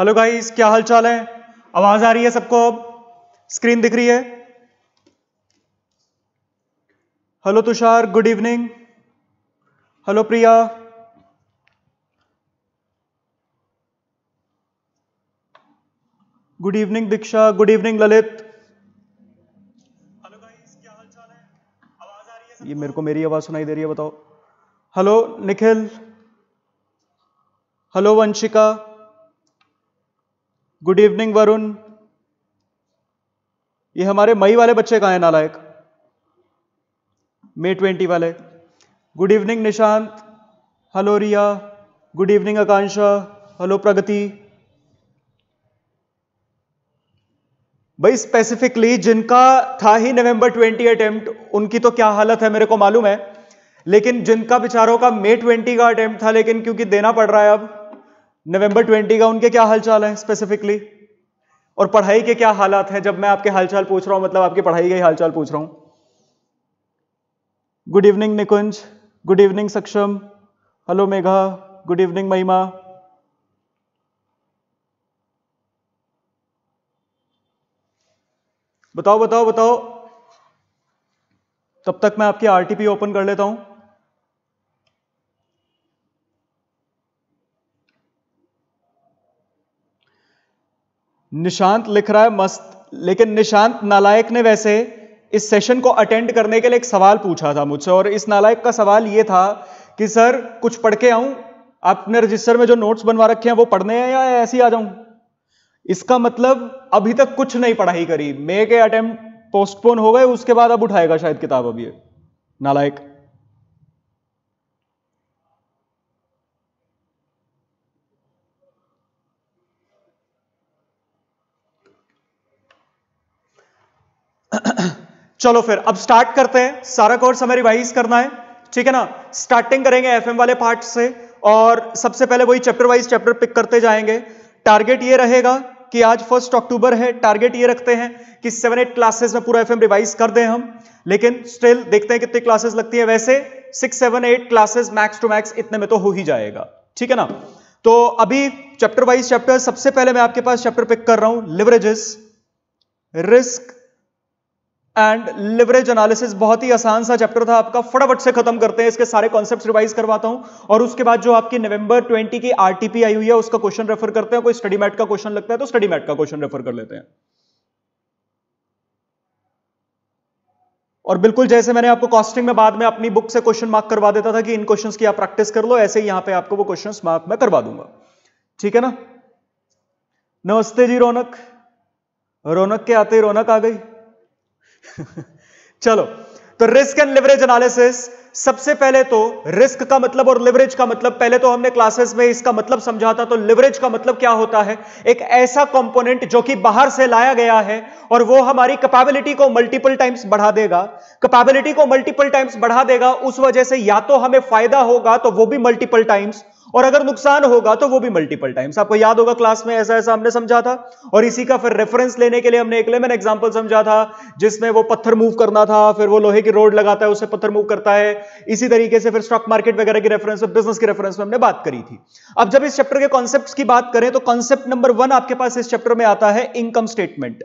Hello guys क्या हाल चाल है आवाज आ रही है सबको स्क्रीन दिख रही है hello Tushar good evening hello Priya good evening Diksha good evening Lalit hello guys क्या हाल चाल है आवाज आ रही है ये मेरे को मेरी आवाज सुनाई दे रही है बताओ hello Nikhil hello Vanshika good evening Varun ये हमारे मई वाले बच्चे कहाँ है नालायक मे ट्वेंटी वाले good evening Nishant hello Riya good evening Akanksha hello Pragati भाई स्पेसिफिकली जिनका था ही नवंबर 20 अटेम्प्ट उनकी तो क्या हालत है मेरे को मालूम है लेकिन जिनका बेचारों का मे 20 का अटेम्प्ट था लेकिन क्योंकि देना पड़ रहा है अब नवंबर 20 का उनके क्या हालचाल है स्पेसिफिकली और पढ़ाई के क्या हालात हैं जब मैं आपके हालचाल पूछ रहा हूं मतलब आपकी पढ़ाई के हालचाल पूछ रहा हूं good evening Nikunj good evening Saksham hello Megha good evening Mahima बताओ बताओ बताओ तब तक मैं आपकी आरटीपी ओपन कर लेता हूं निशांत लिख रहा है मस्त लेकिन निशांत नालायक ने वैसे इस सेशन को अटेंड करने के लिए एक सवाल पूछा था मुझसे और इस नालायक का सवाल यह था कि सर कुछ पढ़ के आऊं आपने रजिस्टर में जो नोट्स बनवा रखे हैं वो पढ़ने हैं या ऐसे ही आ जाऊं इसका मतलब अभी तक कुछ नहीं पढ़ाई करी मे के अटेम्प्ट पोस्टपोन हो गए उसके बाद अब उठाएगा शायद किताब अभी नालायक चलो फिर अब स्टार्ट करते हैं सारा कोर्स हमें रिवाइज करना है ठीक है ना स्टार्टिंग करेंगे एफएम वाले पार्ट से और सबसे पहले वही चैप्टर वाइज चैप्टर पिक करते जाएंगे टारगेट ये रहेगा कि आज फर्स्ट अक्टूबर है टारगेट ये रखते हैं कि सेवन एट क्लासेस में पूरा एफएम रिवाइज कर दें हम लेकिन स्टिल देखते हैं कितनी क्लासेस लगती है वैसे six seven eight classes max to max इतने में तो हो ही जाएगा ठीक है ना तो अभी चैप्टर वाइज चैप्टर सबसे पहले मैं आपके पास चैप्टर पिक कर रहा हूं leverages risk and leverage analysis बहुत ही आसान सा चैप्टर था आपका फटाफट से खत्म करते हैं इसके सारे कॉन्सेप्ट रिवाइज करवाता हूं और उसके बाद जो आपकी नवंबर 20 की आरटीपी आई हुई है उसका क्वेश्चन रेफर करते हैं कोई स्टडी मैट का क्वेश्चन लगता है तो स्टडी मैट का क्वेश्चन रेफर कर लेते हैं और बिल्कुल जैसे मैंने आपको कॉस्टिंग में बाद में अपनी बुक से क्वेश्चन मार्क करवा देता था कि इन क्वेश्चन की आप प्रैक्टिस कर लो ऐसे ही यहां पर आपको वो क्वेश्चन मार्क में करवा दूंगा ठीक है ना नमस्ते जी रौनक रौनक के आते ही रौनक आ गई चलो तो रिस्क एंड लिवरेज एनालिसिस सबसे पहले तो रिस्क का मतलब और लिवरेज का मतलब पहले तो हमने क्लासेस में इसका मतलब समझा था तो लिवरेज का मतलब क्या होता है एक ऐसा कंपोनेंट जो कि बाहर से लाया गया है और वो हमारी कैपेबिलिटी को मल्टीपल टाइम्स बढ़ा देगा कैपेबिलिटी को मल्टीपल टाइम्स बढ़ा देगा उस वजह से या तो हमें फायदा होगा तो वो भी मल्टीपल टाइम्स और अगर नुकसान होगा तो वो भी मल्टीपल टाइम्स आपको याद होगा क्लास में ऐसा ऐसा हमने समझा था और इसी का फिर रेफरेंस लेने के लिए हमने एक लेमन एग्जाम्पल समझा था जिसमें वो पत्थर मूव करना था फिर वो लोहे की रोड लगाता है उससे पत्थर मूव करता है इसी तरीके से फिर स्टॉक मार्केट वगैरह की रेफरेंस में बिजनेस की रेफरेंस में हमने बात करी थी अब जब इस चैप्टर के कॉन्सेप्ट की बात करें तो कॉन्सेप्ट नंबर वन आपके पास इस चैप्टर में आता है इनकम स्टेटमेंट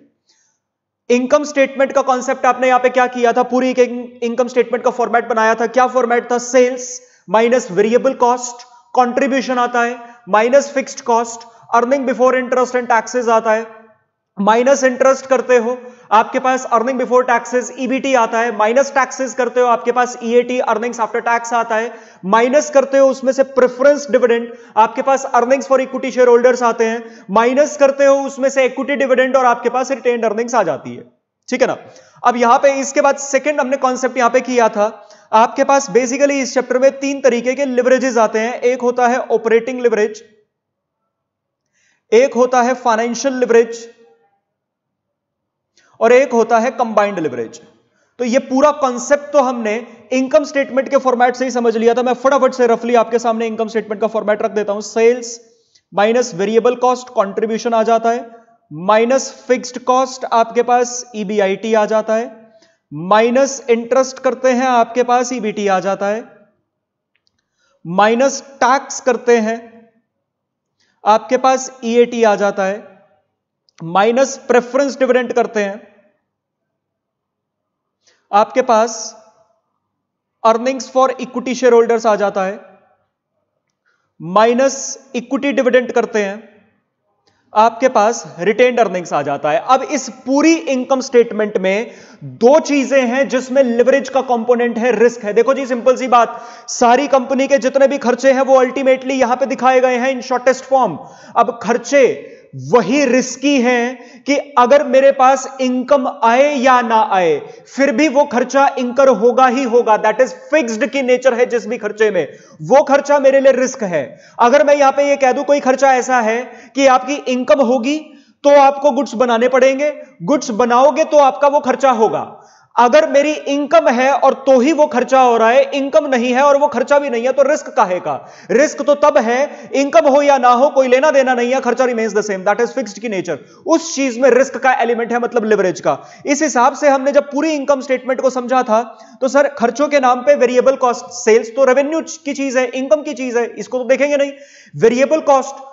इनकम स्टेटमेंट का कॉन्सेप्ट आपने यहां पे क्या किया था पूरी इनकम स्टेटमेंट का फॉर्मेट बनाया था क्या फॉर्मेट था sales minus variable cost contribution आता है minus fixed cost earning before interest and taxes आता है माइनस इंटरेस्ट करते हो आपके पास अर्निंग बिफोर टैक्सेस ईबीटी आता है माइनस टैक्सेस करते हो आपके पास ईएटी अर्निंग्स आफ्टर टैक्स आता है माइनस करते हो उसमें से प्रेफरेंस डिविडेंड आपके पास earnings for equity share holders आते हैं माइनस करते हो उसमें से इक्विटी डिविडेंड और आपके पास रिटेन अर्निंग्स आ जाती है ठीक है ना अब यहां पर इसके बाद सेकेंड हमने कॉन्सेप्ट यहां पर किया था आपके पास बेसिकली इस चैप्टर में तीन तरीके के लिवरेजेस आते हैं एक होता है ऑपरेटिंग लिवरेज एक होता है फाइनेंशियल लिवरेज और एक होता है कंबाइंड लिवरेज तो ये पूरा कॉन्सेप्ट तो हमने इनकम स्टेटमेंट के फॉर्मेट से ही समझ लिया था मैं फटाफट से रफली आपके सामने इनकम स्टेटमेंट का फॉर्मेट रख देता हूं sales minus variable cost contribution आ जाता है माइनस फिक्स्ड कॉस्ट आपके पास ईबीआईटी e आ जाता है माइनस इंटरेस्ट करते हैं आपके पास ईबीटी e आ जाता है माइनस टैक्स करते हैं आपके पास ईएटी e आ जाता है माइनस प्रेफरेंस डिविडेंट करते हैं आपके पास earnings for equity share holders आ जाता है माइनस इक्विटी डिविडेंट करते हैं आपके पास रिटेन अर्निंग्स आ जाता है अब इस पूरी इनकम स्टेटमेंट में दो चीजें हैं जिसमें लिवरेज का कंपोनेंट है रिस्क है देखो जी सिंपल सी बात सारी कंपनी के जितने भी खर्चे हैं वो अल्टीमेटली यहां पे दिखाए गए हैं इन शॉर्टेस्ट फॉर्म अब खर्चे वही रिस्की हैं कि अगर मेरे पास इनकम आए या ना आए फिर भी वो खर्चा इंकर होगा ही होगा दैट इज फिक्स्ड की नेचर है जिस भी खर्चे में वो खर्चा मेरे लिए रिस्क है अगर मैं यहां पे ये कह दूं कोई खर्चा ऐसा है कि आपकी इनकम होगी तो आपको गुड्स बनाने पड़ेंगे गुड्स बनाओगे तो आपका वो खर्चा होगा अगर मेरी इनकम है और तो ही वो खर्चा हो रहा है इनकम नहीं है और वो खर्चा भी नहीं है तो रिस्क काहे का रिस्क तो तब है इनकम हो या ना हो कोई लेना देना नहीं है खर्चा remains the same that is fixed की नेचर उस चीज में रिस्क का एलिमेंट है मतलब लिवरेज का इस हिसाब से हमने जब पूरी इनकम स्टेटमेंट को समझा था तो सर खर्चों के नाम पर वेरिएबल कॉस्ट सेल्स तो रेवेन्यू की चीज है इनकम की चीज है इसको तो देखेंगे नहीं वेरिएबल कॉस्ट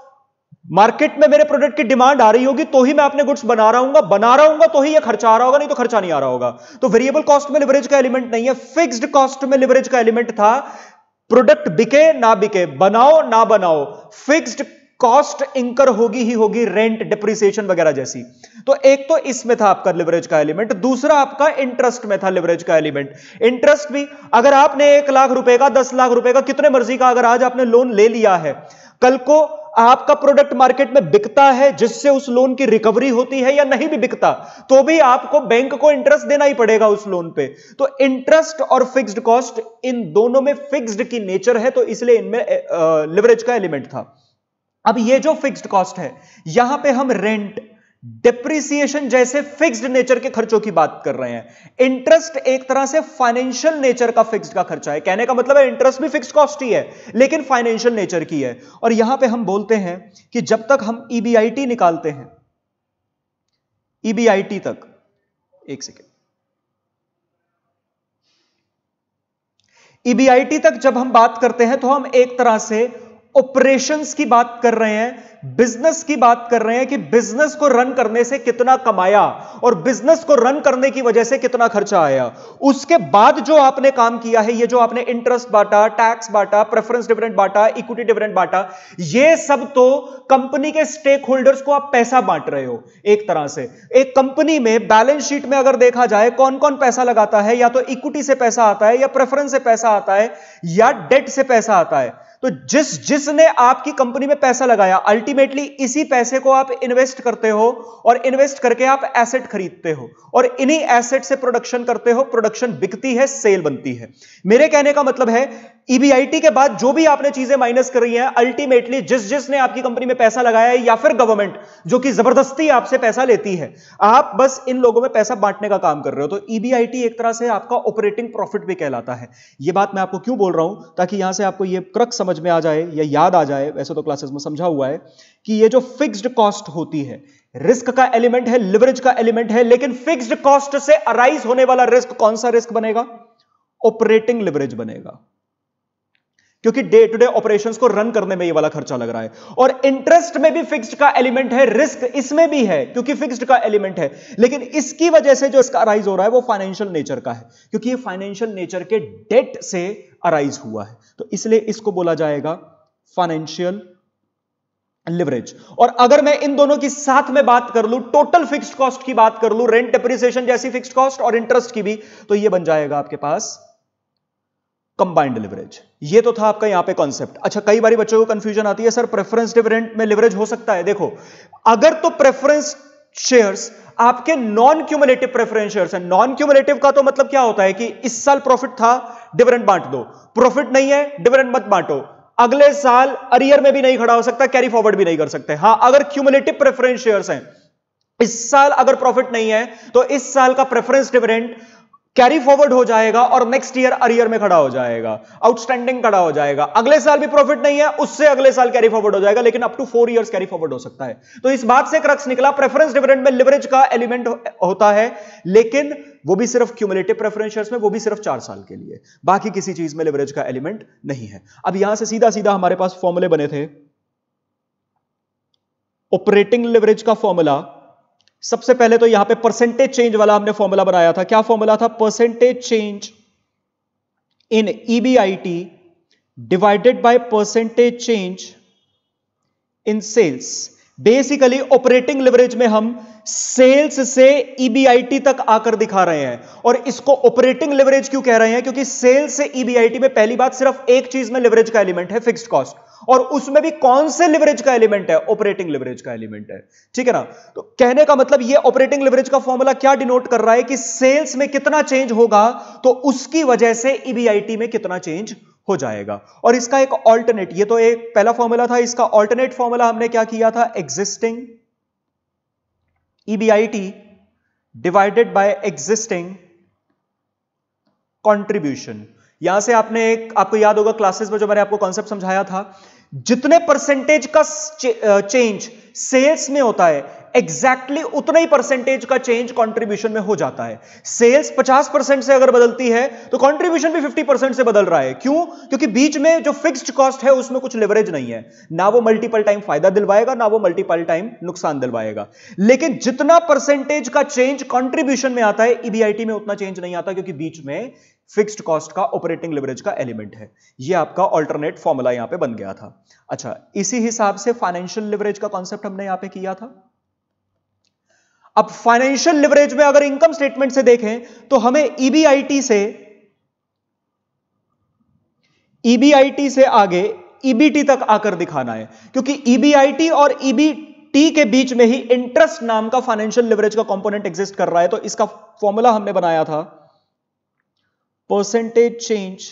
मार्केट में मेरे प्रोडक्ट की डिमांड आ रही होगी तो ही मैं अपने गुड्स बना रहा हूंगा बना रहा हूंगा तो ही ये खर्चा आ रहा होगा नहीं तो खर्चा नहीं आ रहा होगा तो वेरिएबल कॉस्ट में लिवरेज का एलिमेंट नहीं है फिक्स्ड कॉस्ट में लिवरेज का एलिमेंट था प्रोडक्ट बिके ना बिके बनाओ ना बनाओ फिक्स्ड कॉस्ट इंकर होगी ही होगी रेंट डिप्रिसिएशन वगैरह जैसी तो एक तो इसमें था आपका लिवरेज का एलिमेंट दूसरा आपका इंटरेस्ट में था लिवरेज का एलिमेंट इंटरेस्ट भी अगर आपने एक लाख रुपए का दस लाख रुपए का कितने मर्जी का अगर आज आपने लोन ले लिया है कल को आपका प्रोडक्ट मार्केट में बिकता है जिससे उस लोन की रिकवरी होती है या नहीं भी बिकता तो भी आपको बैंक को इंटरेस्ट देना ही पड़ेगा उस लोन पे तो इंटरेस्ट और फिक्स्ड कॉस्ट इन दोनों में फिक्स्ड की नेचर है तो इसलिए इनमें लिवरेज का एलिमेंट था अब ये जो फिक्स्ड कॉस्ट है यहां पे हम रेंट डिप्रिसिएशन जैसे फिक्स्ड नेचर के खर्चों की बात कर रहे हैं इंटरेस्ट एक तरह से फाइनेंशियल नेचर का फिक्स्ड का खर्चा है कहने का मतलब है इंटरेस्ट भी फिक्स कॉस्ट ही है लेकिन फाइनेंशियल नेचर की है और यहां पे हम बोलते हैं कि जब तक हम ईबीआईटी e निकालते हैं ईबीआईटी e तक एक सेकेंड ईबीआईटी e तक जब हम बात करते हैं तो हम एक तरह से ऑपरेशंस की बात कर रहे हैं बिजनेस की बात कर रहे हैं कि बिजनेस को रन करने से कितना कमाया और बिजनेस को रन करने की वजह से कितना खर्चा आया उसके बाद जो आपने काम किया है ये जो आपने इंटरेस्ट बांटा टैक्स बांटा प्रेफरेंस डिविडेंड बांटा इक्विटी डिविडेंड बांटा ये सब तो कंपनी के स्टेक होल्डर्स को आप पैसा बांट रहे हो एक तरह से एक कंपनी में बैलेंस शीट में अगर देखा जाए कौन कौन पैसा लगाता है या तो इक्विटी से पैसा आता है या प्रेफरेंस से पैसा आता है या डेट से पैसा आता है तो जिस जिसने आपकी कंपनी में पैसा लगाया अल्टीमेटली इसी पैसे को आप इन्वेस्ट करते हो और इन्वेस्ट करके आप एसेट खरीदते हो और इन्हीं एसेट से प्रोडक्शन करते हो प्रोडक्शन बिकती है सेल बनती है मेरे कहने का मतलब है ईबीआईटी e के बाद जो भी आपने चीजें माइनस कर रही हैं अल्टीमेटली जिस जिस ने आपकी कंपनी में पैसा लगाया है या फिर गवर्नमेंट जो कि जबरदस्ती आपसे पैसा लेती है आप बस इन लोगों में पैसा बांटने का काम कर रहे हो तो ईबीआईटी e एक तरह से आपका ऑपरेटिंग प्रॉफिट भी कहलाता है ये बात मैं आपको क्यों बोल रहा हूं ताकि यहां से आपको ये क्रक समझ में आ जाए या याद आ जाए वैसे तो क्लासेस में समझा हुआ है कि ये जो फिक्स्ड कॉस्ट होती है रिस्क का एलिमेंट है लिवरेज का एलिमेंट है लेकिन फिक्स्ड कॉस्ट से अराइज होने वाला रिस्क कौन सा रिस्क बनेगा ऑपरेटिंग लिवरेज बनेगा क्योंकि डे टू डे ऑपरेशंस को रन करने में ये वाला खर्चा लग रहा है और इंटरेस्ट में भी फिक्स्ड का एलिमेंट है रिस्क इसमें भी है क्योंकि फिक्स्ड का एलिमेंट है लेकिन इसकी वजह से जो इसका अराइज हो रहा है वो फाइनेंशियल नेचर का है क्योंकि ये फाइनेंशियल नेचर के डेट से अराइज हुआ है तो इसलिए इसको बोला जाएगा फाइनेंशियल लिवरेज और अगर मैं इन दोनों की साथ में बात कर लू टोटल फिक्स्ड कॉस्ट की बात कर लू रेंट एप्रिसिएशन जैसी फिक्स्ड कॉस्ट और इंटरेस्ट की भी तो ये बन जाएगा आपके पास कंबाइंड लिवरेज ये तो था आपका यहां पे कॉन्सेप्ट अच्छा कई बार बच्चों को कंफ्यूजन आती है सर प्रेफरेंस डिविडेंट में लिवरेज हो सकता है देखो अगर तो प्रेफरेंस शेयर्स आपके नॉन क्यूमुलेटिव प्रेफरेंस शेयर्स है नॉन क्यूमुलेटिव का तो मतलब क्या होता है कि इस साल प्रॉफिट था डिविडेंट बांट दो प्रॉफिट नहीं है डिविडेंट मत बांटो अगले साल अरियर में भी नहीं खड़ा हो सकता कैरी फॉरवर्ड भी नहीं कर सकते हाँ अगर क्यूमुलेटिव प्रेफरेंस शेयर्स हैं इस साल अगर प्रॉफिट नहीं है तो इस साल का प्रेफरेंस डिविडेंट कैरी फॉरवर्ड हो जाएगा और नेक्स्ट ईयर अरियर में खड़ा हो जाएगा आउटस्टैंडिंग खड़ा हो जाएगा अगले साल भी प्रॉफिट नहीं है उससे अगले साल कैरी फॉरवर्ड हो जाएगा लेकिन up to four years carry forward हो सकता है तो इस बात से क्रक्स निकला प्रेफरेंस डिविडेंड में लिवरेज का एलिमेंट होता है लेकिन वो भी सिर्फ क्यूमुलेटिव प्रेफरेंस में वो भी सिर्फ चार साल के लिए बाकी किसी चीज में लिवरेज का एलिमेंट नहीं है अब यहां से सीधा सीधा हमारे पास फॉर्मुले बने थे ऑपरेटिंग लिवरेज का फॉर्मूला सबसे पहले तो यहां पे परसेंटेज चेंज वाला हमने फॉर्मूला बनाया था क्या फॉर्मूला था percentage change in EBIT divided by percentage change in sales basically operating leverage में हम सेल्स से ईबीआईटी e तक आकर दिखा रहे हैं और इसको ऑपरेटिंग लेवरेज क्यों कह रहे हैं क्योंकि सेल्स से ईबीआईटी e में पहली बात सिर्फ एक चीज में लेवरेज का एलिमेंट है फिक्स्ड कॉस्ट और उसमें भी कौन से लेवरेज का एलिमेंट है ऑपरेटिंग लेवरेज का एलिमेंट है ठीक है ना तो कहने का मतलब ये ऑपरेटिंग लेवरेज का फॉर्मूला क्या डिनोट कर रहा है कि सेल्स में कितना चेंज होगा तो उसकी वजह से ईबीआईटी e में कितना चेंज हो जाएगा और इसका एक ऑल्टरनेट ये तो एक पहला फॉर्मूला था इसका ऑल्टरनेट फॉर्मूला हमने क्या किया था existing EBIT divided by existing contribution यहां से आपने एक आपको याद होगा क्लासेस में जो मैंने आपको कॉन्सेप्ट समझाया था जितने परसेंटेज का चेंज सेल्स में होता है एग्जैक्टली exactly उतना ही परसेंटेज का चेंज कंट्रीब्यूशन में हो जाता है सेल्स 50 परसेंट से अगर बदलती है तो कंट्रीब्यूशन भी 50 परसेंट से बदल रहा है क्यों क्योंकि बीच में जो फिक्स्ड कॉस्ट है उसमें कुछ लेवरेज नहीं है ना वो मल्टीपल टाइम फायदा दिलवाएगा ना वो मल्टीपल टाइम नुकसान दिलवाएगा लेकिन जितना परसेंटेज का चेंज कॉन्ट्रीब्यूशन में आता है ईबीआईटी e में उतना चेंज नहीं आता क्योंकि बीच में फिक्स्ड कॉस्ट का ऑपरेटिंग लेवरेज का एलिमेंट है ये आपका अल्टरनेट फॉर्मूला यहां पे बन गया था अच्छा इसी हिसाब से फाइनेंशियल लेवरेज का कॉन्सेप्ट हमने यहां पे किया था अब फाइनेंशियल लिवरेज में अगर इनकम स्टेटमेंट से देखें तो हमें ईबीआईटी e से ईबीआईटी e से आगे ईबीटी e तक आकर दिखाना है क्योंकि ईबीआईटी और ईबीटी के बीच में ही इंटरेस्ट नाम का फाइनेंशियल लिवरेज का कंपोनेंट एग्जिस्ट कर रहा है तो इसका फॉर्मूला हमने बनाया था percentage change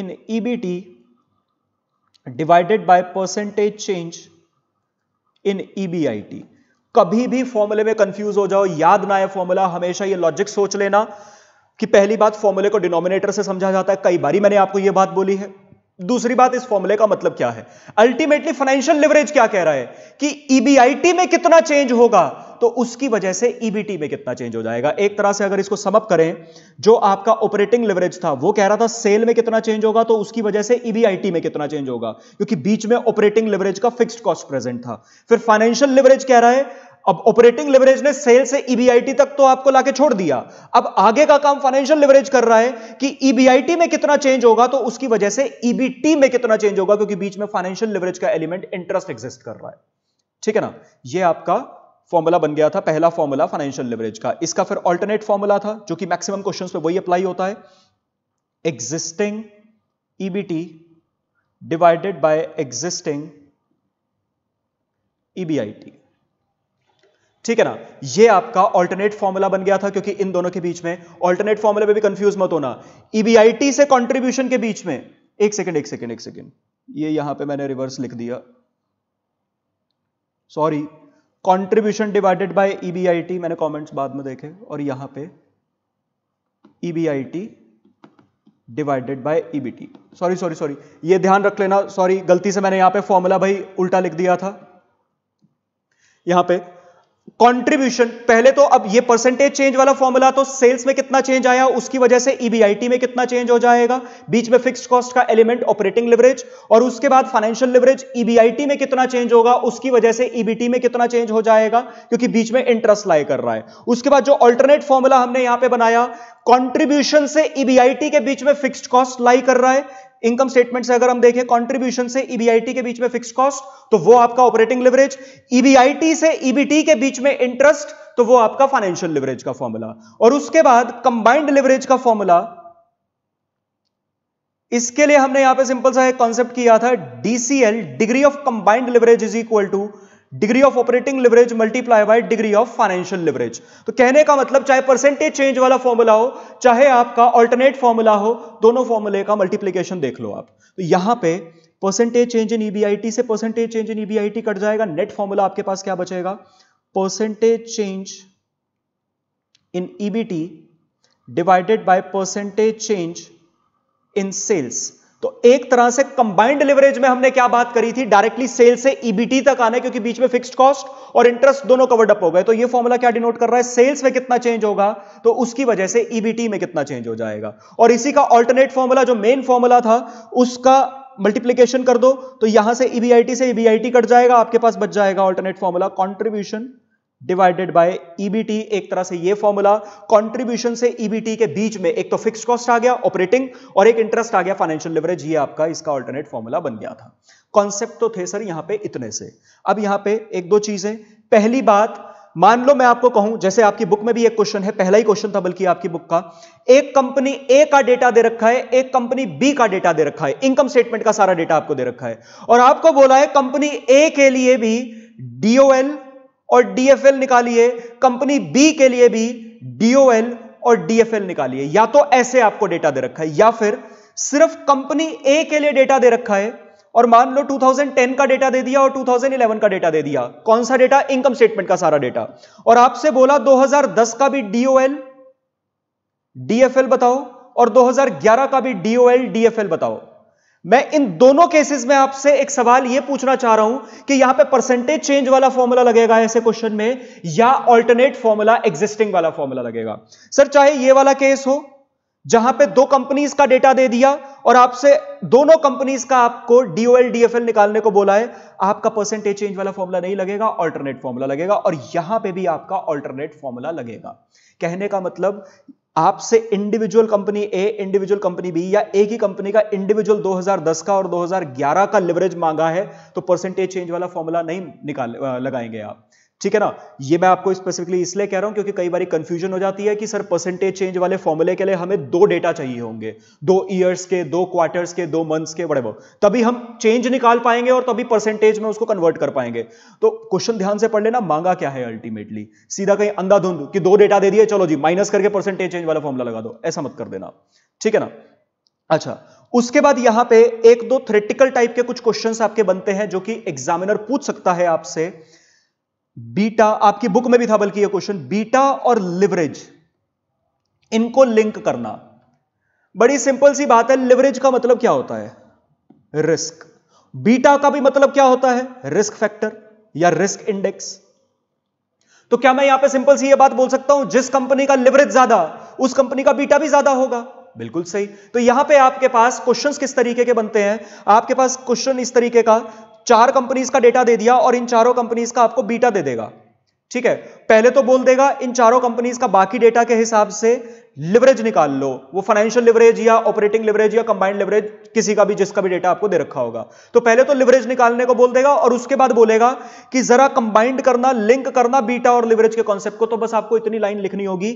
in EBT divided by percentage change in EBIT कभी भी फॉर्मूले में कंफ्यूज हो जाओ याद ना आए फॉर्मूला हमेशा ये लॉजिक सोच लेना कि पहली बात फॉर्मूले को डिनोमिनेटर से समझा जाता है कई बारी मैंने आपको यह बात बोली है दूसरी बात इस फॉर्मूले का मतलब क्या है अल्टीमेटली फाइनेंशियल लिवरेज क्या कह रहा है कि ईबीआईटी e में कितना चेंज होगा तो उसकी वजह से ईबीटी e में कितना चेंज हो जाएगा एक तरह से अगर इसको समप करें जो आपका ऑपरेटिंग लेवरेज था वो कह रहा था सेल में कितना चेंज होगा तो उसकी वजह से ईबीआईटी e में कितना चेंज होगा क्योंकि बीच में ऑपरेटिंग लेवरेज का फिक्स्ड कॉस्ट प्रेजेंट था फिर फाइनेंशियल लेवरेज कह रहा है अब ऑपरेटिंग लेवरेज ने सेल से ईबीआईटी e तक तो आपको लाके छोड़ दिया अब आगे का काम फाइनेंशियल लेवरेज कर रहा है कि ईबीआईटी में कितना चेंज होगा तो उसकी वजह से ईबीटी में कितना चेंज होगा क्योंकि बीच में फाइनेंशियल लेवरेज का एलिमेंट इंटरेस्ट एग्जिस्ट कर रहा है ठीक है ना ये आपका फॉर्मूला बन गया था पहला फॉर्मूला फाइनेंशियल लेवरेज का इसका फिर ऑल्टरनेट फॉर्मूला था जो कि मैक्सिमम क्वेश्चन पर वही अप्लाई होता है existing EBT divided by existing EBIT ठीक है ना ये आपका ऑल्टरनेट फॉर्मूला बन गया था क्योंकि इन दोनों के बीच में ऑल्टरनेट फॉर्मूला में भी कंफ्यूज मत होना ईबीआईटी e से कंट्रीब्यूशन के बीच में एक सेकंड एक सेकंड एक सेकंड ये यहां पे मैंने रिवर्स लिख दिया sorry contribution divided by EBIT मैंने कमेंट्स बाद में देखे और यहां पे EBIT divided by EBT sorry sorry sorry ये ध्यान रख लेना सॉरी गलती से मैंने यहां पे फॉर्मूला भाई उल्टा लिख दिया था यहां पे कंट्रीब्यूशन पहले तो अब ये परसेंटेज चेंज वाला फॉर्मूला तो सेल्स में कितना चेंज आया उसकी वजह से ईबीआईटी e में कितना चेंज हो जाएगा बीच में फिक्स्ड कॉस्ट का एलिमेंट ऑपरेटिंग लिवरेज और उसके बाद फाइनेंशियल लिवरेज ईबीआईटी में कितना चेंज होगा उसकी वजह से ईबीटी e में कितना चेंज हो जाएगा क्योंकि बीच में इंटरेस्ट लाई कर रहा है उसके बाद जो ऑल्टरनेट फॉर्मूला हमने यहां पर बनाया कॉन्ट्रीब्यूशन से ईबीआईटी e के बीच में फिक्स कॉस्ट लाई कर रहा है इनकम स्टेटमेंट से अगर हम देखें कंट्रीब्यूशन से ईबीआईटी e के बीच में फिक्स कॉस्ट तो वो आपका ऑपरेटिंग लिवरेज ईबीआईटी से ईबीटी e के बीच में इंटरेस्ट तो वो आपका फाइनेंशियल लिवरेज का फॉर्मूला और उसके बाद कंबाइंड लिवरेज का फॉर्मूला इसके लिए हमने यहां पे सिंपल सा एक कॉन्सेप्ट किया था DCL degree of combined leverage is equal to degree of operating leverage multiply by degree of financial leverage तो कहने का मतलब चाहे परसेंटेज चेंज वाला फॉर्मूला हो चाहे आपका ऑल्टरनेट फॉर्मूला हो दोनों फॉर्मूले का मल्टीप्लीकेशन देख लो आप तो यहां पे परसेंटेज चेंज इन ईबीआईटी से percentage change in EBIT cut जाएगा नेट फॉर्मूला आपके पास क्या बचेगा percentage change in EBT divided by percentage change in sales तो एक तरह से कंबाइंड लिवरेज में हमने क्या बात करी थी डायरेक्टली सेल से ईबीटी तक आने क्योंकि बीच में फिक्स्ड कॉस्ट और इंटरेस्ट दोनों कवर्ड अप हो गए तो ये फॉर्मूला क्या डिनोट कर रहा है सेल्स में कितना चेंज होगा तो उसकी वजह से ईबीटी में कितना चेंज हो जाएगा और इसी का ऑल्टरनेट फॉर्मूला जो मेन फॉर्मूला था उसका मल्टीप्लीकेशन कर दो तो यहां से ईबीआईटी से ईबीआईटी कट जाएगा आपके पास बच जाएगा alternate formula contribution divided by EBT एक तरह से ये फॉर्मूला कंट्रीब्यूशन से ईबीटी e के बीच में एक तो फिक्स कॉस्ट आ गया ऑपरेटिंग और एक इंटरेस्ट आ गया फाइनेंशियल लिवरेज ये आपका इसका ऑल्टरनेट फॉर्मूला बन गया था कॉन्सेप्ट तो थे सर यहां पे इतने से अब यहां पे एक दो चीजें पहली बात मान लो मैं आपको कहूं जैसे आपकी बुक में भी एक क्वेश्चन है पहला ही क्वेश्चन था बल्कि आपकी बुक का एक कंपनी ए का डेटा दे रखा है एक कंपनी बी का डेटा दे रखा है इनकम स्टेटमेंट का सारा डेटा आपको दे रखा है और आपको बोला है कंपनी ए के लिए भी डीओएल और डीएफएल निकालिए कंपनी बी के लिए भी डीओएल और डीएफएल निकालिए या तो ऐसे आपको डेटा दे रखा है या फिर सिर्फ कंपनी ए के लिए डेटा दे रखा है और मान लो 2010 का डेटा दे दिया और 2011 का डेटा दे दिया कौन सा डेटा इनकम स्टेटमेंट का सारा डेटा और आपसे बोला 2010 का भी डीओएल डीएफएल बताओ और 2011 का भी डीओएल डीएफएल बताओ मैं इन दोनों केसेस में आपसे एक सवाल यह पूछना चाह रहा हूं कि यहां पे परसेंटेज चेंज वाला फॉर्मूला लगेगा ऐसे क्वेश्चन में या ऑल्टरनेट फॉर्मूला एग्जिस्टिंग वाला फॉर्मूला लगेगा सर चाहे ये वाला केस हो जहां पे दो कंपनीज का डेटा दे दिया और आपसे दोनों कंपनीज का आपको डीओएल डीएफएल निकालने को बोला है आपका परसेंटेज चेंज वाला फॉर्मूला नहीं लगेगा ऑल्टरनेट फॉर्मूला लगेगा और यहां पे भी आपका ऑल्टरनेट फॉर्मूला लगेगा कहने का मतलब आपसे individual company A individual company B या एक ही कंपनी का इंडिविजुअल 2010 का और 2011 का लिवरेज मांगा है तो परसेंटेज चेंज वाला फॉर्मूला नहीं निकाल लगाएंगे आप ठीक है ना ये मैं आपको स्पेसिफिकली इसलिए कह रहा हूं क्योंकि कई बार कंफ्यूजन हो जाती है कि सर परसेंटेज चेंज वाले फॉर्मूले के लिए हमें दो डेटा चाहिए होंगे दो ईयर्स के दो क्वार्टर्स के दो मंथ्स के बड़े तभी हम चेंज निकाल पाएंगे और तभी परसेंटेज में उसको कन्वर्ट कर पाएंगे तो क्वेश्चन ध्यान से पढ़ लेना मांगा क्या है अल्टीमेटली सीधा कहीं अंधाधुंध कि दो डेटा दे दिए चलो जी माइनस करके परसेंटेज चेंज वाला फॉर्मूला लगा दो ऐसा मत कर देना ठीक है ना अच्छा उसके बाद यहां पर एक दो थ्रेटिकल टाइप के कुछ क्वेश्चन आपके बनते हैं जो कि एग्जामिनर पूछ सकता है आपसे बीटा आपकी बुक में भी था बल्कि ये क्वेश्चन बीटा और लिवरेज इनको लिंक करना बड़ी सिंपल सी बात है लिवरेज का मतलब क्या होता है रिस्क बीटा का भी मतलब क्या होता है रिस्क फैक्टर या रिस्क इंडेक्स तो क्या मैं यहां पे सिंपल सी ये बात बोल सकता हूं जिस कंपनी का लिवरेज ज्यादा उस कंपनी का बीटा भी ज्यादा होगा बिल्कुल सही तो यहां पे आपके पास क्वेश्चंस किस तरीके के बनते हैं आपके पास क्वेश्चन इस तरीके का चार कंपनीज का डेटा दे दिया और इन चारों कंपनीज का आपको बीटा दे देगा ठीक है पहले तो बोल देगा इन चारों कंपनीज का बाकी डेटा के हिसाब से लिवरेज निकाल लो वो फाइनेंशियल लिवरेज या ऑपरेटिंग लिवरेज या कंबाइंड लिवरेज किसी का भी जिसका भी डेटा आपको दे रखा होगा तो पहले तो लिवरेज निकालने को बोल देगा और उसके बाद बोलेगा कि जरा कंबाइंड करना लिंक करना बीटा और लिवरेज के कॉन्सेप्ट को तो बस आपको इतनी लाइन लिखनी होगी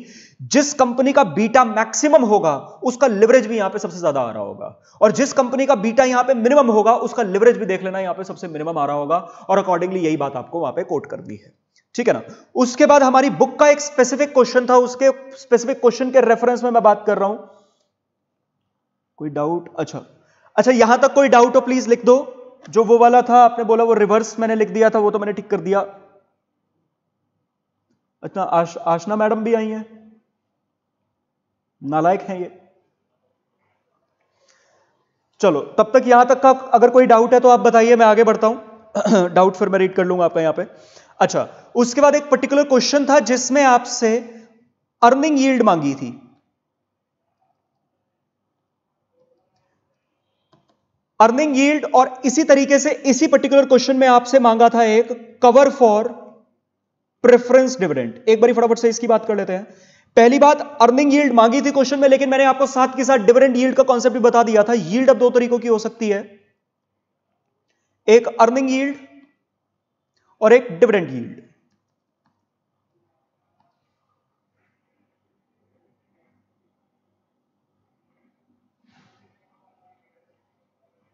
जिस कंपनी का बीटा मैक्सिमम होगा उसका लिवरेज भी यहां पर सबसे ज्यादा आ रहा होगा और जिस कंपनी का बीटा यहां पर मिनिमम होगा उसका लिवरेज भी देख लेना यहां पर सबसे मिनिमम आ रहा होगा और अकॉर्डिंगली यही बात आपको वहां पर कोट कर दी है ठीक है ना उसके बाद हमारी बुक का एक स्पेसिफिक क्वेश्चन था उसके स्पेसिफिक क्वेश्चन के रेफरेंस में मैं बात कर रहा हूं कोई डाउट अच्छा अच्छा यहां तक कोई डाउट हो प्लीज लिख दो जो वो वाला था आपने बोला वो रिवर्स मैंने लिख दिया था वो तो मैंने ठीक कर दिया अच्छा आश, आशना मैडम भी आई है नालायक है ये चलो तब तक यहां तक का अगर कोई डाउट है तो आप बताइए मैं आगे बढ़ता हूं डाउट फिर मैं रीड कर लूंगा आपका यहां पे अच्छा उसके बाद एक पर्टिकुलर क्वेश्चन था जिसमें आपसे अर्निंग यील्ड मांगी थी अर्निंग यील्ड और इसी तरीके से इसी पर्टिकुलर क्वेश्चन में आपसे मांगा था एक कवर फॉर प्रेफरेंस डिविडेंड एक बार फटाफट से इसकी बात कर लेते हैं पहली बात अर्निंग यील्ड मांगी थी क्वेश्चन में लेकिन मैंने आपको साथ के साथ डिविडेंड यील्ड का कॉन्सेप्ट भी बता दिया था यील्ड अब दो तरीकों की हो सकती है एक अर्निंग यील्ड और एक डिविडेंड यील्ड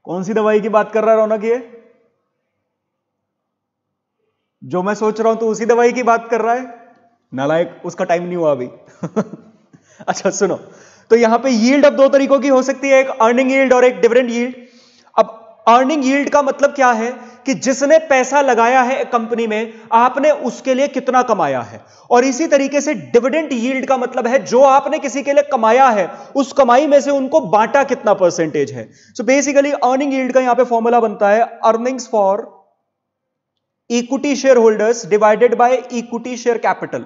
कौन सी दवाई की बात कर रहा रौनक ये जो मैं सोच रहा हूं तो उसी दवाई की बात कर रहा है नालायक उसका टाइम नहीं हुआ अभी अच्छा सुनो तो यहां पे यील्ड अब दो तरीकों की हो सकती है एक अर्निंग यील्ड और एक डिविडेंड यील्ड अर्निंग यील्ड का मतलब क्या है कि जिसने पैसा लगाया है कंपनी में आपने उसके लिए कितना कमाया है और इसी तरीके से डिविडेंट यील्ड का मतलब है जो आपने किसी के लिए कमाया है उस कमाई में से उनको बांटा कितना परसेंटेज है सो बेसिकली अर्निंग यील्ड का यहां पे फॉर्मूला बनता है earnings for equity share holders divided by equity share capital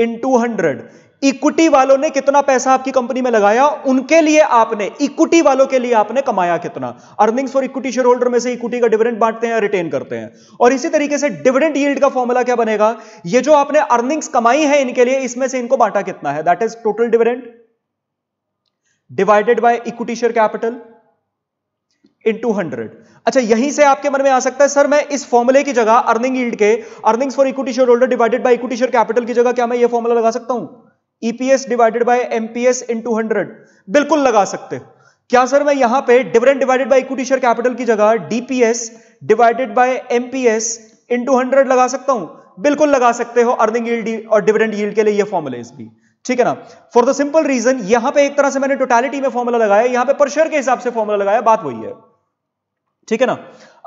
in to hundred equity वालों ने कितना पैसा आपकी कंपनी में लगाया उनके लिए आपने इक्विटी वालों के लिए आपने कमाया कितना earnings for equity shareholder में से इक्विटी का डिविडेंड बांटते हैं रिटेन करते हैं और इसी तरीके से डिविडेंड यील्ड का फॉर्मूला क्या बनेगा ये जो आपने अर्निंग्स कमाई है इनके लिए इसमें से इनको बांटा कितना है that is total dividend divided by equity share capital in to hundred अच्छा यहीं से आपके मन में आ सकता है सर मैं इस फॉर्मूले की जगह अर्निंग यील्ड के earnings for equity shareholder divided by equity share capital की जगह क्या मैं ये फॉर्मूला लगा सकता हूं EPS divided by MPS into hundred बिल्कुल लगा सकते क्या सर मैं यहां पे dividend divided by equity share capital की जगह DPS divided by MPS into hundred लगा सकता हूं बिल्कुल लगा सकते हो अर्निंग यील्ड और डिविडेंड यील्ड के लिए यह फॉर्मूला इस भी ठीक है ना फॉर द सिंपल रीजन यहां पे एक तरह से मैंने टोटालिटी में फॉर्मुला लगाया यहां पे पर शेयर के हिसाब से फॉर्मुला लगाया बात वही है ठीक है ना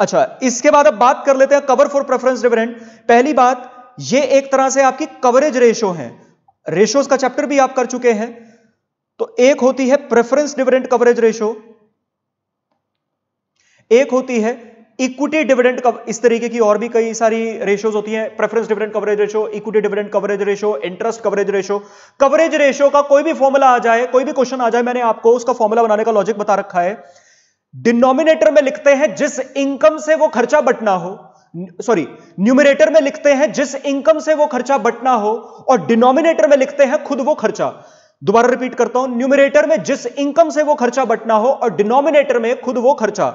अच्छा इसके बाद अब बात कर लेते हैं कवर फॉर प्रेफरेंस डिविडेंड पहली बात ये एक तरह से आपकी कवरेज रेशो है रेशोज का चैप्टर भी आप कर चुके हैं तो एक होती है प्रेफरेंस डिविडेंट कवरेज रेशो एक होती है इक्विटी डिविडेंट कव इस तरीके की और भी कई सारी रेशोज होती हैं preference dividend coverage ratio equity dividend coverage ratio interest coverage ratio coverage ratio का कोई भी फॉर्मूला आ जाए कोई भी क्वेश्चन आ जाए मैंने आपको उसका फॉर्मूला बनाने का लॉजिक बता रखा है डिनोमिनेटर में लिखते हैं जिस इनकम से वो खर्चा बटना हो सॉरी न्यूमिनेटर में लिखते हैं जिस इनकम से वो खर्चा बटना हो और डिनोमिनेटर में लिखते हैं खुद वो खर्चा दोबारा रिपीट करता हूं न्यूमिनेटर में जिस इनकम से वो खर्चा बटना हो और डिनोमिनेटर में खुद वो खर्चा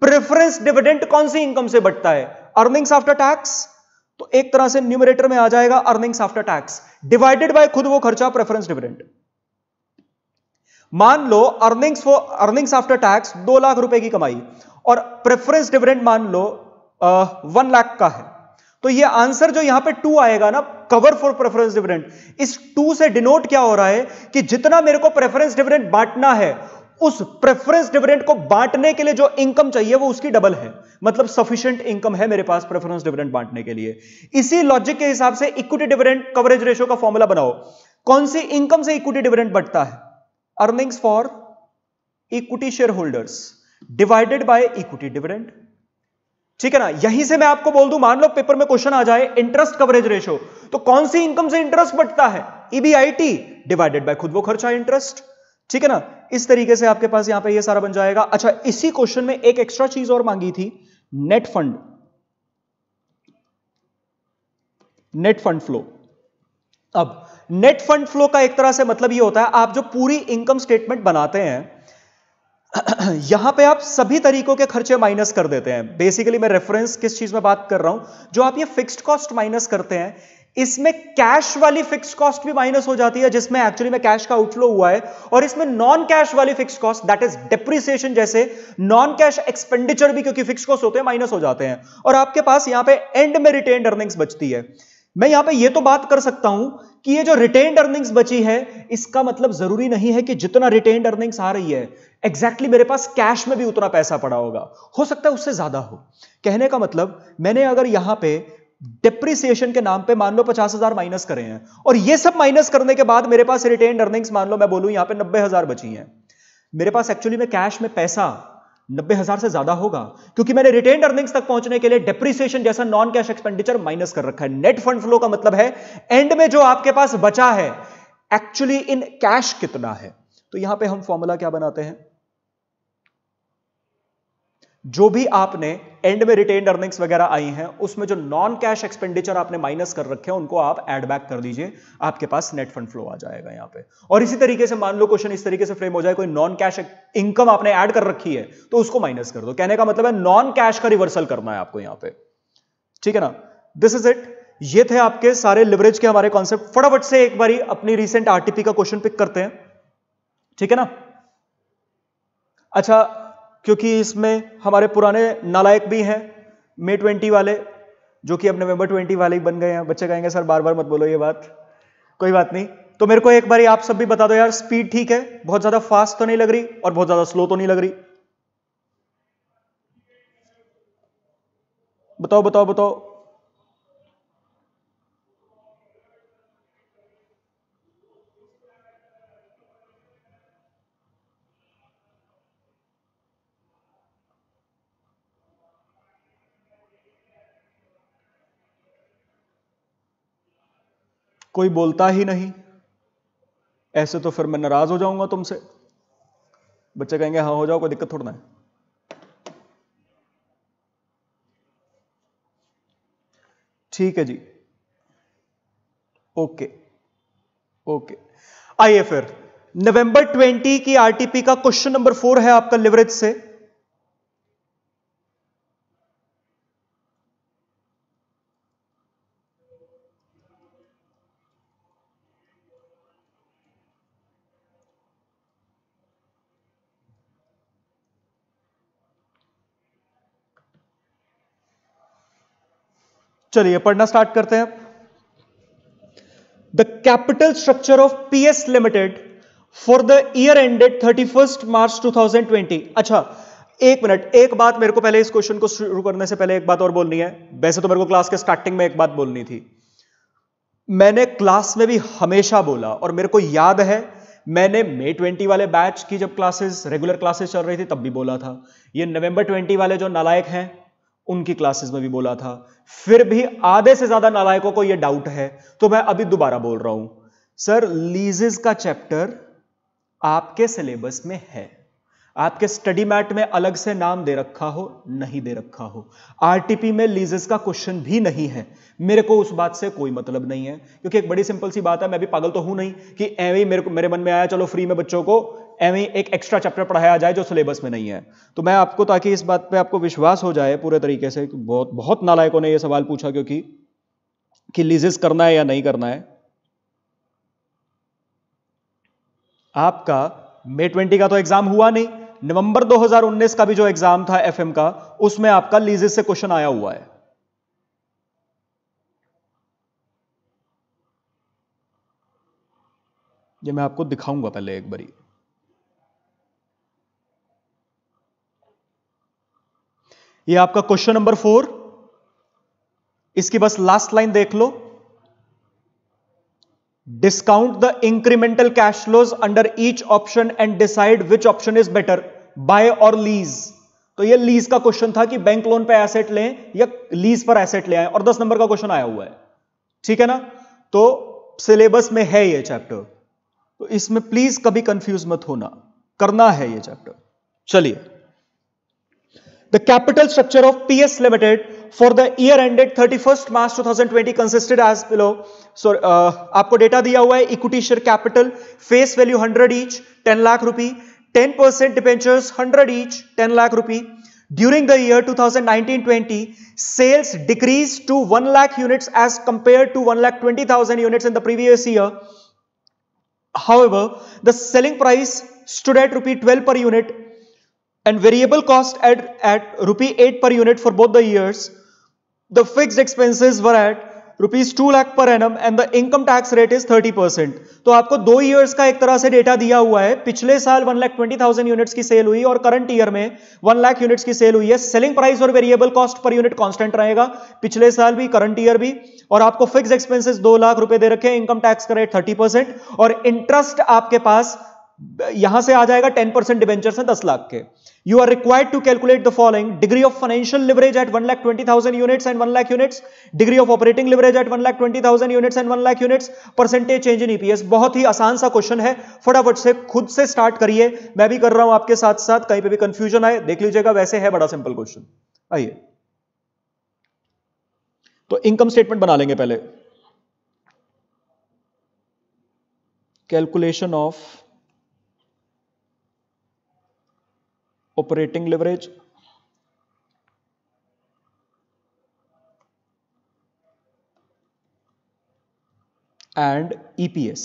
प्रेफरेंस डिविडेंट कौन सी इनकम से बटता है अर्निंग्स आफ्टर टैक्स तो एक तरह से न्यूमिनेटर में आ जाएगा earnings after tax divided by खुद वो खर्चा प्रेफरेंस डिविडेंट मान लो earnings for earnings after tax दो लाख रुपए की कमाई और प्रेफरेंस डिविडेंट मान लो वन लाख का है तो ये आंसर जो यहां पे टू आएगा ना कवर फॉर प्रेफरेंस डिविडेंट इस टू से डिनोट क्या हो रहा है कि जितना मेरे को प्रेफरेंस डिविडेंट बांटना है उस प्रेफरेंस डिविडेंट को बांटने के लिए जो इनकम चाहिए वो उसकी डबल है मतलब सफिशिएंट इनकम है मेरे पास प्रेफरेंस डिविडेंट बांटने के लिए इसी लॉजिक के हिसाब से इक्विटी डिविडेंट कवरेज रेशियो का फॉर्मूला बनाओ कौन सी इनकम से इक्विटी डिविडेंट बढ़ता है earnings for equity share holders divided by equity dividend ठीक है ना यहीं से मैं आपको बोल दू मान लो पेपर में क्वेश्चन आ जाए इंटरेस्ट कवरेज रेशियो तो कौन सी इनकम से इंटरेस्ट बढ़ता है ईबीआईटी डिवाइडेड बाय खुद वो खर्चा इंटरेस्ट ठीक है ना इस तरीके से आपके पास यहां पे ये सारा बन जाएगा अच्छा इसी क्वेश्चन में एक एक्स्ट्रा चीज और मांगी थी net fund net fund flow अब नेट फंड फ्लो का एक तरह से मतलब ये होता है आप जो पूरी इनकम स्टेटमेंट बनाते हैं यहां पे आप सभी तरीकों के खर्चे माइनस कर देते हैं बेसिकली मैं रेफरेंस किस चीज में बात कर रहा हूं जो आप ये फिक्स्ड कॉस्ट माइनस करते हैं इसमें कैश वाली फिक्स कॉस्ट भी माइनस हो जाती है जिसमें एक्चुअली में कैश का आउटफ्लो हुआ है और इसमें नॉन कैश वाली fix cost that is depreciation जैसे नॉन कैश एक्सपेंडिचर भी क्योंकि फिक्स कॉस्ट होते हैं माइनस हो जाते हैं और आपके पास यहां पे एंड में रिटेन अर्निंग्स बचती है मैं यहां पे ये तो बात कर सकता हूं कि ये जो रिटेन अर्निंग्स बची है इसका मतलब जरूरी नहीं है कि जितना रिटेन अर्निंग्स आ रही है एग्जैक्टली मेरे पास कैश में भी उतना पैसा पड़ा होगा हो सकता है उससे ज्यादा हो कहने का मतलब मैंने अगर यहां पे डिप्रिसिएशन के नाम पे मान लो पचास हजार माइनस करे हैं और ये सब माइनस करने के बाद मेरे पास रिटेन अर्निंग्स मान लो मैं बोलूं यहां पे नब्बे हजार बची हैं मेरे पास एक्चुअली में कैश में पैसा नब्बे हजार से ज्यादा होगा क्योंकि मैंने रिटेन अर्निंग्स तक पहुंचने के लिए डिप्रिसिएशन जैसा नॉन कैश एक्सपेंडिचर माइनस कर रखा है नेट फंड फ्लो का मतलब है एंड में जो आपके पास बचा है एक्चुअली इन कैश कितना है तो यहां पे हम फॉर्मूला क्या बनाते हैं जो भी आपने एंड में रिटेन अर्निंग्स वगैरह आई हैं उसमें जो नॉन कैश एक्सपेंडिचर आपने माइनस कर रखे हैं उनको आप एड बैक कर दीजिए आपके पास नेट फंड फ्लो आ जाएगा यहां पे और इसी तरीके से मान लो क्वेश्चन इस तरीके से फ्रेम हो जाए कोई नॉन कैश इनकम आपने ऐड कर रखी है तो उसको माइनस कर दो कहने का मतलब है नॉन कैश का रिवर्सल करना है आपको यहां पर ठीक है ना दिस इज इट ये थे आपके सारे लिवरेज के हमारे कॉन्सेप्ट फटाफट से एक बार अपनी रिसेंट आरटीपी का क्वेश्चन पिक करते हैं ठीक है ना अच्छा क्योंकि इसमें हमारे पुराने नालायक भी हैं मे ट्वेंटी वाले जो कि अब नवंबर ट्वेंटी वाले ही बन गए हैं बच्चे कहेंगे सर बार बार मत बोलो ये बात कोई बात नहीं तो मेरे को एक बार आप सब भी बता दो यार स्पीड ठीक है बहुत ज्यादा फास्ट तो नहीं लग रही और बहुत ज्यादा स्लो तो नहीं लग रही बताओ बताओ बताओ कोई बोलता ही नहीं ऐसे तो फिर मैं नाराज हो जाऊंगा तुमसे बच्चे कहेंगे हाँ हो जाओ कोई दिक्कत थोड़ा है ठीक है जी ओके ओके आइए फिर नवंबर 20 की आरटीपी का क्वेश्चन नंबर फोर है आपका लिवरेज से चलिए पढ़ना स्टार्ट करते हैं the capital structure of PS limited for the year ended thirty first March 2020 अच्छा एक मिनट एक बात मेरे को पहले इस क्वेश्चन को शुरू करने से पहले एक बात और बोलनी है वैसे तो मेरे को क्लास के स्टार्टिंग में एक बात बोलनी थी मैंने क्लास में भी हमेशा बोला और मेरे को याद है मैंने मई ट्वेंटी वाले बैच की जब क्लासेस रेगुलर क्लासेस चल रही थी तब भी बोला था ये नवंबर ट्वेंटी वाले जो नालायक हैं उनकी क्लासेस में भी बोला था फिर भी आधे से ज्यादा नालायकों को यह डाउट है तो मैं अभी दोबारा बोल रहा हूं सर लीजेस का चैप्टर आपके सिलेबस में है आपके स्टडी मैट में अलग से नाम दे रखा हो नहीं दे रखा हो आरटीपी में लीजेस का क्वेश्चन भी नहीं है मेरे को उस बात से कोई मतलब नहीं है क्योंकि एक बड़ी सिंपल सी बात है मैं भी पागल तो हूं नहीं कि मेरे को मेरे मन में आया चलो फ्री में बच्चों को एवं एक एक्स्ट्रा चैप्टर पढ़ाया जाए जो सिलेबस में नहीं है तो मैं आपको ताकि इस बात पे आपको विश्वास हो जाए पूरे तरीके से बहुत बहुत नालायकों ने ये सवाल पूछा क्योंकि कि लीजिस करना है या नहीं करना है आपका मे ट्वेंटी का तो एग्जाम हुआ नहीं नवंबर 2019 का भी जो एग्जाम था एफएम का उसमें आपका लीजिस से क्वेश्चन आया हुआ है ये मैं आपको दिखाऊंगा पहले एक बारी ये आपका क्वेश्चन नंबर फोर इसकी बस लास्ट लाइन देख लो discount the incremental cash flows under each option and decide which option is better buy और लीज तो ये लीज का क्वेश्चन था कि बैंक लोन पे एसेट लें या लीज पर एसेट ले आए और 10 नंबर का क्वेश्चन आया हुआ है ठीक है ना तो सिलेबस में है ये चैप्टर तो इसमें प्लीज कभी कंफ्यूज मत होना करना है ये चैप्टर चलिए The capital structure of PS Limited for the year ended 31st March 2020 consisted as below. So, uh, आपको uh, data दिया हुआ है equity share capital face value 100 each 10 lakh rupee, 10% debentures 100 each 10 lakh rupee. During the year 2019-20, sales decreased to 1 lakh units as compared to 1 lakh 20,000 units in the previous year. However, the selling price stood at rupee 12 per unit and variable cost at, at rupee 8 per unit for both the years. The fixed expenses were at rupees 2 lakh per annum and the income tax rate is 30%. तो आपको दो years का एक तरह से data दिया हुआ है पिछले साल 1 लाख 20,000 यूनिट्स की सेल हुई और करंट ईयर में 1 लाख यूनिट्स की सेल हुई है सेलिंग प्राइस और variable cost per unit constant रहेगा पिछले साल भी करंट ईयर भी और आपको फिक्स एक्सपेंसेस दो लाख रुपए दे रखे हैं इनकम टैक्स का रेट थर्टी और इंटरेस्ट आपके पास यहां से आ जाएगा टेन परसेंट डिवेंचर है दस लाख के you are required to calculate the following degree of financial leverage at one lakh twenty thousand units and one lakh units degree of operating leverage at one lakh twenty thousand units and one lakh units percentage change in EPS बहुत ही आसान सा question है फटाफट से खुद से start करिए मैं भी कर रहा हूं आपके साथ साथ कहीं पर भी कंफ्यूजन आए देख लीजिएगा वैसे है बड़ा सिंपल क्वेश्चन आइए तो इनकम स्टेटमेंट बना लेंगे पहले calculation of operating leverage and EPS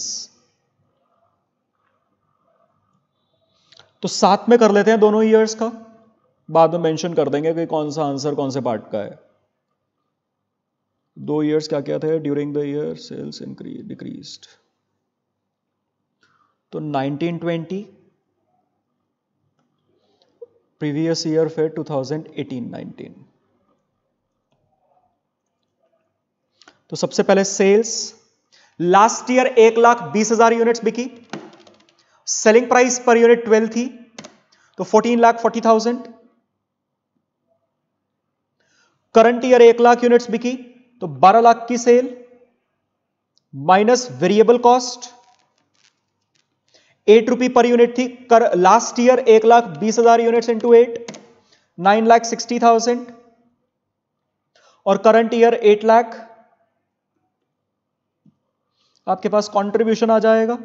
तो साथ में कर लेते हैं दोनों ईयर्स का बाद में मेंशन कर देंगे कि कौन सा आंसर कौन से पार्ट का है दो ईयर्स क्या क्या थे during the year sales increase decrease तो 1920 प्रीवियस ईयर फिर 2018-19 तो सबसे पहले सेल्स लास्ट ईयर एक लाख बीस हजार यूनिट्स बिकी सेलिंग प्राइस पर यूनिट 12 थी तो 14 lakh forty thousand current year एक लाख यूनिट्स बिकी तो 12 लाख की sale minus variable cost eight rupee per unit थी कर लास्ट ईयर एक लाख बीस हजार unit into eight nine lakh sixty thousand और करंट ईयर एट लाख आपके पास कंट्रीब्यूशन आ जाएगा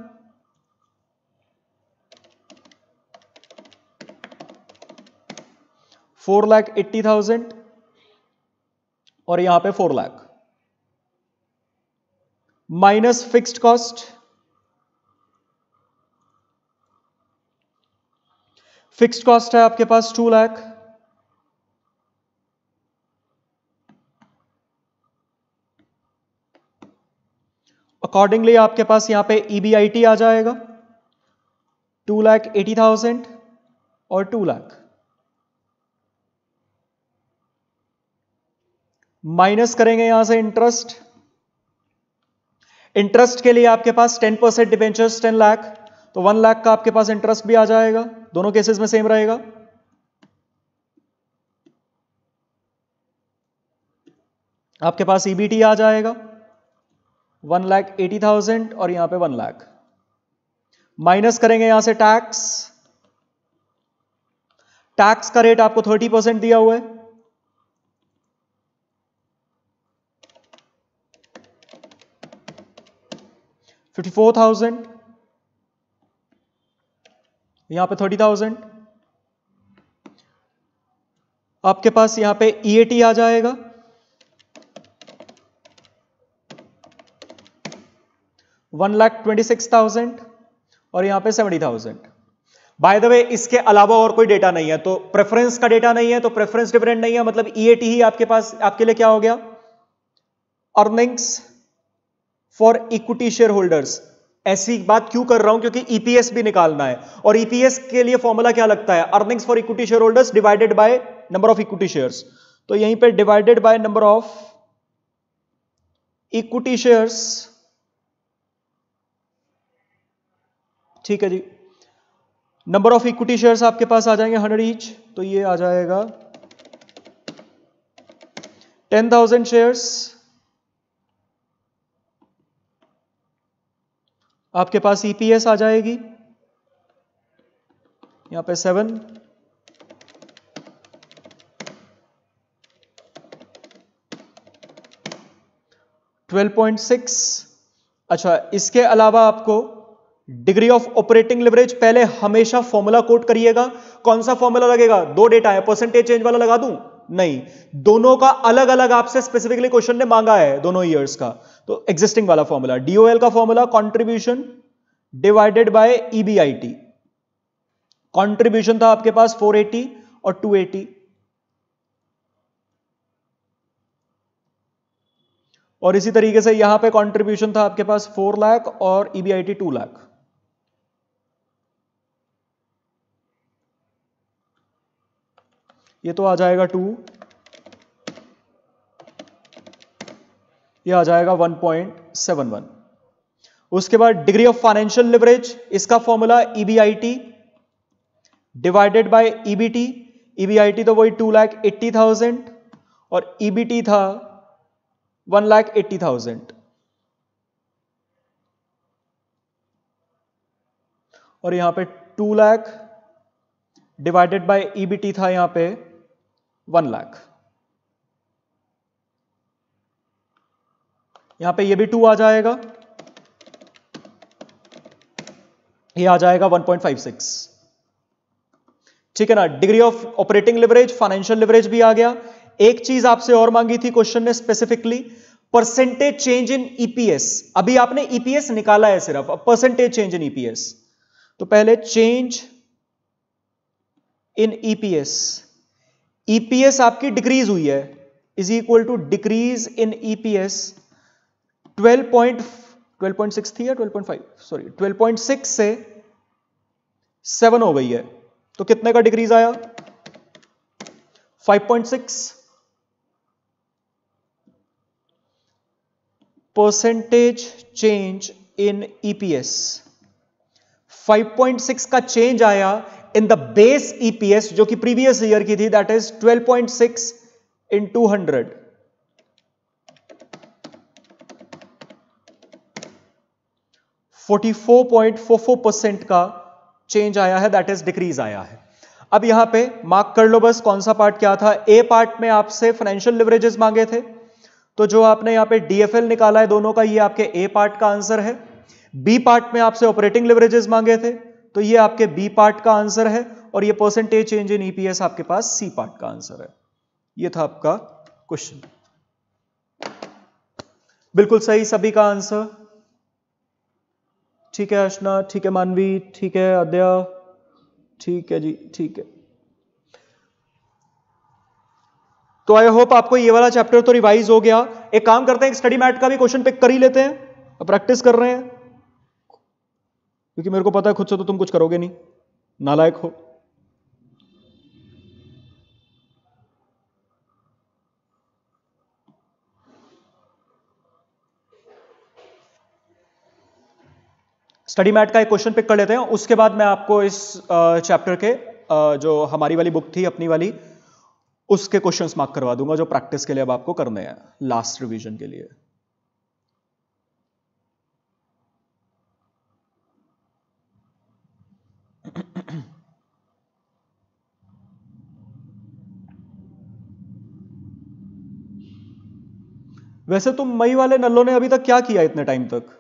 फोर लाख एट्टी थाउजेंड और यहां पे four lakh minus fixed cost fixed cost है आपके पास टू लाख अकॉर्डिंगली आपके पास यहां पे ईबीआईटी e आ जाएगा टू लाख एटी थाउजेंड और टू लाख माइनस करेंगे यहां से इंटरेस्ट इंटरेस्ट के लिए आपके पास ten percent debentures ten lakh तो वन लाख का आपके पास इंटरेस्ट भी आ जाएगा दोनों केसेस में सेम रहेगा आपके पास ईबीटी e आ जाएगा वन लाख एटी थाउजेंड और यहां पे वन लाख माइनस करेंगे यहां से टैक्स टैक्स का रेट आपको थर्टी परसेंट दिया हुआ है फिफ्टी फोर थाउजेंड यहां पे थर्टी थाउजेंड आपके पास यहां पे ईएटी e आ जाएगा one lakh twenty six thousand और यहां पे seventy thousand by the way इसके अलावा और कोई डेटा नहीं है तो प्रेफरेंस का डेटा नहीं है तो प्रेफरेंस डिफरेंट नहीं है मतलब ईएटी e ही आपके पास आपके लिए क्या हो गया earnings for equity share holders ऐसी बात क्यों कर रहा हूं क्योंकि ईपीएस e भी निकालना है और ईपीएस e के लिए फॉर्मूला क्या लगता है earnings for equity share holders divided by number of equity shares तो यहीं पे divided by number of equity shares ठीक है जी नंबर ऑफ इक्विटी शेयर्स आपके पास आ जाएंगे हंड्रेड ईच तो ये आ जाएगा टेन थाउजेंड शेयर्स आपके पास ईपीएस e आ जाएगी यहां पे सेवन ट्वेल्व पॉइंट सिक्स अच्छा इसके अलावा आपको डिग्री ऑफ ऑपरेटिंग लिवरेज पहले हमेशा फॉर्मूला कोट करिएगा कौन सा फॉर्मूला लगेगा दो डेटा है परसेंटेज चेंज वाला लगा दूं नहीं दोनों का अलग अलग आपसे स्पेसिफिकली क्वेश्चन ने मांगा है दोनों ईयर्स का तो एग्जिस्टिंग वाला फॉर्मूला डीओएल का formula contribution divided by EBIT contribution था आपके पास 480 और 280 और इसी तरीके से यहां पे कॉन्ट्रीब्यूशन था आपके पास 4 लाख और ईबीआईटी 2 लाख ये तो आ जाएगा टू ये आ जाएगा 1.71 उसके बाद डिग्री ऑफ फाइनेंशियल लिवरेज इसका formula EBIT e divided by EBT e EBIT e तो वही टू लाख एट्टी थाउजेंड और ईबीटी था वन लाख एट्टी थाउजेंड और यहां पे two lakh divided by EBT था यहां पे वन लाख यहां पे ये भी टू आ जाएगा ये आ जाएगा 1.56 ठीक है ना degree of operating leverage financial leverage भी आ गया एक चीज आपसे और मांगी थी क्वेश्चन ने specifically percentage change in EPS अभी आपने ईपीएस e निकाला है सिर्फ अब परसेंटेज चेंज इन ईपीएस तो पहले change in EPS EPS e आपकी डिक्रीज हुई है is equal to decrease in EPS 12.12.6 point थी या 12.5 सॉरी 12.6 से 7 हो गई है तो कितने का डिक्रीज आया 5.6 परसेंटेज चेंज इन ईपीएस 5.6 का चेंज आया इन द बेस ईपीएस जो कि प्रीवियस ईयर की थी that is 12.6 point six in to hundred forty four point four four percent का चेंज आया है दैट इज डिक्रीज आया है अब यहां पे मार्क कर लो बस कौन सा पार्ट क्या था ए पार्ट में आपसे फाइनेंशियल लिवरेजेस मांगे थे तो जो आपने यहां पे डीएफएल निकाला है दोनों का ये आपके ए पार्ट का आंसर है बी पार्ट में आपसे ऑपरेटिंग लिवरेजेस मांगे थे तो ये आपके बी पार्ट का आंसर है और ये परसेंटेज चेंज इन ईपीएस आपके पास सी पार्ट का आंसर है ये था आपका क्वेश्चन बिल्कुल सही सभी का आंसर ठीक है अर्चना ठीक है मानवी ठीक है अद्या ठीक है जी ठीक है तो आई होप आपको ये वाला चैप्टर तो रिवाइज हो गया एक काम करते हैं एक स्टडी मैट का भी क्वेश्चन पिक कर ही लेते हैं प्रैक्टिस कर रहे हैं क्योंकि मेरे को पता है खुद से तो तुम कुछ करोगे नहीं नालायक हो स्टडी मैट का एक क्वेश्चन पिक कर लेते हैं उसके बाद मैं आपको इस चैप्टर के जो हमारी वाली बुक थी अपनी वाली उसके क्वेश्चंस मार्क करवा दूंगा जो प्रैक्टिस के लिए अब आपको करने हैं लास्ट रिवीजन के लिए वैसे तुम तो मई वाले नल्लों ने अभी तक क्या किया इतने टाइम तक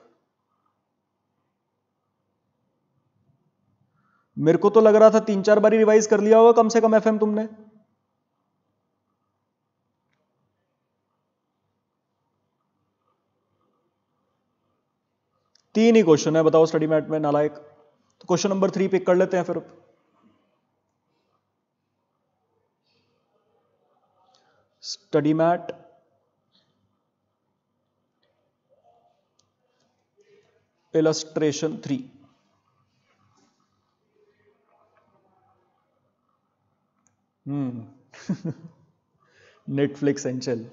मेरे को तो लग रहा था तीन चार बारी रिवाइज कर लिया होगा कम से कम एफएम तुमने तीन ही क्वेश्चन है बताओ स्टडी मैट में नालायक क्वेश्चन नंबर थ्री पिक कर लेते हैं फिर study mat illustration three hmm Netflix and चल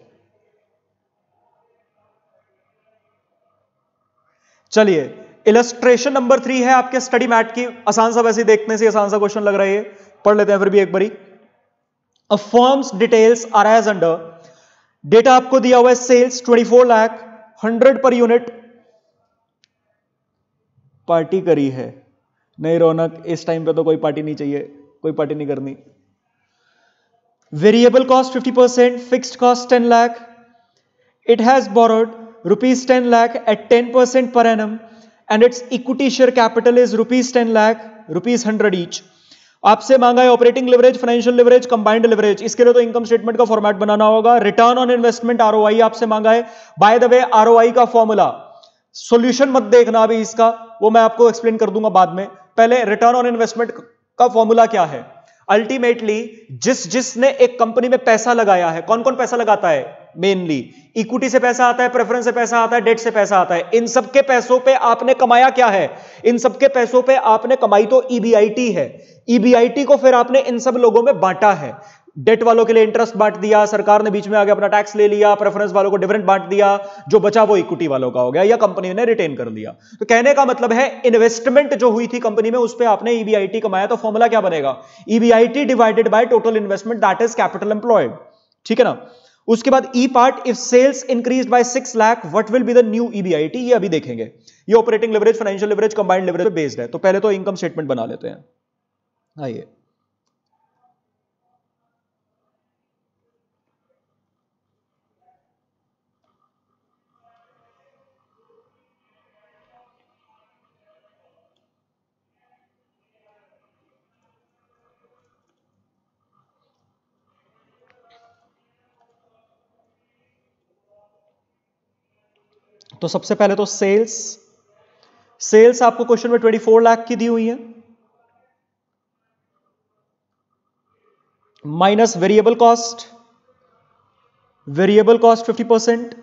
चलिए इलस्ट्रेशन नंबर थ्री है आपके स्टडी मैट की आसान सा वैसे देखने से आसान सा क्वेश्चन लग रहा है पढ़ लेते हैं फिर भी एक बारी a firm's details are as under data आपको दिया हुआ है sales 24 lakh 100 per unit party करी है नहीं रौनक इस टाइम पे तो कोई पार्टी नहीं चाहिए कोई पार्टी नहीं करनी variable cost 50 percent fix cost 10 lakh it has borrowed rupees ten lakh at ten percent per annum and its equity share capital is rupees ten lakh rupees hundred each आपसे मांगा है operating leverage financial leverage combined leverage इसके लिए तो income statement का format बनाना होगा return on investment R आपसे मांगा है बाय द वे आर का फॉर्मूला सॉल्यूशन मत देखना अभी इसका वो मैं आपको एक्सप्लेन कर दूंगा बाद में पहले रिटर्न ऑन इन्वेस्टमेंट का फॉर्मूला क्या है अल्टीमेटली जिस जिसने एक कंपनी में पैसा लगाया है कौन कौन पैसा लगाता है मेनली इक्विटी से पैसा आता है प्रेफरेंस से पैसा आता है डेट से पैसा आता है इन सबके पैसों पे आपने कमाया क्या है इन सबके पैसों पे आपने कमाई तो ईबीआईटी e है ईबीआईटी e को फिर आपने इन सब लोगों में बांटा है डेट वालों के लिए इंटरेस्ट बांट दिया सरकार ने बीच में आगे अपना टैक्स ले लिया प्रेफरेंस वालों को डिविडेंड बांट दिया जो बचा वो इक्विटी वालों का हो गया या कंपनी ने रिटेन कर लिया तो कहने का मतलब है इन्वेस्टमेंट जो हुई थी कंपनी में उस पर आपने ईबीआईटी e कमाया तो फॉर्मूला क्या बनेगा EBIT divided by total investment that is capital employed ठीक है ना उसके बाद E part if sales increase by six lakh what will be the new EBIT ये अभी देखेंगे ये operating leverage financial leverage combined leverage पे बेस्ड है तो पहले तो इनकम स्टेटमेंट बना लेते हैं आइए तो सबसे पहले तो सेल्स सेल्स आपको क्वेश्चन में 24 लाख की दी हुई है minus variable cost variable cost 50 percent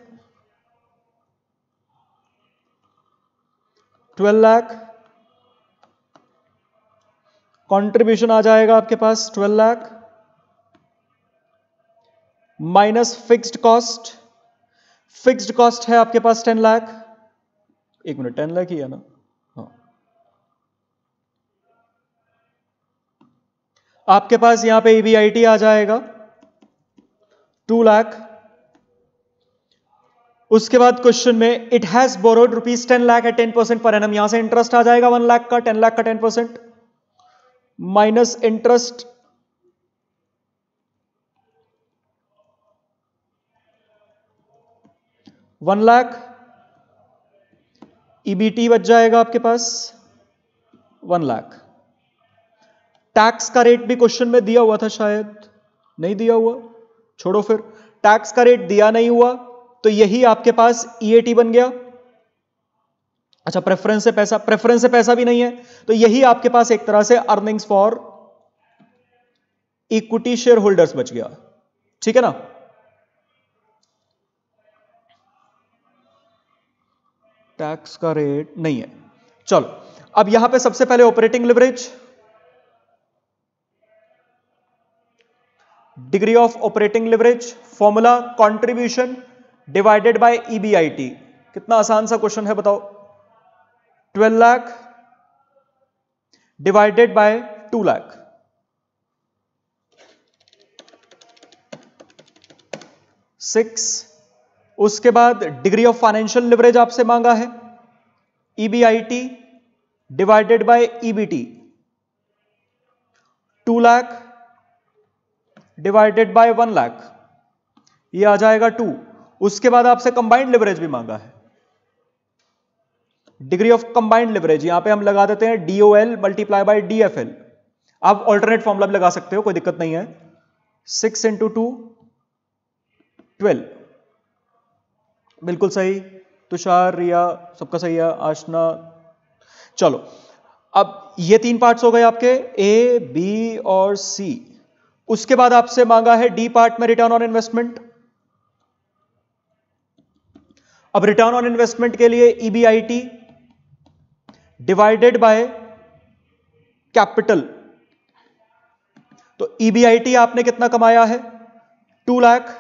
twelve lakh contribution आ जाएगा आपके पास 12 lakh minus fixed cost fixed cost है आपके पास टेन लाख एक मिनट टेन लाख ही है ना हाँ आपके पास यहां पे ईबीआईटी e आ जाएगा टू लाख उसके बाद क्वेश्चन में it has borrowed rupees ten lakh at ten percent per annum यहां से इंटरेस्ट आ जाएगा वन लाख का टेन लाख का ten percent minus interest one lakh EBT e बच जाएगा आपके पास वन लाख टैक्स का रेट भी क्वेश्चन में दिया हुआ था शायद नहीं दिया हुआ छोड़ो फिर टैक्स का रेट दिया नहीं हुआ तो यही आपके पास ईएटी e बन गया अच्छा प्रेफरेंस से पैसा प्रेफरेंस से पैसा भी नहीं है तो यही आपके पास एक तरह से earnings for equity share holders बच गया ठीक है ना टैक्स का रेट नहीं है चलो अब यहां पे सबसे पहले operating leverage degree of operating leverage formula contribution divided by EBIT कितना आसान सा क्वेश्चन है बताओ 12 lakh divided by 2 lakh six उसके बाद डिग्री ऑफ फाइनेंशियल लिवरेज आपसे मांगा है EBIT divided by EBT two lakh divided by one lakh ये आ जाएगा टू उसके बाद आपसे कंबाइंड लिवरेज भी मांगा है डिग्री ऑफ कंबाइंड लिवरेज यहां पे हम लगा देते हैं डीओएल मल्टीप्लाई बाय डीएफएल आप ऑल्टरनेट फॉर्मुला भी लगा सकते हो कोई दिक्कत नहीं है सिक्स इंटू टू ट्वेल्व बिल्कुल सही तुषार रिया सबका सही है आशना चलो अब ये तीन पार्ट्स हो गए आपके ए बी और सी उसके बाद आपसे मांगा है डी पार्ट में रिटर्न ऑन इन्वेस्टमेंट अब रिटर्न ऑन इन्वेस्टमेंट के लिए ईबीआईटी डिवाइडेड बाय कैपिटल तो ईबीआईटी e आपने कितना कमाया है two lakh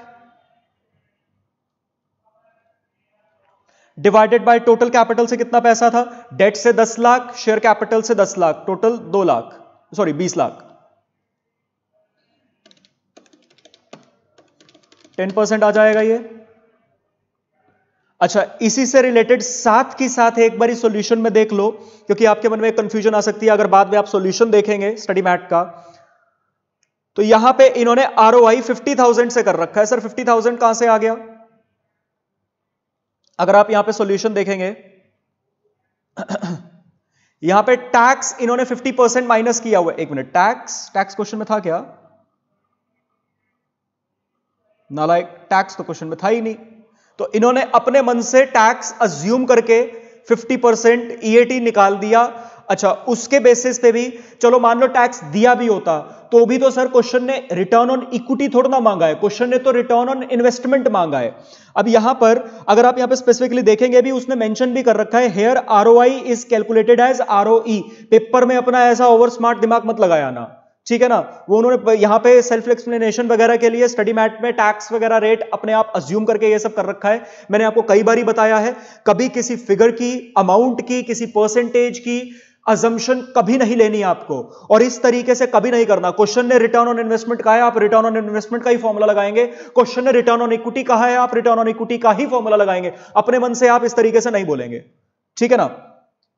divided by total capital से कितना पैसा था डेट से दस लाख शेयर कैपिटल से दस लाख टोटल दो लाख सॉरी बीस लाख टेन परसेंट आ जाएगा ये अच्छा इसी से रिलेटेड साथ की साथ एक बार सॉल्यूशन में देख लो क्योंकि आपके मन में कंफ्यूजन आ सकती है अगर बाद में आप सॉल्यूशन देखेंगे स्टडी मैट का तो यहां पे इन्होंने आर ओ से कर रखा है सर 50,000 कहां से आ गया अगर आप यहां पे सॉल्यूशन देखेंगे यहां पे टैक्स इन्होंने 50 परसेंट माइनस किया हुआ एक मिनट टैक्स टैक्स क्वेश्चन में था क्या नालायक टैक्स तो क्वेश्चन में था ही नहीं तो इन्होंने अपने मन से टैक्स अज्यूम करके 50 परसेंट ई निकाल दिया अच्छा उसके बेसिस पे भी चलो मान लो टैक्स दिया भी होता तो भी तो सर क्वेश्चन ने रिटर्न ऑन इक्विटी थोड़ा ना मांगा है क्वेश्चन ने तो रिटर्न ऑन इन्वेस्टमेंट मांगा है अब यहां पर अगर आप यहां पे स्पेसिफिकली देखेंगे भी उसने मेंशन भी कर रखा है here ROI is calculated as ROE paper में अपना ऐसा ओवर स्मार्ट दिमाग मत लगाया ना ठीक है ना वो उन्होंने यहां पे सेल्फ एक्सप्लेनेशन वगैरह के लिए स्टडी मैट में टैक्स वगैरह रेट अपने आप अज्यूम करके ये सब कर रखा है मैंने आपको कई बार ही बताया है कभी किसी फिगर की अमाउंट की किसी परसेंटेज की अजम्पन कभी नहीं लेनी आपको और इस तरीके से कभी नहीं करना क्वेश्चन ने रिटर्न ऑन इन्वेस्टमेंट कहा है आप रिटर्न ऑन इन्वेस्टमेंट का ही फॉर्मुला लगाएंगे क्वेश्चन ने रिटर्न ऑन इक्विटी कहा है आप रिटर्न ऑन इक्विटी का ही फॉर्मुला लगाएंगे अपने मन से आप इस तरीके से नहीं बोलेंगे ठीक है ना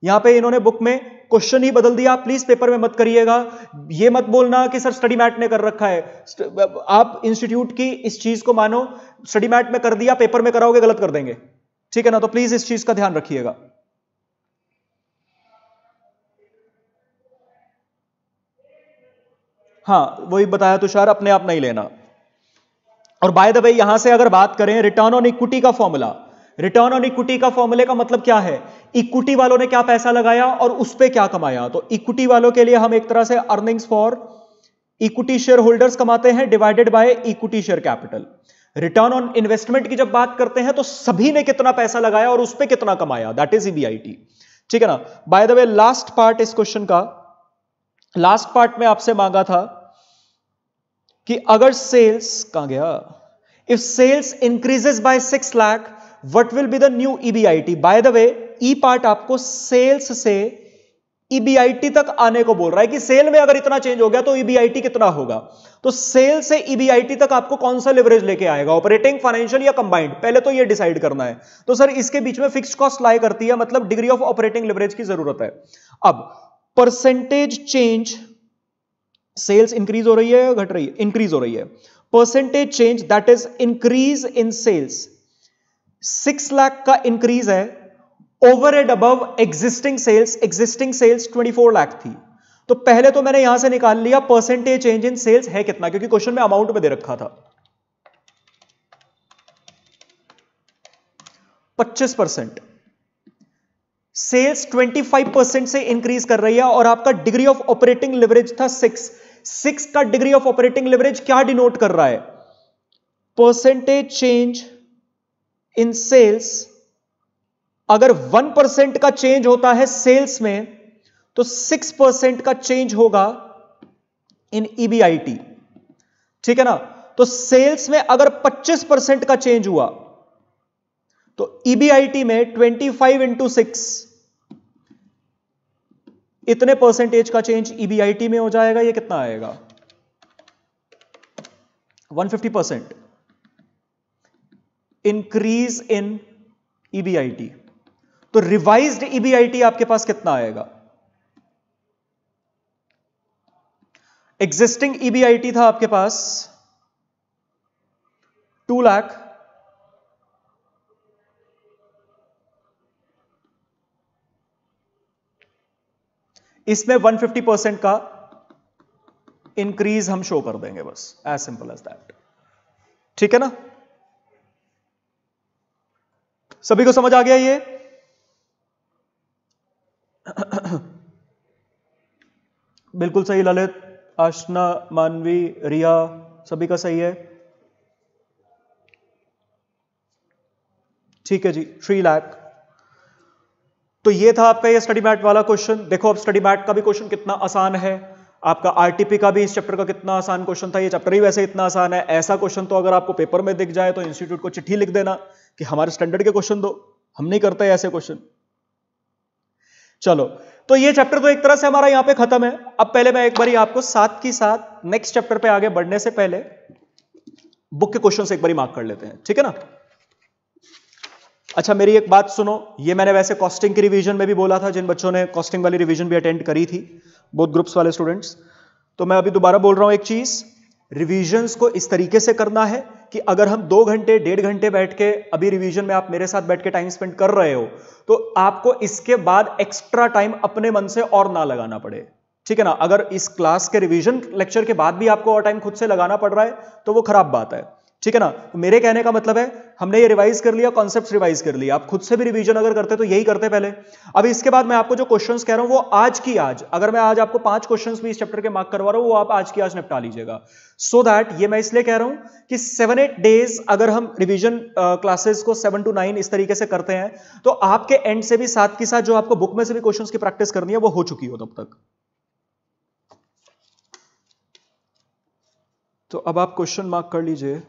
यहां पे इन्होंने बुक में क्वेश्चन ही बदल दिया प्लीज पेपर में मत करिएगा ये मत बोलना कि सर स्टडी मैट ने कर रखा है आप इंस्टीट्यूट की इस चीज को मानो स्टडी मैट में कर दिया पेपर में कराओगे गलत कर देंगे ठीक है ना तो प्लीज इस चीज का ध्यान रखिएगा हाँ वही बताया तुषार तो अपने आप नहीं लेना और बाय द वे यहां से अगर बात करें रिटर्न ऑन इक्विटी का फॉर्मूला रिटर्न ऑन इक्विटी का फॉर्मूले का मतलब क्या है इक्विटी वालों ने क्या पैसा लगाया और उस पर क्या कमाया तो इक्विटी वालों के लिए हम एक तरह से earnings for equity share holders कमाते हैं divided by equity share capital return on investment की जब बात करते हैं तो सभी ने कितना पैसा लगाया और उस पर कितना कमाया दैट इज ई ठीक है ना by the way last part इस क्वेश्चन का लास्ट पार्ट में आपसे मांगा था कि अगर सेल्स कहां गया if sales increases by six lakh what will be the new EBIT by the way E part आपको सेल्स से ईबीआईटी e तक आने को बोल रहा है कि सेल में अगर इतना चेंज हो गया तो ईबीआईटी e कितना होगा तो सेल से ईबीआईटी e तक आपको कौन सा लेवरेज लेके आएगा ऑपरेटिंग फाइनेंशियल या कंबाइंड पहले तो ये डिसाइड करना है तो सर इसके बीच में फिक्स कॉस्ट लाई करती है मतलब डिग्री ऑफ ऑपरेटिंग लेवरेज की जरूरत है अब परसेंटेज चेंज सेल्स इंक्रीज हो रही है या घट रही है इंक्रीज हो रही है percentage change that is increase in sales six lakh का इंक्रीज है over and above existing sales existing sales twenty four lakh थी तो पहले तो मैंने यहां से निकाल लिया परसेंटेज चेंज इन सेल्स है कितना क्योंकि क्वेश्चन में अमाउंट में दे रखा था 25 परसेंट सेल्स 25 परसेंट से इंक्रीज कर रही है और आपका डिग्री ऑफ ऑपरेटिंग लेवरेज था सिक्स सिक्स का डिग्री ऑफ ऑपरेटिंग लेवरेज क्या डिनोट कर रहा है परसेंटेज चेंज इन सेल्स अगर वन परसेंट का चेंज होता है सेल्स में तो सिक्स परसेंट का चेंज होगा इन ईबीआईटी e ठीक है ना तो सेल्स में अगर पच्चीस परसेंट का चेंज हुआ तो ईबीआईटी e में 25 फाइव इंटू सिक्स इतने परसेंटेज का चेंज ईबीआईटी e में हो जाएगा ये कितना आएगा 150 परसेंट इंक्रीज इन ईबीआईटी तो रिवाइज्ड ईबीआईटी e आपके पास कितना आएगा एग्जिस्टिंग ईबीआईटी था आपके पास टू लाख इसमें 150 परसेंट का इंक्रीज हम शो कर देंगे बस एज सिंपल एज दैट ठीक है ना सभी को समझ आ गया ये बिल्कुल सही ललित आशना मानवी रिया सभी का सही है ठीक है जी थ्री लैख तो ये था आपका ये स्टडी मैट वाला क्वेश्चन देखो अब स्टडी मैट का भी क्वेश्चन कितना आसान है आपका आरटीपी का भी इस चैप्टर का कितना आसान क्वेश्चन था ये चैप्टर ही वैसे इतना आसान है ऐसा क्वेश्चन तो अगर आपको पेपर में दिख जाए तो इंस्टीट्यूट को चिट्ठी लिख देना कि हमारे स्टैंडर्ड के क्वेश्चन दो हम नहीं करते ऐसे क्वेश्चन चलो तो ये चैप्टर तो एक तरह से हमारा यहां पे खत्म है अब पहले मैं एक बार आपको साथ की साथ नेक्स्ट चैप्टर पे आगे बढ़ने से पहले बुक के क्वेश्चन एक बार मार्क कर लेते हैं ठीक है ना अच्छा मेरी एक बात सुनो ये मैंने वैसे कॉस्टिंग की रिवीजन में भी बोला था जिन बच्चों ने कॉस्टिंग वाली रिवीजन भी अटेंड करी थी बहुत ग्रुप्स वाले स्टूडेंट्स तो मैं अभी दोबारा बोल रहा हूं एक चीज रिवीजन्स को इस तरीके से करना है कि अगर हम दो घंटे डेढ़ घंटे बैठ के अभी रिवीजन में आप मेरे साथ बैठ के टाइम स्पेंड कर रहे हो तो आपको इसके बाद एक्स्ट्रा टाइम अपने मन से और ना लगाना पड़े ठीक है ना अगर इस क्लास के रिवीजन लेक्चर के बाद भी आपको और टाइम खुद से लगाना पड़ रहा है तो वो खराब बात है ठीक है ना तो मेरे कहने का मतलब है हमने ये रिवाइज कर लिया कॉन्सेप्ट रिवाइज कर लिया आप खुद से भी रिवीजन अगर करते तो यही करते पहले अब इसके बाद मैं आपको जो क्वेश्चन कह रहा हूं वो आज की आज अगर मैं आज आपको पांच क्वेश्चन भी इस चैप्टर के मार्क करवा रहा हूं वो आप आज की आज निपटा लीजिएगा सो so दैट ये मैं इसलिए कह रहा हूं कि सेवन एट डेज अगर हम रिविजन क्लासेस uh, को सेवन टू नाइन इस तरीके से करते हैं तो आपके एंड से भी साथ के साथ जो आपको बुक में से भी क्वेश्चन की प्रैक्टिस करनी है वो हो चुकी हो तब तक तो अब आप क्वेश्चन मार्क कर लीजिए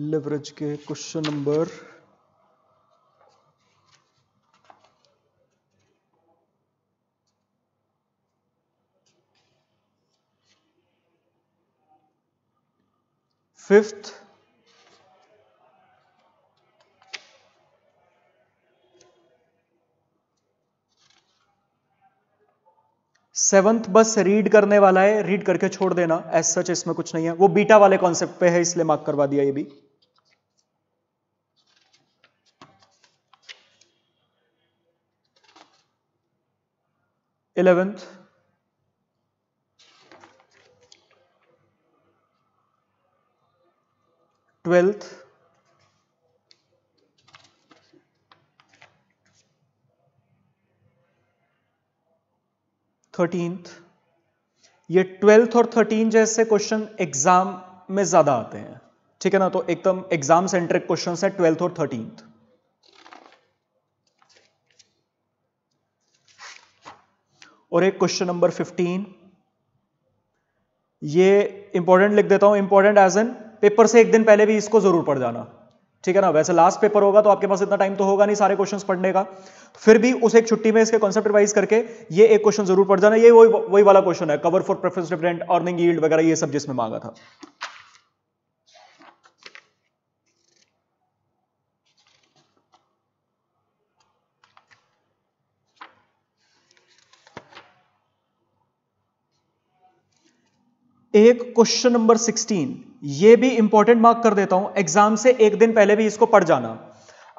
लेवरेज के क्वेश्चन नंबर फिफ्थ सेवंथ बस रीड करने वाला है रीड करके छोड़ देना एज सच इसमें कुछ नहीं है वो बीटा वाले कॉन्सेप्ट पे है इसलिए मार्क करवा दिया ये भी 11th twelfth थर्टींथ ये ट्वेल्थ और थर्टीन जैसे क्वेश्चन एग्जाम में ज्यादा आते हैं ठीक है ना तो एकदम एग्जाम सेंट्रिक क्वेश्चन है ट्वेल्थ और थर्टींथ और एक क्वेश्चन नंबर फिफ्टीन ये इंपॉर्टेंट लिख देता हूं इंपॉर्टेंट एज एन पेपर से एक दिन पहले भी इसको जरूर पढ़ जाना ठीक है ना वैसे लास्ट पेपर होगा तो आपके पास इतना टाइम तो होगा नहीं सारे क्वेश्चंस पढ़ने का तो फिर भी उस एक छुट्टी में इसके कॉन्सेप्ट रिवाइज करके ये एक क्वेश्चन जरूर पढ़ जाना ये वही वही वाला क्वेश्चन है cover for preference different earning yield वगैरह ये सब जिसमें मांगा था एक क्वेश्चन नंबर 16 ये भी इंपॉर्टेंट मार्क कर देता हूं एग्जाम से एक दिन पहले भी इसको पढ़ जाना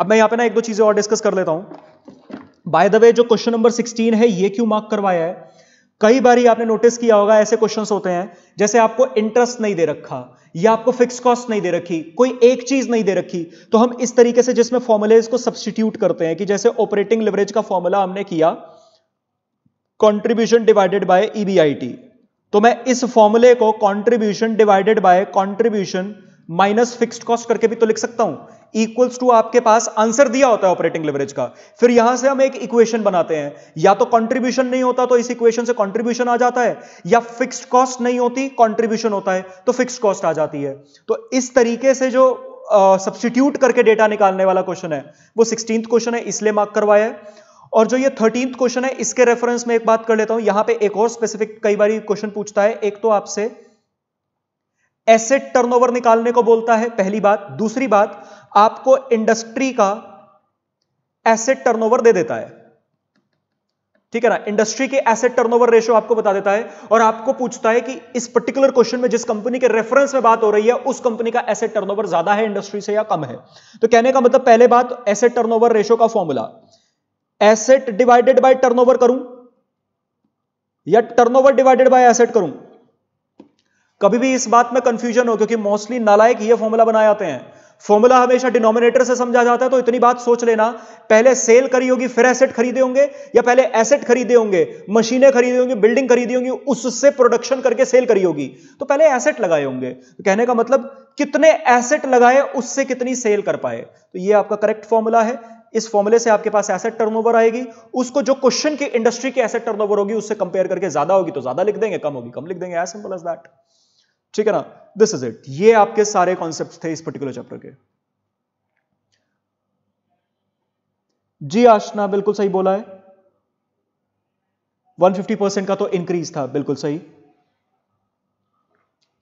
अब मैं यहां पे ना एक दो चीजें और डिस्कस कर लेता हूं बाय द वे जो क्वेश्चन नंबर 16 है ये क्यों मार्क करवाया है कई बार आपने नोटिस किया होगा ऐसे क्वेश्चन होते हैं जैसे आपको इंटरेस्ट नहीं दे रखा या आपको फिक्स कॉस्ट नहीं दे रखी कोई एक चीज नहीं दे रखी तो हम इस तरीके से जिसमें फॉर्मुलेज को सब्सटीट्यूट करते हैं कि जैसे ऑपरेटिंग लिवरेज का फॉर्मूला हमने किया कॉन्ट्रीब्यूशन डिवाइडेड बाय ईबीआईटी तो मैं इस फॉर्मूले को contribution divided by contribution minus fixed cost करके भी तो लिख सकता हूं इक्वल्स टू आपके पास आंसर दिया होता है ऑपरेटिंग लेवरेज का फिर यहां से हम एक इक्वेशन बनाते हैं या तो कंट्रीब्यूशन नहीं होता तो इस इक्वेशन से कंट्रीब्यूशन आ जाता है या फिक्स्ड कॉस्ट नहीं होती कंट्रीब्यूशन होता है तो फिक्स्ड कॉस्ट आ जाती है तो इस तरीके से जो सब्सटीट्यूट uh, करके डेटा निकालने वाला क्वेश्चन है वो सिक्सटीन क्वेश्चन है इसलिए मार्क करवाया है और जो ये थर्टींथ क्वेश्चन है इसके रेफरेंस में एक बात कर लेता हूं यहां पे एक और स्पेसिफिक कई बार क्वेश्चन पूछता है एक तो आपसे एसेट टर्नओवर निकालने को बोलता है पहली बात दूसरी बात आपको इंडस्ट्री का एसेट टर्नओवर दे देता है ठीक है ना इंडस्ट्री के एसेट टर्नओवर रेशियो आपको बता देता है और आपको पूछता है कि इस पर्टिकुलर क्वेश्चन में जिस कंपनी के रेफरेंस में बात हो रही है उस कंपनी का एसेट टर्नओवर ज्यादा है इंडस्ट्री से या कम है तो कहने का मतलब पहले बात एसेट टर्नओवर रेशियो का formula asset divided by turnover करूं या टर्नओवर डिवाइडेड बाय एसेट करूं कभी भी इस बात में कंफ्यूजन हो क्योंकि मोस्टली नालायक ये फॉर्मूला बनाए जाते हैं फॉर्मूला हमेशा डिनोमिनेटर से समझा जाता है तो इतनी बात सोच लेना पहले सेल करी होगी फिर एसेट खरीदे होंगे या पहले एसेट खरीदे होंगे मशीनें खरीदी होंगी बिल्डिंग खरीदी होंगी उससे प्रोडक्शन करके सेल करी होगी तो पहले एसेट लगाए होंगे तो कहने का मतलब कितने एसेट लगाए उससे कितनी सेल कर पाए तो ये आपका करेक्ट फॉर्मूला है इस फॉर्मूले से आपके पास एसेट टर्नओवर आएगी उसको जो क्वेश्चन की इंडस्ट्री की एसेट टर्नओवर होगी उससे कंपेयर करके ज्यादा होगी तो ज्यादा लिख देंगे कम होगी कम लिख देंगे एज सिंपल एज दैट ठीक है ना दिस इज इट ये आपके सारे कॉन्सेप्ट थे इस पर्टिकुलर चैप्टर के जी आशना बिल्कुल सही बोला है 150 परसेंट का तो इंक्रीज था बिल्कुल सही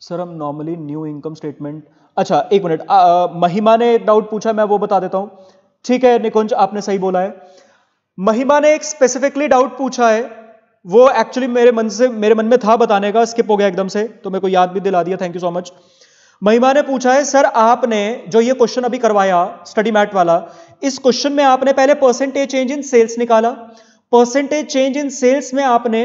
सर हम नॉर्मली न्यू इनकम स्टेटमेंट अच्छा एक मिनट महिमा ने डाउट पूछा मैं वो बता देता हूं ठीक है निकुंज आपने सही बोला है महिमा ने एक स्पेसिफिकली डाउट पूछा है वो एक्चुअली मेरे मन से मेरे मन में था बताने का स्किप हो गया एकदम से तो मेरे को याद भी दिला दिया थैंक यू सो मच महिमा ने पूछा है सर आपने जो ये क्वेश्चन अभी करवाया स्टडी मैट वाला इस क्वेश्चन में आपने पहले परसेंटेज चेंज इन सेल्स निकाला परसेंटेज चेंज इन सेल्स में आपने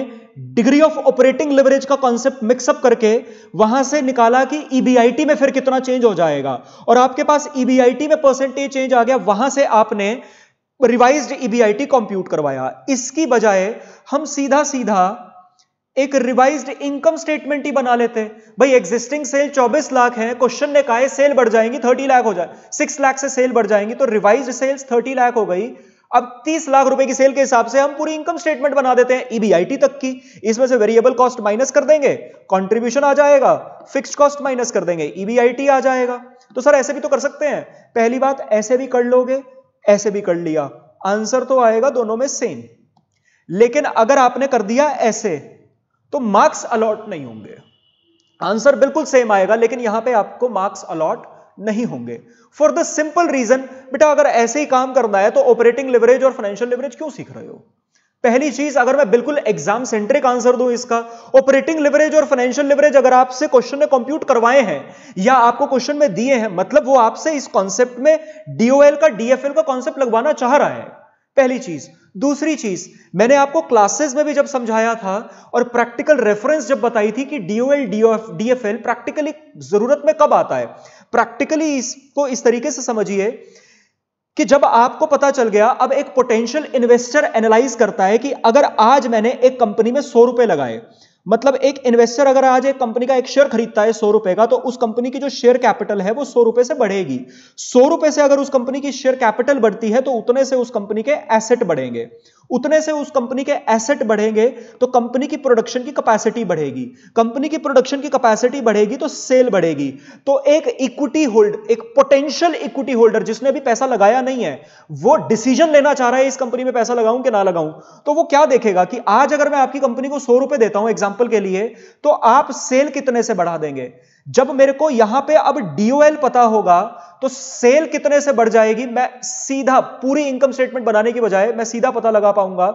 डिग्री ऑफ ऑपरेटिंग लेवरेज का कॉन्सेप्ट मिक्सअप करके वहां से निकाला कि ईबीआईटी e में फिर कितना चेंज हो जाएगा और आपके पास ईबीआईटी e में परसेंटेज चेंज आ गया वहां से आपने रिवाइज्ड ईबीआईटी कंप्यूट करवाया इसकी बजाय हम सीधा सीधा एक रिवाइज्ड इनकम स्टेटमेंट ही बना लेते भाई एग्जिस्टिंग सेल 24 लाख है क्वेश्चन ने कहा सेल बढ़ जाएंगी 30 लाख हो जाए 6 लाख से सेल बढ़ जाएंगी तो रिवाइज्ड सेल्स 30 लाख हो गई अब 30 लाख रुपए की सेल के हिसाब से हम पूरी इनकम स्टेटमेंट बना देते हैं ईबीआईटी e तक की इसमें से वेरिएबल कॉस्ट माइनस कर देंगे कंट्रीब्यूशन आ जाएगा फिक्स्ड कॉस्ट माइनस कर देंगे ईबीआईटी e आ जाएगा तो सर ऐसे भी तो कर सकते हैं पहली बात ऐसे भी कर लोगे ऐसे भी कर लिया आंसर तो आएगा दोनों में सेम लेकिन अगर आपने कर दिया ऐसे तो मार्क्स अलॉट नहीं होंगे आंसर बिल्कुल सेम आएगा लेकिन यहां पर आपको मार्क्स अलॉट नहीं होंगे फॉर द सिंपल रीजन बेटा अगर ऐसे ही काम करना है तो ऑपरेटिंग लिवरेज और फाइनेंशियल लिवरेज क्यों सीख रहे हो पहली चीज अगर मैं बिल्कुल एग्जाम सेंट्रिक आंसर दूं इसका ऑपरेटिंग लिवरेज और फाइनेंशियल लिवरेज अगर आपसे क्वेश्चन में कंप्यूट करवाए हैं या आपको क्वेश्चन में दिए हैं मतलब वो आपसे इस कॉन्सेप्ट में डीओएल का डीएफएल का कॉन्सेप्ट लगवाना चाह रहा है पहली चीज दूसरी चीज मैंने आपको क्लासेस में भी जब समझाया था और प्रैक्टिकल रेफरेंस जब बताई थी कि डीओएल डीएफएल प्रैक्टिकली जरूरत में कब आता है प्रैक्टिकली इसको इस तरीके से समझिए कि जब आपको पता चल गया अब एक पोटेंशियल इन्वेस्टर एनालाइज करता है कि अगर आज मैंने एक कंपनी में सौ रुपए लगाए मतलब एक इन्वेस्टर अगर आज एक कंपनी का एक शेयर खरीदता है सौ रुपए का तो उस कंपनी की जो शेयर कैपिटल है वो सौ रुपए से बढ़ेगी सौ रुपए से अगर उस कंपनी की शेयर कैपिटल बढ़ती है तो उतने से उस कंपनी के एसेट बढ़ेंगे उतने से उस कंपनी के एसेट बढ़ेंगे तो कंपनी की प्रोडक्शन की कैपेसिटी बढ़ेगी कंपनी की प्रोडक्शन की कैपेसिटी बढ़ेगी तो सेल बढ़ेगी तो एक इक्विटी होल्ड एक पोटेंशियल इक्विटी होल्डर जिसने अभी पैसा लगाया नहीं है वो डिसीजन लेना चाह रहा है इस कंपनी में पैसा लगाऊं कि ना लगाऊं तो वो क्या देखेगा कि आज अगर मैं आपकी कंपनी को सौ रुपए देता हूं एग्जाम्पल के लिए तो आप सेल कितने से बढ़ा देंगे जब मेरे को यहां पे अब डीओएल पता होगा तो सेल कितने से बढ़ जाएगी मैं सीधा पूरी इनकम स्टेटमेंट बनाने के बजाय मैं सीधा पता लगा पाऊंगा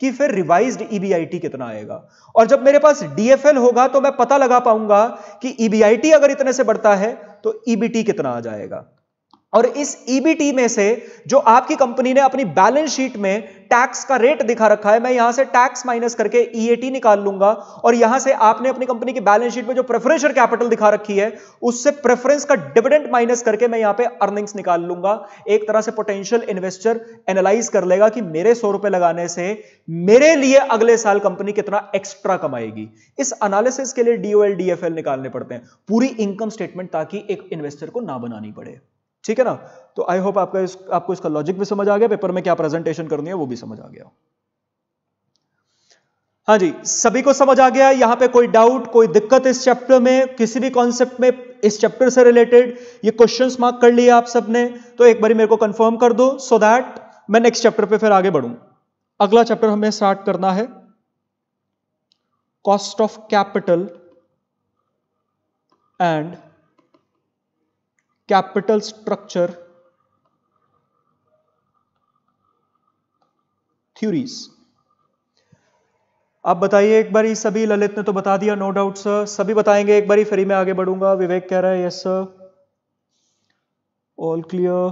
कि फिर रिवाइज्ड ईबीआईटी e कितना आएगा और जब मेरे पास डीएफएल होगा तो मैं पता लगा पाऊंगा कि ईबीआईटी e अगर इतने से बढ़ता है तो ईबीटी e कितना आ जाएगा और इस ईबीटी e में से जो आपकी कंपनी ने अपनी बैलेंस शीट में टैक्स का रेट दिखा रखा है मैं यहां से टैक्स माइनस करके ईएटी e निकाल लूंगा और यहां से आपने अपनी कंपनी की बैलेंस शीट में जो प्रेफरेंशियल कैपिटल दिखा रखी है उससे प्रेफरेंस का डिविडेंड माइनस करके मैं यहां पे अर्निंग्स निकाल लूंगा एक तरह से पोटेंशियल इन्वेस्टर एनालाइज कर लेगा कि मेरे सौ रुपए लगाने से मेरे लिए अगले साल कंपनी कितना एक्स्ट्रा कमाएगी इस अनालिसिस के लिए एफ एल निकालने पड़ते हैं पूरी इनकम स्टेटमेंट ताकि एक इन्वेस्टर को ना बनानी पड़े ठीक है ना तो आई होप आपका इस, आपको इसका लॉजिक भी समझ आ गया पेपर में क्या प्रेजेंटेशन करनी है वो भी समझ आ गया हाँ जी सभी को समझ आ गया यहां पे कोई डाउट कोई दिक्कत इस चैप्टर में किसी भी कॉन्सेप्ट में इस चैप्टर से रिलेटेड ये क्वेश्चंस मार्क कर लिए आप सबने तो एक बारी मेरे को कंफर्म कर दो सो so दैट मैं नेक्स्ट चैप्टर पे फिर आगे बढ़ू अगला चैप्टर हमें स्टार्ट करना है cost of capital and capital structure theories आप बताइए एक बार सभी ललित ने तो बता दिया नो डाउट सर सभी बताएंगे एक बार फिर मैं आगे बढ़ूंगा विवेक कह रहा है yes sir all clear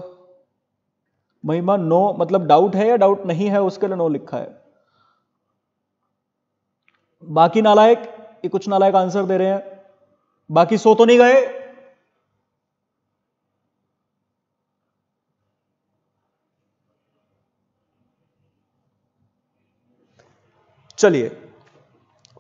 Mahima no मतलब डाउट है या डाउट नहीं है उसके लिए नो लिखा है बाकी नालायक ये कुछ नालायक आंसर दे रहे हैं बाकी सो तो नहीं गए चलिए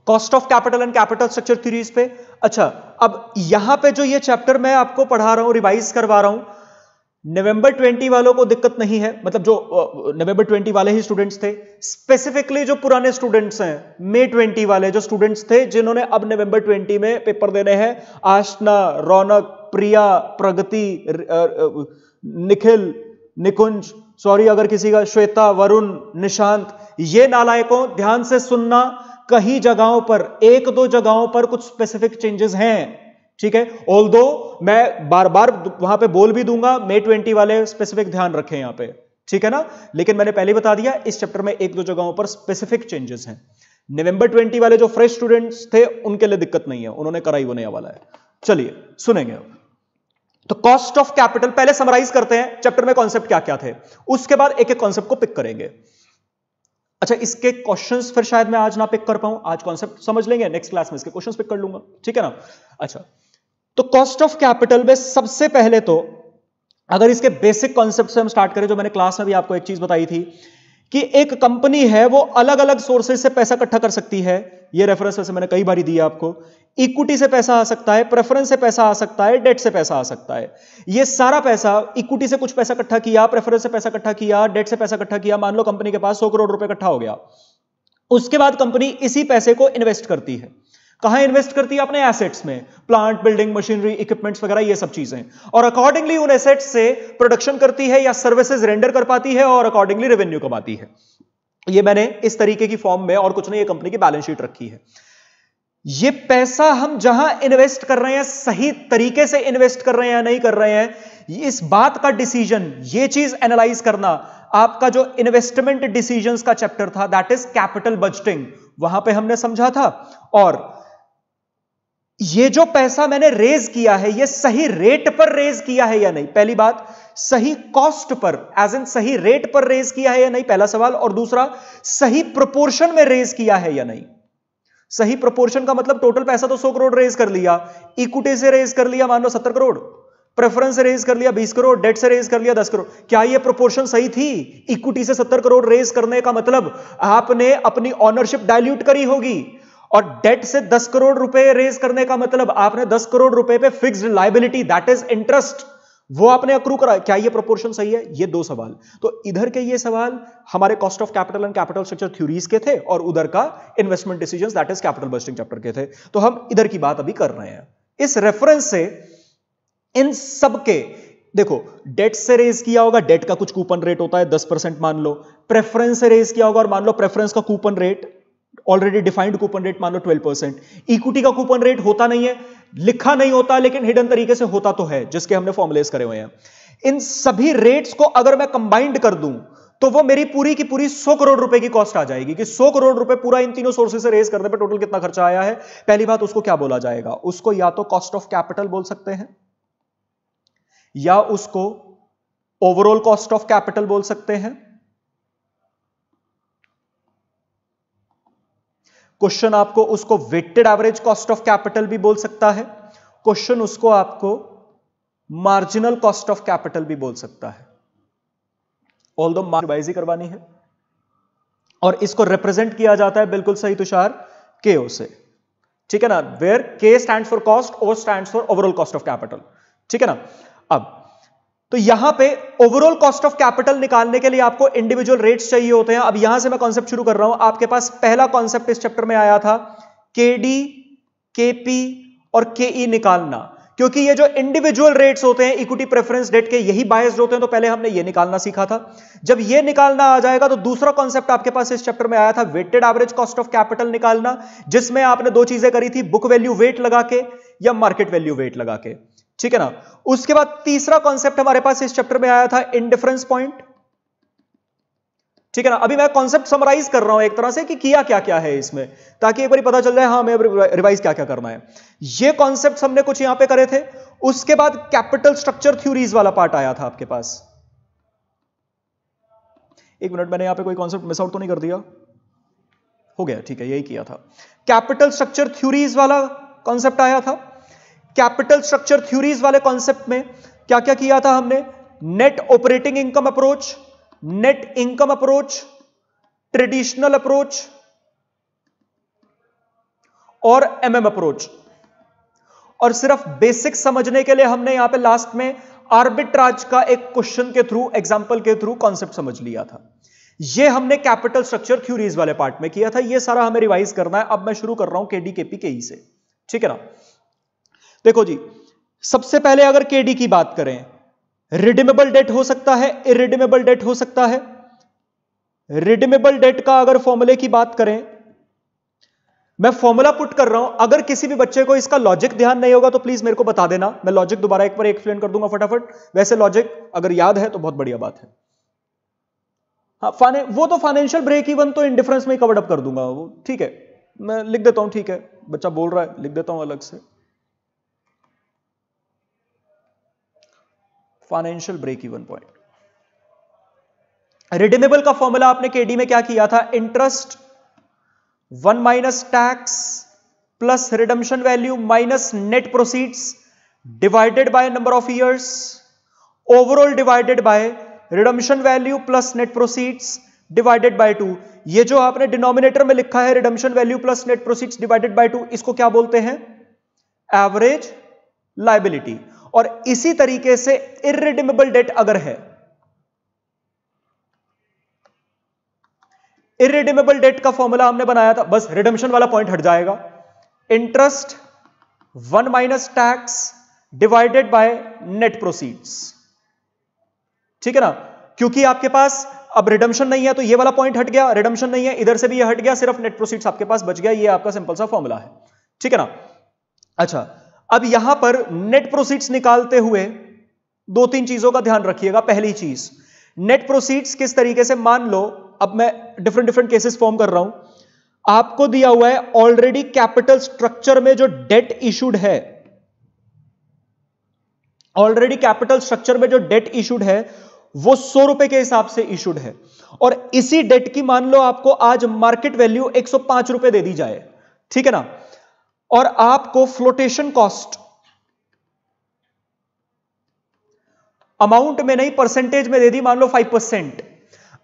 cost of capital and capital structure theories पे अच्छा अब यहां पे जो ये चैप्टर मैं आपको पढ़ा रहा हूं रिवाइज करवा रहा हूं नवंबर 20 वालों को दिक्कत नहीं है मतलब जो नवंबर 20 वाले ही स्टूडेंट्स थे स्पेसिफिकली जो पुराने स्टूडेंट्स हैं मे 20 वाले जो स्टूडेंट्स थे जिन्होंने अब नवंबर 20 में पेपर देने हैं आशना रौनक प्रिया प्रगति निखिल निकुंज सॉरी अगर किसी का श्वेता वरुण निशांत ये नालायकों ध्यान से सुनना कहीं जगहों पर एक दो जगहों पर कुछ स्पेसिफिक चेंजेस हैं ठीक है ऑल मैं बार बार वहां पे बोल भी दूंगा मे ट्वेंटी वाले स्पेसिफिक ध्यान रखें यहां पे ठीक है ना लेकिन मैंने पहले बता दिया इस चैप्टर में एक दो जगहों पर स्पेसिफिक चेंजेस हैं नवंबर ट्वेंटी वाले जो फ्रेश स्टूडेंट्स थे उनके लिए दिक्कत नहीं है उन्होंने कराई वो नया वाला है चलिए सुनेंगे तो कॉस्ट ऑफ कैपिटल पहले समराइज करते हैं चैप्टर में कॉन्सेप्ट क्या क्या थे उसके बाद एक एक कॉन्सेप्ट को पिक करेंगे अच्छा इसके क्वेश्चंस फिर शायद मैं आज ना पिक कर पाऊं आज कॉन्सेप्ट समझ लेंगे नेक्स्ट क्लास में इसके क्वेश्चंस पिक कर लूंगा ठीक है ना अच्छा तो कॉस्ट ऑफ कैपिटल में सबसे पहले तो अगर इसके बेसिक कॉन्सेप्ट से हम स्टार्ट करें जो मैंने क्लास में भी आपको एक चीज बताई थी कि एक कंपनी है वो अलग अलग सोर्सेज से पैसा इकट्ठा कर सकती है ये रेफरेंस वैसे मैंने कई बार दिया आपको इक्विटी से पैसा आ सकता है प्रेफरेंस से पैसा आ सकता है डेट से पैसा आ सकता है ये सारा पैसा इक्विटी से कुछ पैसा इकट्ठा किया प्रेफरेंस से पैसा इकट्ठा किया डेट से पैसा इकट्ठा किया मान लो कंपनी के पास सौ करोड़ रुपए इकट्ठा हो गया उसके बाद कंपनी इसी पैसे को इन्वेस्ट करती है कहां इन्वेस्ट करती है अपने एसेट्स में प्लांट बिल्डिंग मशीनरी इक्विपमेंट्स वगैरह ये सब चीजें और अकॉर्डिंगली उन एसेट्स से प्रोडक्शन करती है या सर्विसेज रेंडर कर पाती है और अकॉर्डिंगली रेवेन्यू कमाती है ये मैंने इस तरीके की फॉर्म में और कुछ नहीं ये कंपनी की बैलेंस शीट रखी है ये पैसा हम जहां इन्वेस्ट कर रहे हैं सही तरीके से इन्वेस्ट कर रहे हैं या नहीं कर रहे हैं इस बात का डिसीजन ये चीज एनालाइज करना आपका जो इन्वेस्टमेंट डिसीजन का चैप्टर था दैट इज कैपिटल बजटिंग वहां पे हमने समझा था और ये जो पैसा मैंने रेज किया है ये सही रेट पर रेज किया है या नहीं पहली बात सही कॉस्ट पर एज एन सही रेट पर रेज किया है या नहीं पहला सवाल और दूसरा सही प्रोपोर्शन में रेज किया है या नहीं सही प्रोपोर्शन का मतलब टोटल पैसा तो सौ करोड़ रेज कर लिया इक्विटी से रेज कर लिया मान लो सत्तर करोड़ प्रेफरेंस से रेज कर लिया बीस करोड़ डेट से रेज कर लिया दस करोड़ क्या यह प्रोपोर्शन सही थी इक्विटी से सत्तर करोड़ रेज करने का मतलब आपने अपनी ऑनरशिप डायल्यूट करी होगी और डेट से दस करोड़ रुपए रेज करने का मतलब आपने दस करोड़ रुपए पे fixed liability that is interest वो आपने अक्रू करा क्या ये प्रोपोर्शन सही है ये दो सवाल तो इधर के ये सवाल हमारे cost of capital and capital structure theories के थे और उधर का investment decision that is capital budgeting chapter के थे तो हम इधर की बात अभी कर रहे हैं इस रेफरेंस से इन सबके देखो डेट से रेज किया होगा डेट का कुछ कूपन रेट होता है दस परसेंट मान लो प्रेफरेंस से रेज किया होगा और मान लो प्रेफरेंस का coupon rate already defined coupon rate मान लो ट्वेल्व परसेंट इक्विटी का कूपन रेट होता नहीं है लिखा नहीं होता लेकिन हिडन तरीके से होता तो है जिसके हमने फॉर्मुलेस करे हुए हैं इन सभी रेट्स को अगर मैं कंबाइंड कर दूं तो वो मेरी पूरी की पूरी सौ करोड़ रुपए की कॉस्ट आ जाएगी कि सौ करोड़ रुपए पूरा इन तीनों सोर्सेस से रेज करने पे टोटल कितना खर्चा आया है पहली बात उसको क्या बोला जाएगा उसको या तो कॉस्ट ऑफ कैपिटल बोल सकते हैं या उसको ओवरऑल कॉस्ट ऑफ कैपिटल बोल सकते हैं क्वेश्चन आपको उसको weighted average cost of capital भी बोल सकता है क्वेश्चन उसको आपको मार्जिनल कॉस्ट ऑफ कैपिटल भी बोल सकता है ऑल दो मार्जिबाइजी करवानी है और इसको रिप्रेजेंट किया जाता है बिल्कुल सही तुषार के ओ से ठीक है ना where K stand for cost O stand for overall cost of capital ठीक है ना अब तो यहां पे ओवरऑल कॉस्ट ऑफ कैपिटल निकालने के लिए आपको इंडिविजुअल रेट्स चाहिए होते हैं अब यहां से मैं कॉन्सेप्ट शुरू कर रहा हूं आपके पास पहला कॉन्सेप्ट इस चैप्टर में आया था के डी के पी और के ई e निकालना क्योंकि ये जो इंडिविजुअल रेट्स होते हैं इक्विटी प्रेफरेंस डेट के यही बायस होते हैं तो पहले हमने ये निकालना सीखा था जब ये निकालना आ जाएगा तो दूसरा कॉन्सेप्ट आपके पास इस चैप्टर में आया था weighted average cost of capital निकालना जिसमें आपने दो चीजें करी थी बुक वैल्यू वेट लगा के या मार्केट वैल्यू वेट लगा के ठीक है ना उसके बाद तीसरा कॉन्सेप्ट हमारे पास इस चैप्टर में आया था इनडिफरेंस पॉइंट ठीक है ना अभी मैं कॉन्सेप्ट समराइज कर रहा हूं एक तरह से कि किया क्या क्या है इसमें ताकि एक बार पता चल जाए हाँ हमें रिवाइज क्या क्या करना है ये कॉन्सेप्ट हमने कुछ यहां पे करे थे उसके बाद कैपिटल स्ट्रक्चर थ्योरीज वाला पार्ट आया था आपके पास एक मिनट मैंने यहां पे कोई कॉन्सेप्ट मिस आउट तो नहीं कर दिया हो गया ठीक है यही किया था कैपिटल स्ट्रक्चर थ्यूरीज वाला कॉन्सेप्ट आया था कैपिटल स्ट्रक्चर थ्यूरीज वाले कॉन्सेप्ट में क्या क्या किया था हमने net operating income approach net income approach traditional approach और एमएम अप्रोच और सिर्फ बेसिक समझने के लिए हमने यहां पे लास्ट में आर्बिट्राज का एक क्वेश्चन के थ्रू एग्जाम्पल के थ्रू कॉन्सेप्ट समझ लिया था ये हमने कैपिटल स्ट्रक्चर थ्यूरीज वाले पार्ट में किया था ये सारा हमें रिवाइज करना है अब मैं शुरू कर रहा हूं केडी पी के ही से ठीक है ना देखो जी सबसे पहले अगर केडी की बात करें रिडिमेबल डेट हो सकता है इरिडिमेबल डेट हो सकता है रिडिमेबल डेट का अगर फॉर्मूले की बात करें मैं फॉर्मूला पुट कर रहा हूं अगर किसी भी बच्चे को इसका लॉजिक ध्यान नहीं होगा तो प्लीज मेरे को बता देना मैं लॉजिक दोबारा एक बार एक्सप्लेन कर दूंगा फटाफट वैसे लॉजिक अगर याद है तो बहुत बढ़िया बात है हाँ वो तो फाइनेंशियल ब्रेक इवन तो इंडिफरेंस में कवरअप अप कर दूंगा वो ठीक है मैं लिख देता हूं ठीक है बच्चा बोल रहा है लिख देता हूं अलग से financial break even point redeemable का फॉर्मूला आपने केडी में क्या किया था interest one minus tax plus redemption value minus net proceeds divided by number of years overall divided by redemption value plus net proceeds divided by two ये जो आपने denominator में लिखा है redemption value plus net proceeds divided by two इसको क्या बोलते हैं एवरेज लाइबिलिटी और इसी तरीके से इरिडिमेबल डेट अगर है इरिडिमेबल डेट का फॉर्मूला हमने बनाया था बस रिडम्शन वाला पॉइंट हट जाएगा interest one minus tax divided by net proceeds ठीक है ना क्योंकि आपके पास अब रिडम्शन नहीं है तो ये वाला पॉइंट हट गया रिडम्शन नहीं है इधर से भी ये हट गया सिर्फ नेट प्रोसीड्स आपके पास बच गया ये आपका सिंपल सा फॉर्मूला है ठीक है ना अच्छा अब यहां पर नेट प्रोसीड्स निकालते हुए दो तीन चीजों का ध्यान रखिएगा पहली चीज नेट प्रोसीड्स किस तरीके से मान लो अब मैं डिफरेंट डिफरेंट केसेस फॉर्म कर रहा हूं आपको दिया हुआ है ऑलरेडी कैपिटल स्ट्रक्चर में जो डेट इशूड है ऑलरेडी कैपिटल स्ट्रक्चर में जो डेट इशूड है वो सौ रुपए के हिसाब से इशूड है और इसी डेट की मान लो आपको आज मार्केट वैल्यू एक सौ पांच रुपए दे दी जाए ठीक है ना और आपको फ्लोटेशन कॉस्ट अमाउंट में नहीं परसेंटेज में दे दी मान लो फाइव परसेंट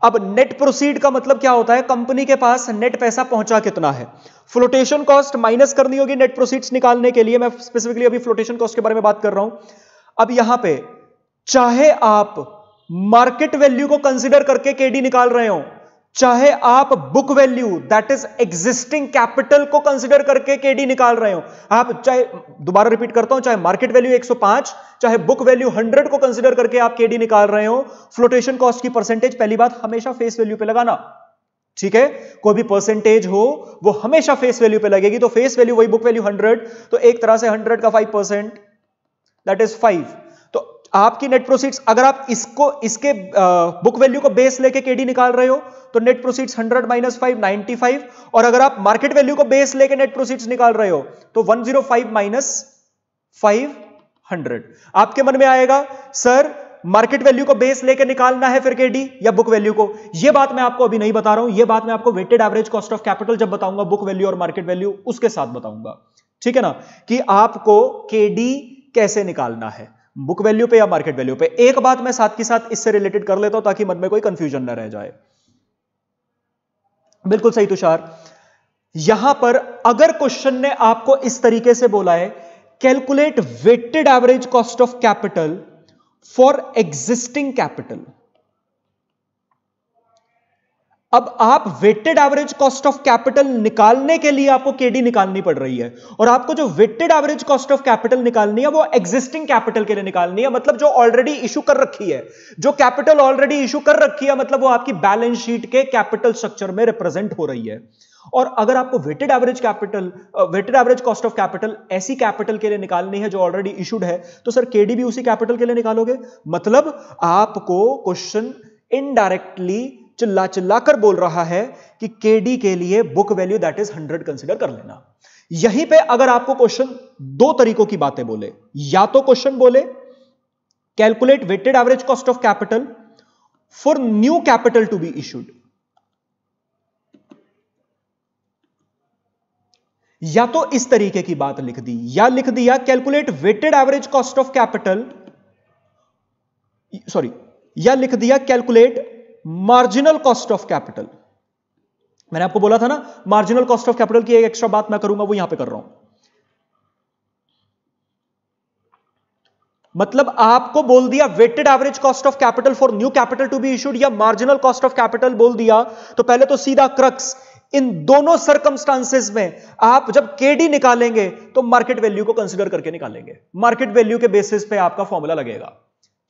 अब नेट प्रोसीड का मतलब क्या होता है कंपनी के पास नेट पैसा पहुंचा कितना है फ्लोटेशन कॉस्ट माइनस करनी होगी नेट प्रोसीड्स निकालने के लिए मैं स्पेसिफिकली अभी फ्लोटेशन कॉस्ट के बारे में बात कर रहा हूं अब यहां पे चाहे आप मार्केट वैल्यू को कंसिडर करके केडी निकाल रहे हो चाहे आप book value that is existing capital को कंसिडर करके केडी निकाल रहे हो आप चाहे दोबारा रिपीट करता हूं चाहे मार्केट वैल्यू 105 चाहे बुक वैल्यू 100 को कंसिडर करके आप केडी निकाल रहे हो फ्लोटेशन कॉस्ट की परसेंटेज पहली बात हमेशा फेस वैल्यू पे लगाना ठीक है कोई भी परसेंटेज हो वो हमेशा फेस वैल्यू पे लगेगी तो फेस वैल्यू वही बुक वैल्यू हंड्रेड तो एक तरह से हंड्रेड का five percent that is five आपकी नेट प्रोसीड्स अगर आप इसको इसके बुक वैल्यू को बेस लेके केडी निकाल रहे हो तो net proceeds 100 minus five ninety और अगर आप मार्केट वैल्यू को बेस लेके नेट प्रोसीड्स निकाल रहे हो तो 105 जीरो माइनस फाइव आपके मन में आएगा सर मार्केट वैल्यू को बेस लेके निकालना है फिर केडी या बुक वैल्यू को यह बात मैं आपको अभी नहीं बता रहा हूं यह बात मैं आपको weighted average cost of capital जब बताऊंगा बुक वैल्यू और मार्केट वैल्यू उसके साथ बताऊंगा ठीक है ना कि आपको केडी कैसे निकालना है बुक वैल्यू पे या मार्केट वैल्यू पे एक बात मैं साथ के साथ इससे रिलेटेड कर लेता हूं ताकि मन में कोई कंफ्यूजन ना रह जाए बिल्कुल सही तुषार यहां पर अगर क्वेश्चन ने आपको इस तरीके से बोला है calculate weighted average cost of capital for existing capital अब आप weighted average cost of capital निकालने के लिए आपको केडी निकालनी पड़ रही है और आपको जो weighted average cost of capital निकालनी है वो एग्जिस्टिंग कैपिटल के लिए निकालनी है मतलब जो ऑलरेडी इशू कर रखी है जो कैपिटल ऑलरेडी इशू कर रखी है मतलब वो आपकी बैलेंस शीट के कैपिटल स्ट्रक्चर में रिप्रेजेंट हो रही है और अगर आपको weighted average capital weighted average cost of capital ऐसी कैपिटल के लिए निकालनी है जो ऑलरेडी इशूड है तो सर केडी भी उसी कैपिटल के लिए निकालोगे मतलब आपको क्वेश्चन इनडायरेक्टली चिल्ला चिल्ला कर बोल रहा है कि केडी के लिए book value that is hundred consider कर लेना यहीं पे अगर आपको क्वेश्चन दो तरीकों की बातें बोले या तो क्वेश्चन बोले calculate weighted average cost of capital for new capital to be issued या तो इस तरीके की बात लिख दी या लिख दिया calculate weighted average cost of capital sorry या लिख दिया calculate marginal cost of capital मैंने आपको बोला था ना मार्जिनल कॉस्ट ऑफ कैपिटल की एक एक्स्ट्रा बात मैं करूंगा वो यहां पे कर रहा हूं मतलब आपको बोल दिया weighted average cost of capital for new capital to be issued या मार्जिनल कॉस्ट ऑफ कैपिटल बोल दिया तो पहले तो सीधा क्रक्स इन दोनों सर्कमस्टांसेस में आप जब केडी निकालेंगे तो मार्केट वैल्यू को कंसिडर करके निकालेंगे मार्केट वैल्यू के बेसिस पे आपका फॉर्मूला लगेगा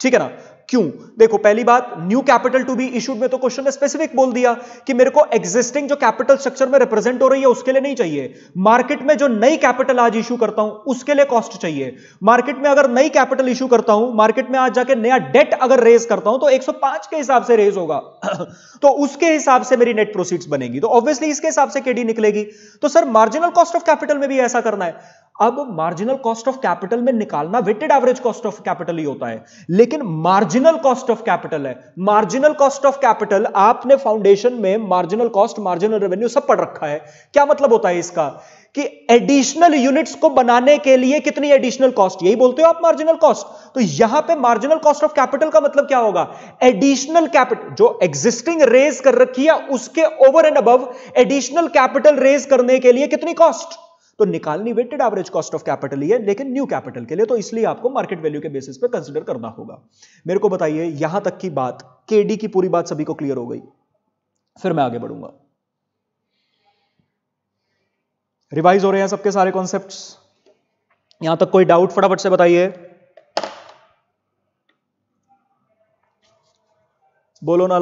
ठीक है ना क्यों देखो पहली बात new capital to be issued में तो क्वेश्चन ने स्पेसिफिक बोल दिया कि मेरे को एग्जिस्टिंग जो कैपिटल स्ट्रक्चर में रिप्रेजेंट हो रही है उसके लिए नहीं चाहिए मार्केट में जो नई कैपिटल आज इशू करता हूं उसके लिए कॉस्ट चाहिए मार्केट में अगर नई कैपिटल इशू करता हूं मार्केट में आज जाके नया डेट अगर रेज करता हूं तो एक के हिसाब से रेज होगा तो उसके हिसाब से मेरी नेट प्रोसीड्स बनेगी तो ऑब्वियसली इसके हिसाब से केडी निकलेगी तो sir marginal cost of capital में भी ऐसा करना है अब मार्जिनल कॉस्ट ऑफ कैपिटल में निकालना weighted average cost of capital ही होता है लेकिन margin marginal cost of capital है मार्जिनल कॉस्ट ऑफ कैपिटल आपने फाउंडेशन में मार्जिनल कॉस्ट मार्जिनल रेवेन्यू सब पढ़ रखा है क्या मतलब होता है इसका कि एडिशनल यूनिट्स को बनाने के लिए कितनी एडिशनल कॉस्ट यही बोलते हो आप मार्जिनल कॉस्ट तो यहां पे मार्जिनल कॉस्ट ऑफ कैपिटल का मतलब क्या होगा एडिशनल कैपिटल जो एग्जिस्टिंग रेज कर रखी है उसके over and above additional capital raise करने के लिए कितनी कॉस्ट तो निकालनी weighted average cost of capital ही है लेकिन न्यू कैपिटल के लिए तो इसलिए आपको मार्केट वैल्यू के बेसिस पे कंसिडर करना होगा मेरे को बताइए यहां तक की बात केडी की पूरी बात सभी को क्लियर हो गई फिर मैं आगे बढ़ूंगा रिवाइज हो रहे हैं सबके सारे कॉन्सेप्ट यहां तक कोई डाउट फटाफट से बताइए बोलो ना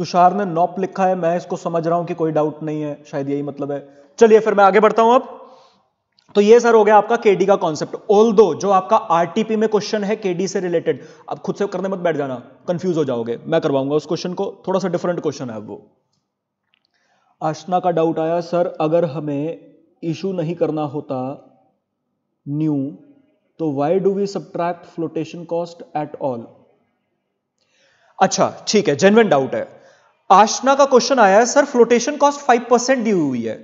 तुषार ने नॉप लिखा है मैं इसको समझ रहा हूं कि कोई डाउट नहीं है शायद यही मतलब है चलिए फिर मैं आगे बढ़ता हूं अब तो ये सर हो गया आपका केडी का कॉन्सेप्ट ऑल दो जो आपका आरटीपी में क्वेश्चन है केडी से रिलेटेड अब खुद से करने मत बैठ जाना कंफ्यूज हो जाओगे मैं करवाऊंगा उस क्वेश्चन को थोड़ा सा डिफरेंट क्वेश्चन है वो आशना का डाउट आया सर अगर हमें इशू नहीं करना होता न्यू तो why do we subtract flotation cost at all अच्छा ठीक है जेनवन डाउट है आशना का क्वेश्चन आया है sir flotation cost five percent दी हुई है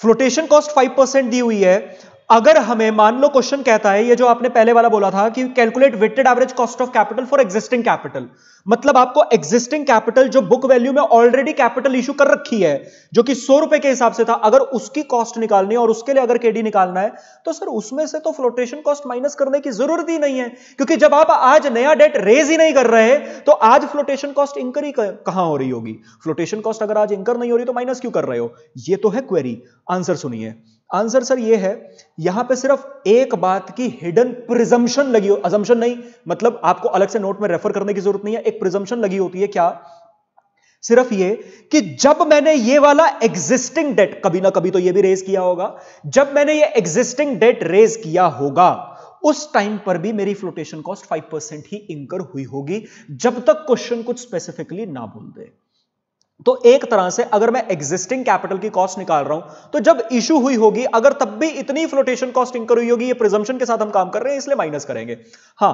फ्लोटेशन कॉस्ट फाइव परसेंट दी हुई है अगर हमें मान लो क्वेश्चन कहता है ये जो आपने पहले वाला बोला था कि calculate weighted average cost of capital for existing capital मतलब आपको एग्जिस्टिंग कैपिटल जो बुक वैल्यू में ऑलरेडी कैपिटल इशू कर रखी है जो कि सौ रुपए के हिसाब से था अगर उसकी कॉस्ट निकालनी है और उसके लिए अगर केडी निकालना है तो सर उसमें से तो फ्लोटेशन कॉस्ट माइनस करने की जरूरत ही नहीं है क्योंकि जब आप आज नया डेट रेज ही नहीं कर रहे तो आज फ्लोटेशन कॉस्ट इंकर ही कहां हो रही होगी फ्लोटेशन कॉस्ट अगर आज इंकर नहीं हो रही तो माइनस क्यों कर रहे हो ये तो है क्वेरी आंसर सुनिए आंसर सर ये है यहां पे सिर्फ एक बात की हिडन प्रिजम्पशन लगी हो अजम्पशन नहीं मतलब आपको अलग से नोट में रेफर करने की जरूरत नहीं है एक प्रिजम्पन लगी होती है क्या सिर्फ ये कि जब मैंने ये वाला एग्जिस्टिंग डेट कभी ना कभी तो ये भी रेज किया होगा जब मैंने ये एग्जिस्टिंग डेट रेज किया होगा उस टाइम पर भी मेरी फ्लोटेशन कॉस्ट 5 परसेंट ही इंकर हुई होगी जब तक क्वेश्चन कुछ स्पेसिफिकली ना बोल दे तो एक तरह से अगर मैं एग्जिस्टिंग कैपिटल की कॉस्ट निकाल रहा हूं तो जब इश्यू हुई होगी अगर तब भी इतनी फ्लोटेशन कॉस्ट इंकर हुई होगी ये प्रिजम्पन के साथ हम काम कर रहे हैं इसलिए माइनस करेंगे हाँ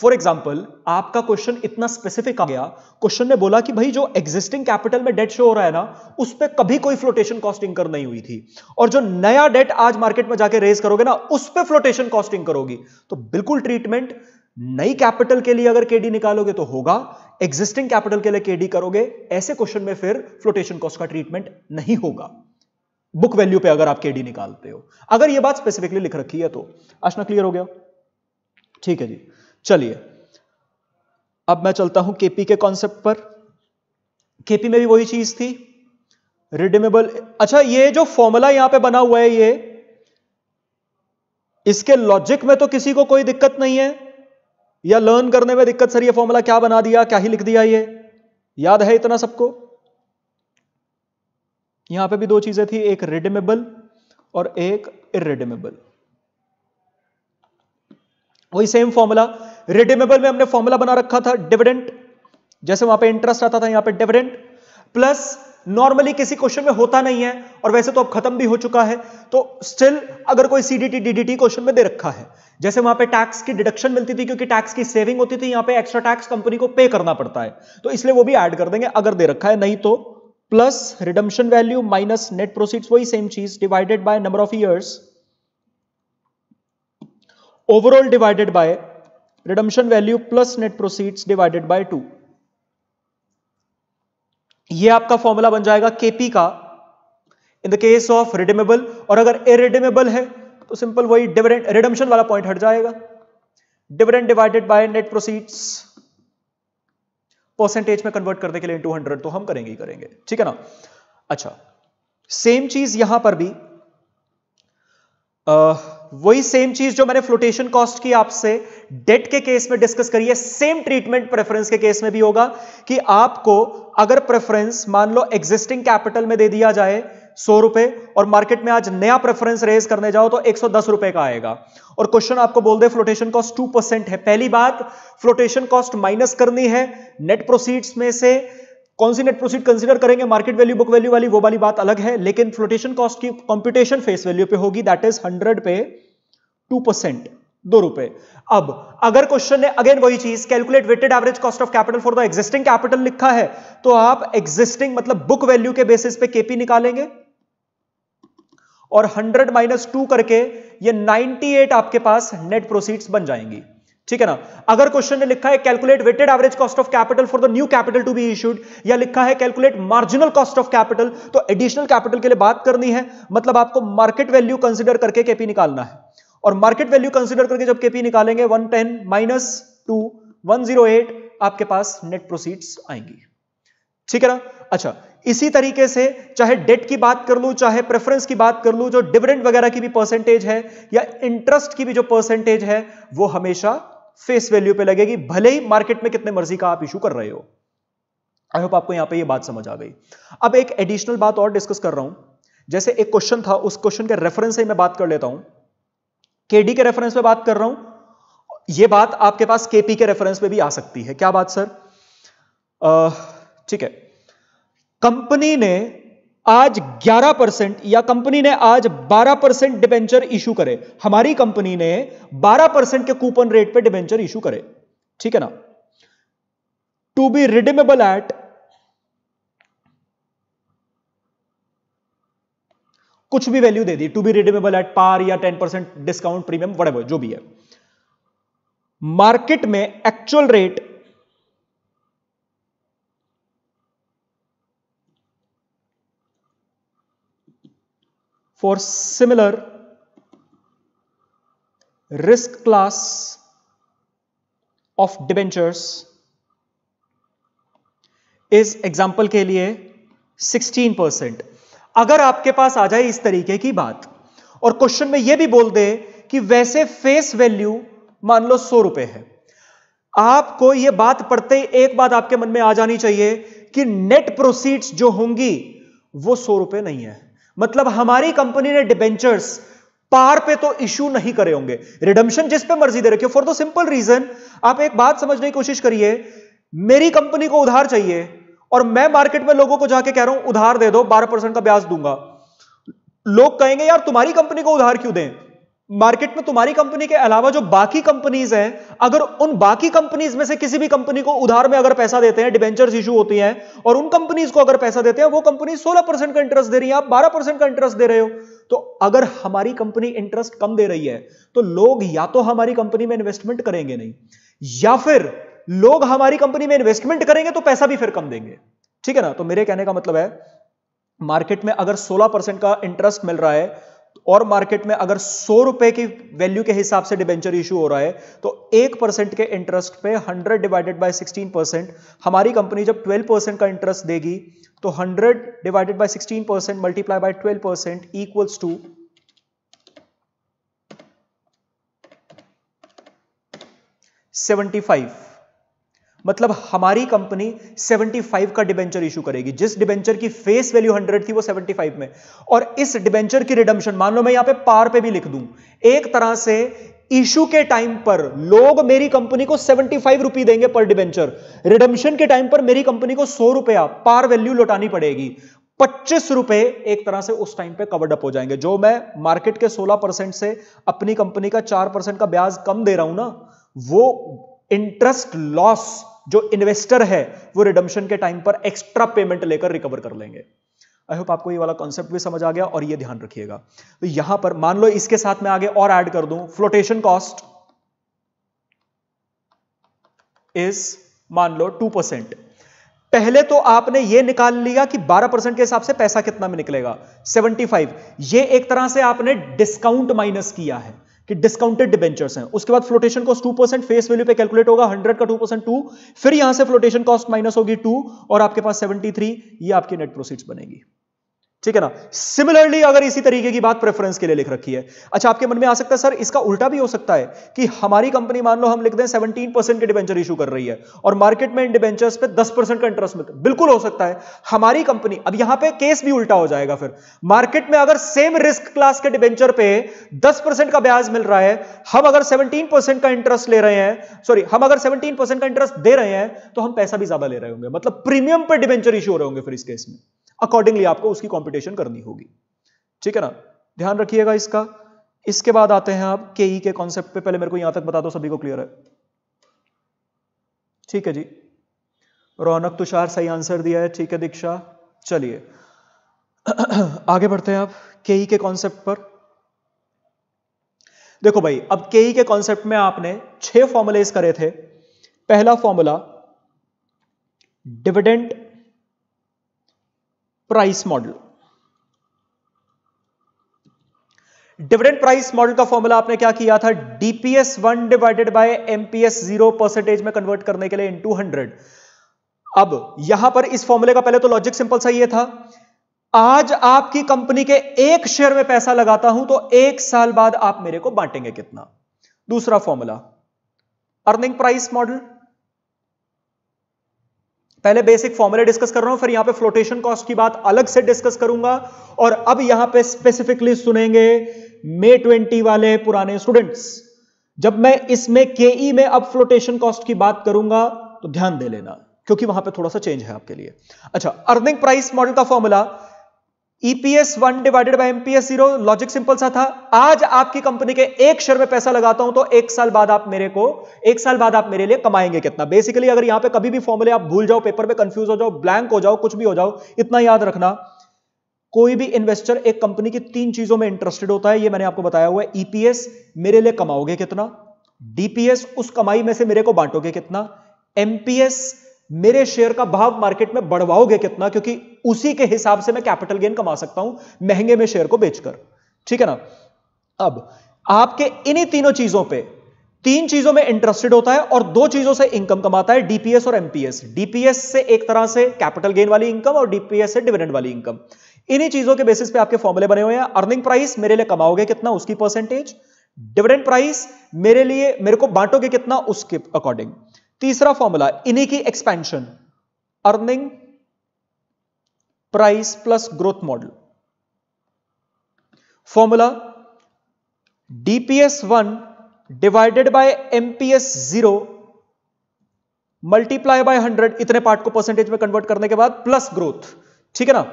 फॉर एग्जाम्पल आपका क्वेश्चन इतना स्पेसिफिक आ गया क्वेश्चन ने बोला कि भाई जो एग्जिस्टिंग कैपिटल में डेट शो हो रहा है ना उस पर कभी कोई फ्लोटेशन कॉस्ट इंकर नहीं हुई थी और जो नया डेट आज मार्केट में जाके रेज करोगे ना उस पर फ्लोटेशन कॉस्ट इंकर होगी तो बिल्कुल ट्रीटमेंट नई कैपिटल के लिए अगर केडी निकालोगे तो होगा एग्जिस्टिंग कैपिटल के लिए केडी करोगे ऐसे क्वेश्चन में फिर फ्लोटेशन कॉस्ट का ट्रीटमेंट नहीं होगा बुक वैल्यू पे अगर आप केडी निकालते हो अगर यह बात स्पेसिफिकली लिख रखी है तो आशना क्लियर हो गया ठीक है जी चलिए अब मैं चलता हूं केपी के कॉन्सेप्ट पर केपी में भी वही चीज थी रिडिमेबल अच्छा ये जो फॉर्मूला यहां पे बना हुआ है ये इसके लॉजिक में तो किसी को कोई दिक्कत नहीं है या लर्न करने में दिक्कत सर ये फॉर्मूला क्या बना दिया क्या ही लिख दिया ये याद है इतना सबको यहां पे भी दो चीजें थी एक रिडिमेबल और एक इरेडीमेबल वही सेम फॉर्मूला रिडीमेबल में हमने फॉर्मूला बना रखा था डिविडेंट जैसे वहां पे इंटरेस्ट आता था यहां पे डिविडेंट प्लस नॉर्मली किसी क्वेश्चन में होता नहीं है और वैसे तो अब खत्म भी हो चुका है तो स्टिल अगर कोई सीडीटी डीडीटी क्वेश्चन में दे रखा है जैसे वहां पे टैक्स की डिडक्शन मिलती थी क्योंकि टैक्स की सेविंग होती थी यहां पे एक्स्ट्रा टैक्स कंपनी को पे करना पड़ता है तो इसलिए वो भी ऐड कर देंगे अगर दे रखा है नहीं तो plus redemption value minus net proceeds वही सेम चीज divided by number of years overall divided by redemption value plus net proceeds divided by two ये आपका फॉर्मूला बन जाएगा केपी का in the case of redeemable और अगर इरिडेमेबल है तो सिंपल वही डिविडेंड रिडम्शन वाला पॉइंट हट जाएगा dividend divided by net proceeds percentage में कन्वर्ट करने के लिए टू हंड्रेड तो हम करेंगे ही करेंगे ठीक है ना अच्छा सेम चीज यहां पर भी आ, वही सेम चीज जो मैंने फ्लोटेशन कॉस्ट की आपसे डेट के केस में डिस्कस करिए सेम ट्रीटमेंट प्रेफरेंस के केस में भी होगा कि आपको अगर प्रेफरेंस मान लो एग्जिस्टिंग कैपिटल में दे दिया जाए सौ रुपए और मार्केट में आज नया प्रेफरेंस रेज करने जाओ तो एक सौ दस रुपए का आएगा और क्वेश्चन आपको बोल दे फ्लोटेशन कॉस्ट टू परसेंट है पहली बात फ्लोटेशन कॉस्ट माइनस करनी है नेट प्रोसीड्स में से कौन सी नेट प्रोसीड कंसिडर करेंगे मार्केट वैल्यू बुक वैल्यू वाली वो वाली बात अलग है लेकिन फ्लोटेशन कॉस्ट की कॉम्पिटेशन फेस वैल्यू पे होगी दैट इज हंड्रेड पे टू परसेंट दो रुपए अब अगर क्वेश्चन ने अगेन वही चीज calculate weighted average cost of capital for the existing capital लिखा है तो आप एग्जिस्टिंग मतलब बुक वैल्यू के बेसिस पे केपी निकालेंगे और 100 माइनस टू करके ये 98 आपके पास नेट प्रोसीड्स बन जाएंगी ठीक है ना अगर क्वेश्चन ने लिखा है calculate weighted average cost of capital for the new capital to be issued या लिखा है calculate marginal cost of capital तो एडिशनल कैपिटल के लिए बात करनी है मतलब आपको मार्केट वैल्यू कंसिडर करके केपी निकालना है और मार्केट वैल्यू कंसिडर करके जब केपी निकालेंगे one ten minus two one zero eight आपके पास नेट प्रोसीड आएंगी ठीक है ना अच्छा इसी तरीके से चाहे डेट की बात कर लू चाहे प्रेफरेंस की बात कर लू जो डिविडेंड वगैरह की भी परसेंटेज है या इंटरेस्ट की भी जो परसेंटेज है वो हमेशा फेस वैल्यू पे लगेगी भले ही मार्केट में कितने मर्जी का आप इशू कर रहे हो आई होप आपको यहां पे ये बात समझ आ गई अब एक एडिशनल बात और डिस्कस कर रहा हूं जैसे एक क्वेश्चन था उस क्वेश्चन के रेफरेंस से मैं बात कर लेता हूं केडी के रेफरेंस में बात कर रहा हूं यह बात आपके पास केपी के रेफरेंस में भी आ सकती है क्या बात सर ठीक है कंपनी ने आज 11 परसेंट या कंपनी ने आज 12 परसेंट डिबेंचर इशू करे हमारी कंपनी ने 12 परसेंट के कूपन रेट पे डिबेंचर इशू करे ठीक है ना टू बी रिडिमेबल एट कुछ भी वैल्यू दे दी to be redeemable at par या ten percent discount premium whatever जो भी है मार्केट में actual rate for similar risk class of debentures इस एग्जाम्पल के लिए 16 परसेंट अगर आपके पास आ जाए इस तरीके की बात और क्वेश्चन में यह भी बोल दे कि वैसे फेस वैल्यू मान लो सौ रुपए है आपको यह बात पढ़ते एक बात आपके मन में आ जानी चाहिए कि नेट प्रोसीड्स जो होंगी वो सौ रुपए नहीं है मतलब हमारी कंपनी ने डिबेंचर्स पार पे तो इश्यू नहीं करे होंगे रिडम्शन जिस पे मर्जी दे रखे फॉर द सिंपल रीजन आप एक बात समझने की कोशिश करिए मेरी कंपनी को उधार चाहिए और मैं मार्केट में लोगों को जाके कह रहा हूं उधार दे दो बारह परसेंट का ब्याज दूंगा लोग कहेंगे यार तुम्हारी कंपनी को उधार क्यों दें मार्केट में तुम्हारी कंपनी के अलावा जो बाकी कंपनीज हैं अगर उन बाकी कंपनीज में से किसी भी कंपनी को उधार में अगर पैसा देते हैं डिबेंचर्स इशू होती हैं और उन कंपनीज को अगर पैसा देते हैं वो कंपनी 16 परसेंट का इंटरेस्ट दे रही है आप 12 परसेंट का इंटरेस्ट दे रहे हो तो अगर हमारी कंपनी इंटरेस्ट कम दे रही है तो लोग या तो हमारी कंपनी में इन्वेस्टमेंट करेंगे नहीं या फिर लोग हमारी कंपनी में इन्वेस्टमेंट करेंगे तो पैसा भी फिर कम देंगे ठीक है ना तो मेरे कहने का मतलब है मार्केट में अगर 16 परसेंट का इंटरेस्ट मिल रहा है और मार्केट में अगर सौ रुपए की वैल्यू के हिसाब से डिबेंचर इशू हो रहा है तो एक परसेंट के इंटरेस्ट पे hundred divided by sixteen percent हमारी कंपनी जब ट्वेल्व परसेंट का इंटरेस्ट देगी तो hundred divided by sixteen percent multiply by twelve percent equals to seventy five मतलब हमारी कंपनी 75 का डिबेंचर इशू करेगी जिस डिबेंचर की फेस वैल्यू 100 थी वो 75 में और इस डिबेंचर की रिडम्शन मान लो मैं यहां पे पार पे भी लिख दूं एक तरह से इशू के टाइम पर लोग मेरी कंपनी को 75 रुपए देंगे पर डिबेंचर रिडम्शन के टाइम पर मेरी कंपनी को सौ रुपया पार वैल्यू लौटानी पड़ेगी पच्चीस रुपए एक तरह से उस टाइम पे कवर्ड अप हो जाएंगे जो मैं मार्केट के 16 परसेंट से अपनी कंपनी का 4 परसेंट का ब्याज कम दे रहा हूं ना वो इंटरेस्ट लॉस जो इन्वेस्टर है वो रिडम्शन के टाइम पर एक्स्ट्रा पेमेंट लेकर रिकवर कर लेंगे आई होप आपको ये वाला कॉन्सेप्ट भी समझ आ गया और ये ध्यान रखिएगा तो यहां पर मान लो इसके साथ में आगे और ऐड कर दूं फ्लोटेशन कॉस्ट इज मान लो टू परसेंट पहले तो आपने ये निकाल लिया कि 12 परसेंट के हिसाब से पैसा कितना में निकलेगा 75 ये एक तरह से आपने डिस्काउंट माइनस किया है कि डिस्काउंटेड डिबेंचर्स हैं उसके बाद flotation cost two percent face value पे कैलकुलेट होगा हंड्रेड का टू परसेंट टू फिर यहां से फ्लोटेशन कॉस्ट माइनस होगी टू और आपके पास सेवेंटी थ्री ये आपकी नेट प्रोसीड्स बनेगी ठीक है ना सिमिलरली अगर इसी तरीके की बात प्रेफरेंस के लिए लिख रखी है अच्छा आपके मन में आ सकता है सर इसका उल्टा भी हो सकता है कि हमारी कंपनी मान लो हम लिख दें सेवनटीन परसेंट के डिबेंचर इशू कर रही है और मार्केट में इन डिबेंचर्स पे दस परसेंट का इंटरेस्ट मिलता बिल्कुल हो सकता है हमारी कंपनी अब यहां पे केस भी उल्टा हो जाएगा फिर मार्केट में अगर सेम रिस्क क्लास के डिबेंचर पे दस का ब्याज मिल रहा है हम अगर सेवनटीन का इंटरेस्ट ले रहे हैं सॉरी हम अगर सेवनटीन का इंटरेस्ट दे रहे हैं तो हम पैसा भी ज्यादा ले रहे होंगे मतलब प्रीमियम पर डिबेंचर इशू हो रहे होंगे फिर इस केस में अकॉर्डिंगली आपको उसकी कॉम्पिटिशन करनी होगी ठीक है ना ध्यान रखिएगा इसका इसके बाद आते हैं आप e के ई के कॉन्सेप्ट पे पहले मेरे को यहां तक बता दो सभी को क्लियर है ठीक है जी रौनक तुषार सही आंसर दिया है ठीक है दीक्षा चलिए आगे बढ़ते हैं आप e के ई के कॉन्सेप्ट पर देखो भाई अब e के ई के कॉन्सेप्ट में आपने छह फॉर्मुलेज करे थे पहला formula dividend price model dividend price model का फॉर्मूला आपने क्या किया था DPS one divided by MPS zero percentage में कन्वर्ट करने के लिए इन टू हंड्रेड अब यहां पर इस फॉर्मूले का पहले तो लॉजिक सिंपल सा ये था आज आपकी कंपनी के एक शेयर में पैसा लगाता हूं तो एक साल बाद आप मेरे को बांटेंगे कितना दूसरा फॉर्मूला अर्निंग प्राइस मॉडल पहले बेसिक फॉर्मूले डिस्कस कर रहा हूं फिर यहां पे फ्लोटेशन कॉस्ट की बात अलग से डिस्कस करूंगा और अब यहां पे स्पेसिफिकली सुनेंगे मे ट्वेंटी वाले पुराने स्टूडेंट्स जब मैं इसमें केई e में अब फ्लोटेशन कॉस्ट की बात करूंगा तो ध्यान दे लेना क्योंकि वहां पे थोड़ा सा चेंज है आपके लिए अच्छा अर्निंग प्राइस मॉडल का formula EPS one divided by MPS zero logic simple सा था आज आपकी कंपनी के एक शेयर में पैसा लगाता हूं तो एक साल बाद आप मेरे को एक साल बाद आप मेरे लिए कमाएंगे कितना बेसिकली अगर यहां पे कभी भी फॉर्मूले आप भूल जाओ पेपर में कंफ्यूज हो जाओ ब्लैंक हो जाओ कुछ भी हो जाओ इतना याद रखना कोई भी इन्वेस्टर एक कंपनी की तीन चीजों में इंटरेस्टेड होता है ये मैंने आपको बताया हुआ है ईपीएस e मेरे लिए कमाओगे कितना डीपीएस उस कमाई में से मेरे को बांटोगे कितना एमपीएस मेरे शेयर का भाव मार्केट में बढ़वाओगे कितना क्योंकि उसी के हिसाब से मैं कैपिटल गेन कमा सकता हूं महंगे में शेयर को बेचकर ठीक है ना अब आपके इन्हीं तीनों चीजों पे तीन चीजों में इंटरेस्टेड होता है और दो चीजों से इनकम कमाता है डीपीएस और एमपीएस डीपीएस से एक तरह से कैपिटल गेन वाली इनकम और डीपीएस से डिविडेंड वाली इनकम इन्हीं चीजों के बेसिस पे आपके फॉर्मुले बने हुए हैं अर्निंग प्राइस मेरे लिए कमाओगे कितना उसकी परसेंटेज डिविडेंड प्राइस मेरे लिए मेरे को बांटोगे कितना उसके अकॉर्डिंग तीसरा फॉर्मूला इन्हीं की expansion earning price plus growth model formula DPS one divided by MPS zero multiply by hundred इतने पार्ट को परसेंटेज में कन्वर्ट करने के बाद प्लस ग्रोथ ठीक है ना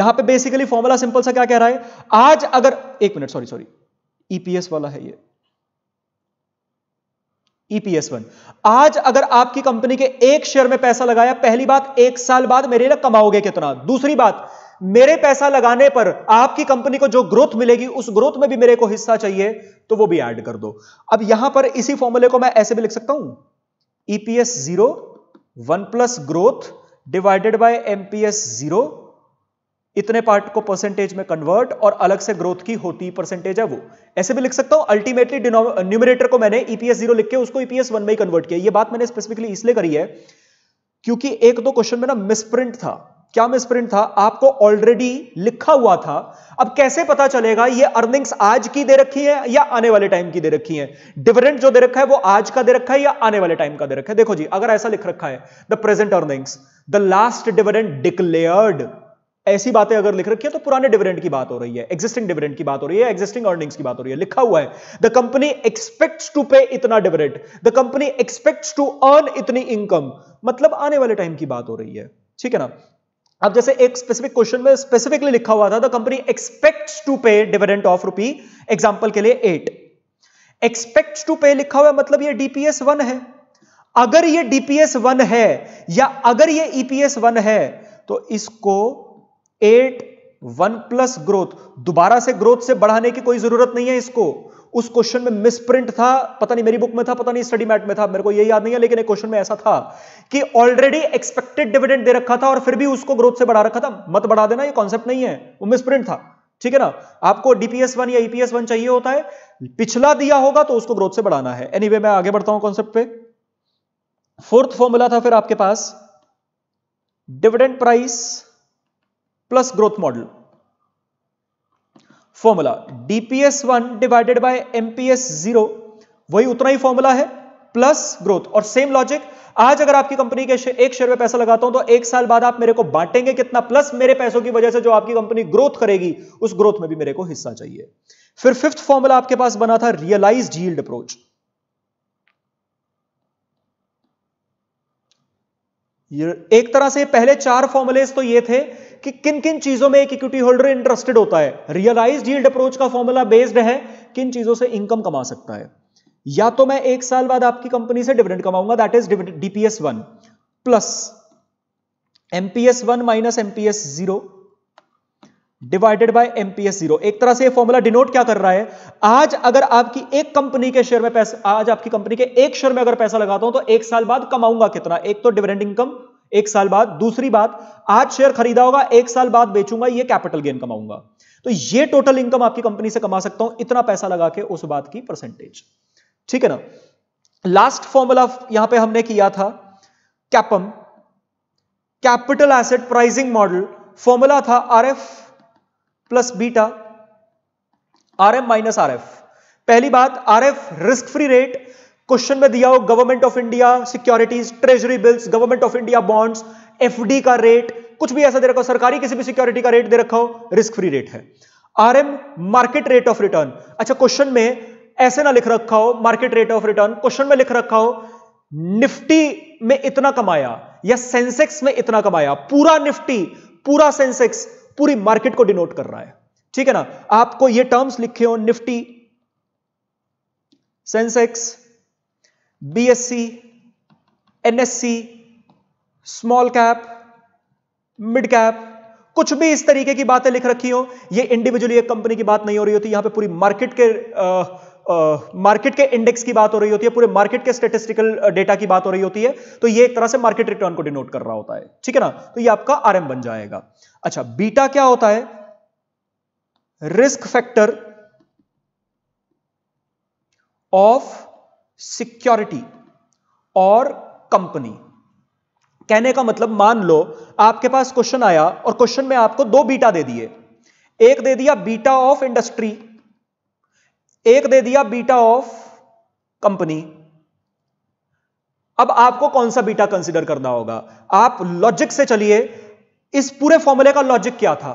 यहां पे बेसिकली फॉर्मूला सिंपल सा क्या कह रहा है आज अगर एक मिनट सॉरी सॉरी ईपीएस वाला है ये ईपीएस e वन आज अगर आपकी कंपनी के एक शेयर में पैसा लगाया पहली बात एक साल बाद मेरे लिए कमाओगे कितना दूसरी बात मेरे पैसा लगाने पर आपकी कंपनी को जो ग्रोथ मिलेगी उस ग्रोथ में भी मेरे को हिस्सा चाहिए तो वो भी ऐड कर दो अब यहां पर इसी फॉर्मूले को मैं ऐसे भी लिख सकता हूं EPS zero one plus growth divided by MPS zero इतने पार्ट को परसेंटेज में कन्वर्ट और अलग से ग्रोथ की होती परसेंटेज है वो ऐसे भी लिख सकता हूं अल्टीमेटली न्यूमिनेटर को मैंने ईपीएस जीरो लिख के उसको ईपीएस वन में ही कन्वर्ट किया ये बात मैंने स्पेसिफिकली इसलिए करी है क्योंकि एक दो क्वेश्चन में ना मिसप्रिंट था क्या मिसप्रिंट था आपको ऑलरेडी लिखा हुआ था अब कैसे पता चलेगा ये अर्निंग्स आज की दे रखी है या आने वाले टाइम की दे रखी है डिविडेंड जो दे रखा है वो आज का दे रखा है या आने वाले टाइम का दे रखा है देखो जी अगर ऐसा लिख रखा है the present earnings the last dividend declared ऐसी बातें अगर लिख रखी है तो पुराने डिविडेंड की बात हो रही है एक्जिस्टिंग डिविडेंड की बात हो रही है एक्जिस्टिंग अर्निंग्स की बात हो रही है लिखा हुआ है the company expects to pay इतना dividend the company expects to earn इतनी इनकम मतलब आने वाले टाइम की बात हो रही है ठीक है ना अब जैसे एक स्पेसिफिक क्वेश्चन में स्पेसिफिकली लिखा हुआ था the company expects to pay dividend of rupee example के लिए एट एक्सपेक्ट टू पे लिखा हुआ मतलब ये डीपीएस वन है अगर ये डीपीएस वन है या अगर ये ईपीएस e वन है तो इसको एट वन प्लस ग्रोथ दोबारा से ग्रोथ से बढ़ाने की कोई जरूरत नहीं है इसको उस क्वेश्चन में मिसप्रिंट था पता नहीं मेरी बुक में था पता नहीं स्टडी मैट में था मेरे को यह याद नहीं है लेकिन एक क्वेश्चन में ऐसा था कि ऑलरेडी एक्सपेक्टेड डिविडेंड दे रखा था और फिर भी उसको ग्रोथ से बढ़ा रखा था मत बढ़ा देना यह कॉन्सेप्ट नहीं है वो मिसप्रिंट था ठीक है ना आपको डीपीएस वन या ईपीएस e वन चाहिए होता है पिछला दिया होगा तो उसको ग्रोथ से बढ़ाना है एनी anyway, मैं आगे बढ़ता हूं कॉन्सेप्ट पे फोर्थ फॉर्मूला था फिर आपके पास dividend price plus growth model. Formula DPS one divided by MPS zero वही उतना ही फॉर्मूला है प्लस ग्रोथ और सेम लॉजिक आज अगर आपकी कंपनी के एक शेयर में पैसा लगाता हूं तो एक साल बाद आप मेरे को बांटेंगे कितना प्लस मेरे पैसों की वजह से जो आपकी कंपनी ग्रोथ करेगी उस ग्रोथ में भी मेरे को हिस्सा चाहिए फिर फिफ्थ फॉर्मूला आपके पास बना था रियलाइज जील्ड अप्रोच एक तरह से पहले चार फॉर्मूलेज तो ये थे कि किन किन चीजों में एक इक्विटी होल्डर इंटरेस्टेड होता है रियलाइज यील्ड अप्रोच का फॉर्मूला बेस्ड है किन चीजों से इनकम कमा सकता है या तो मैं एक साल बाद आपकी कंपनी से डिविडेंड कमाऊंगा that is DPS one plus MPS one minus MPS zero divided by MPS zero एक तरह से ये फॉर्मूला डिनोट क्या कर रहा है आज अगर आपकी एक कंपनी के शेयर में पैसा आज आपकी कंपनी के एक शेयर में अगर पैसा लगाता हूं तो एक साल बाद कमाऊंगा कितना एक तो डिविडेंड इनकम एक साल बाद दूसरी बात आज शेयर खरीदा होगा एक साल बाद बेचूंगा ये कैपिटल गेन कमाऊंगा तो ये टोटल इनकम आपकी कंपनी से कमा सकता हूं इतना पैसा लगा के उस बात की परसेंटेज ठीक है ना लास्ट फॉर्मूला यहां पे हमने किया था CAPM capital asset pricing model formula था R F plus beta R M minus R F पहली बात R F risk free rate question में दिया हो government of India securities treasury bills government of India bonds FD का rate कुछ भी ऐसा दे रखा हो सरकारी किसी भी सिक्योरिटी का रेट दे रखा हो रिस्क फ्री रेट है RM market rate of return अच्छा क्वेश्चन में ऐसे ना लिख रखा हो market rate of return question में लिख रखा हो निफ्टी में इतना कमाया या सेंसेक्स में इतना कमाया पूरा निफ्टी पूरा सेंसेक्स पूरी मार्केट को डिनोट कर रहा है ठीक है ना आपको ये टर्म्स लिखे हो Nifty Sensex BSC NSC small cap mid cap कुछ भी इस तरीके की बातें लिख रखी हो ये इंडिविजुअली एक कंपनी की बात नहीं हो रही होती यहां पे पूरी मार्केट के मार्केट के इंडेक्स की बात हो रही होती है पूरे मार्केट के स्टेटिस्टिकल डेटा की बात हो रही होती है तो ये एक तरह से मार्केट रिटर्न को डिनोट कर रहा होता है ठीक है ना तो ये आपका आरएम बन जाएगा अच्छा बीटा क्या होता है रिस्क फैक्टर ऑफ सिक्योरिटी और कंपनी कहने का मतलब मान लो आपके पास क्वेश्चन आया और क्वेश्चन में आपको दो बीटा दे दिए एक दे दिया बीटा ऑफ इंडस्ट्री एक दे दिया बीटा ऑफ कंपनी अब आपको कौन सा बीटा कंसिडर करना होगा आप लॉजिक से चलिए इस पूरे फॉर्मूले का लॉजिक क्या था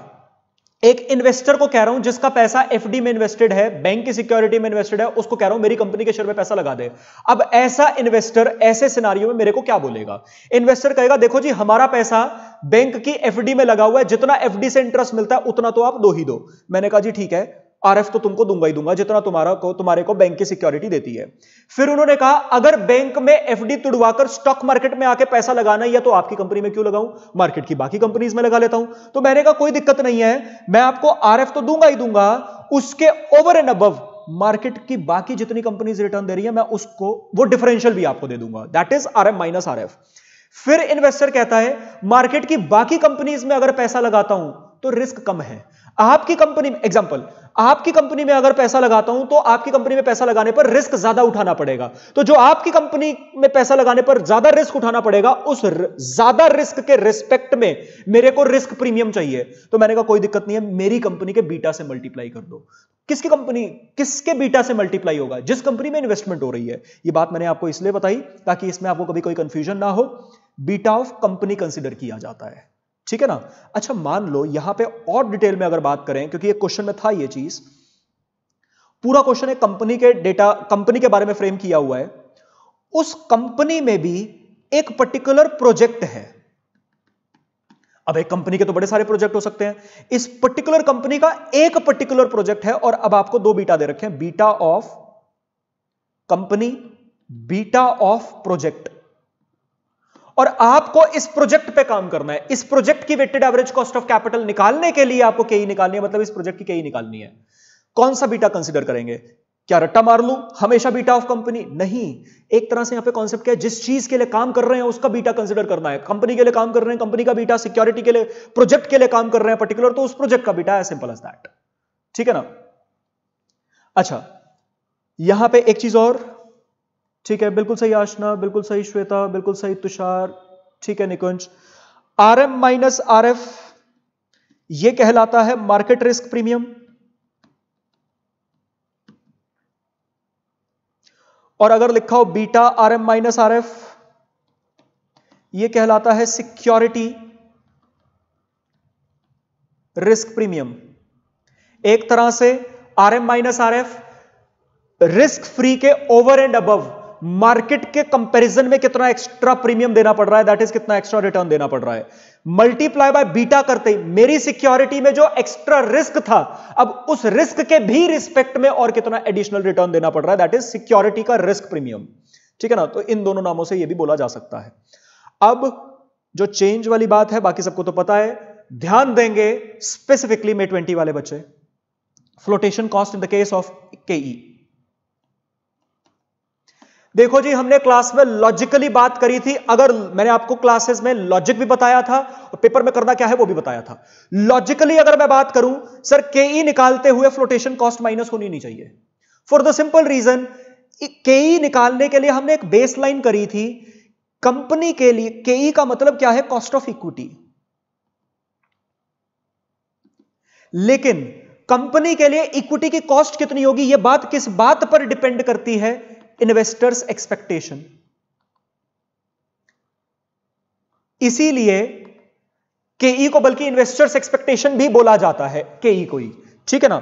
एक इन्वेस्टर को कह रहा हूं जिसका पैसा एफडी में इन्वेस्टेड है बैंक की सिक्योरिटी में इन्वेस्टेड है उसको कह रहा हूं मेरी कंपनी के शेयर में पैसा लगा दे अब ऐसा इन्वेस्टर ऐसे सिनारियों में मेरे को क्या बोलेगा इन्वेस्टर कहेगा देखो जी हमारा पैसा बैंक की एफडी में लगा हुआ है जितना एफडी से इंटरेस्ट मिलता है उतना तो आप दो ही दो मैंने कहा जी ठीक है आरएफ तो तुमको दूंगा ही दूंगा जितना तुम्हारा को तुम्हारे को बैंक की सिक्योरिटी देती है फिर उन्होंने कहा अगर बैंक में एफडी तुड़वाकर स्टॉक मार्केट में आके पैसा लगाना है या तो आपकी कंपनी में क्यों लगाऊं मार्केट की बाकी कंपनीज में लगा लेता हूं तो मैंने कहा कोई दिक्कत नहीं है मैं आपको आर तो दूंगा ही दूंगा उसके ओवर एंड अब मार्केट की बाकी जितनी कंपनीज रिटर्न दे रही है मैं उसको वो डिफरेंशियल भी आपको दे दूंगा that is R F minus R F फिर इन्वेस्टर कहता है मार्केट की बाकी कंपनीज में अगर पैसा लगाता हूं तो रिस्क कम है आपकी कंपनी में एग्जाम्पल आपकी कंपनी में अगर पैसा लगाता हूं तो आपकी कंपनी में पैसा लगाने पर रिस्क ज्यादा उठाना पड़ेगा तो जो आपकी कंपनी में पैसा लगाने पर ज्यादा रिस्क उठाना पड़ेगा उस ज्यादा रिस्क के रिस्पेक्ट में मेरे को रिस्क प्रीमियम चाहिए तो मैंने कहा कोई दिक्कत नहीं है मेरी कंपनी के बीटा से मल्टीप्लाई कर दो किसकी कंपनी किसके बीटा से मल्टीप्लाई होगा जिस कंपनी में इन्वेस्टमेंट हो रही है ये बात मैंने आपको इसलिए बताई ताकि इसमें आपको कभी कोई कंफ्यूजन ना हो बीटा ऑफ कंपनी कंसिडर किया जाता है ठीक है ना अच्छा मान लो यहां पे और डिटेल में अगर बात करें क्योंकि एक क्वेश्चन में था ये चीज पूरा क्वेश्चन है कंपनी के डेटा कंपनी के बारे में फ्रेम किया हुआ है उस कंपनी में भी एक पर्टिकुलर प्रोजेक्ट है अब एक कंपनी के तो बड़े सारे प्रोजेक्ट हो सकते हैं इस पर्टिकुलर कंपनी का एक पर्टिकुलर प्रोजेक्ट है और अब आपको दो बीटा दे रखे हैं beta of company beta of project और आपको इस प्रोजेक्ट पे काम करना है इस प्रोजेक्ट की weighted average cost of capital निकालने के लिए आपको केई e निकालनी है मतलब इस प्रोजेक्ट की केई e निकालनी है कौन सा बीटा कंसिडर करेंगे क्या रट्टा मार लू हमेशा बीटा ऑफ कंपनी नहीं एक तरह से यहां पे कॉन्सेप्ट क्या है जिस चीज के लिए काम कर रहे हैं उसका बीटा कंसिडर करना है कंपनी के लिए काम कर रहे हैं कंपनी का बीटा सिक्योरिटी के लिए प्रोजेक्ट के लिए काम कर रहे हैं पर्टिकुलर तो उस प्रोजेक्ट का बीटा है सिंपल एज दैट ठीक है ना अच्छा यहां पे एक चीज और ठीक है बिल्कुल सही आशना बिल्कुल सही श्वेता बिल्कुल सही तुषार ठीक है Nikunj R M minus R F यह कहलाता है मार्केट रिस्क प्रीमियम और अगर लिखा हो beta R M minus R F यह कहलाता है सिक्योरिटी रिस्क प्रीमियम एक तरह से R M minus R F risk free के ओवर एंड अबव मार्केट के कंपैरिजन में कितना एक्स्ट्रा प्रीमियम देना पड़ रहा है दैट इज कितना एक्स्ट्रा रिटर्न देना पड़ रहा है मल्टीप्लाई बाय बीटा करते ही मेरी सिक्योरिटी में जो एक्स्ट्रा रिस्क था अब उस रिस्क के भी रिस्पेक्ट में और कितना एडिशनल रिटर्न देना पड़ रहा है दैट इज सिक्योरिटी का रिस्क प्रीमियम ठीक है ना तो इन दोनों नामों से यह भी बोला जा सकता है अब जो चेंज वाली बात है बाकी सबको तो पता है ध्यान देंगे स्पेसिफिकली मे ट्वेंटी वाले बच्चे flotation cost in the case of K E देखो जी हमने क्लास में लॉजिकली बात करी थी अगर मैंने आपको क्लासेस में लॉजिक भी बताया था और पेपर में करना क्या है वो भी बताया था लॉजिकली अगर मैं बात करूं सर के ई निकालते हुए फ्लोटेशन कॉस्ट माइनस होनी नहीं चाहिए फॉर द सिंपल रीजन के ई निकालने के लिए हमने एक बेस लाइन करी थी कंपनी के लिए के ई e का मतलब क्या है कॉस्ट ऑफ इक्विटी लेकिन कंपनी के लिए इक्विटी की कॉस्ट कितनी होगी यह बात किस बात पर डिपेंड करती है इन्वेस्टर्स एक्सपेक्टेशन इसीलिए केई e को बल्कि इन्वेस्टर्स एक्सपेक्टेशन भी बोला जाता है केई e को ही ठीक है ना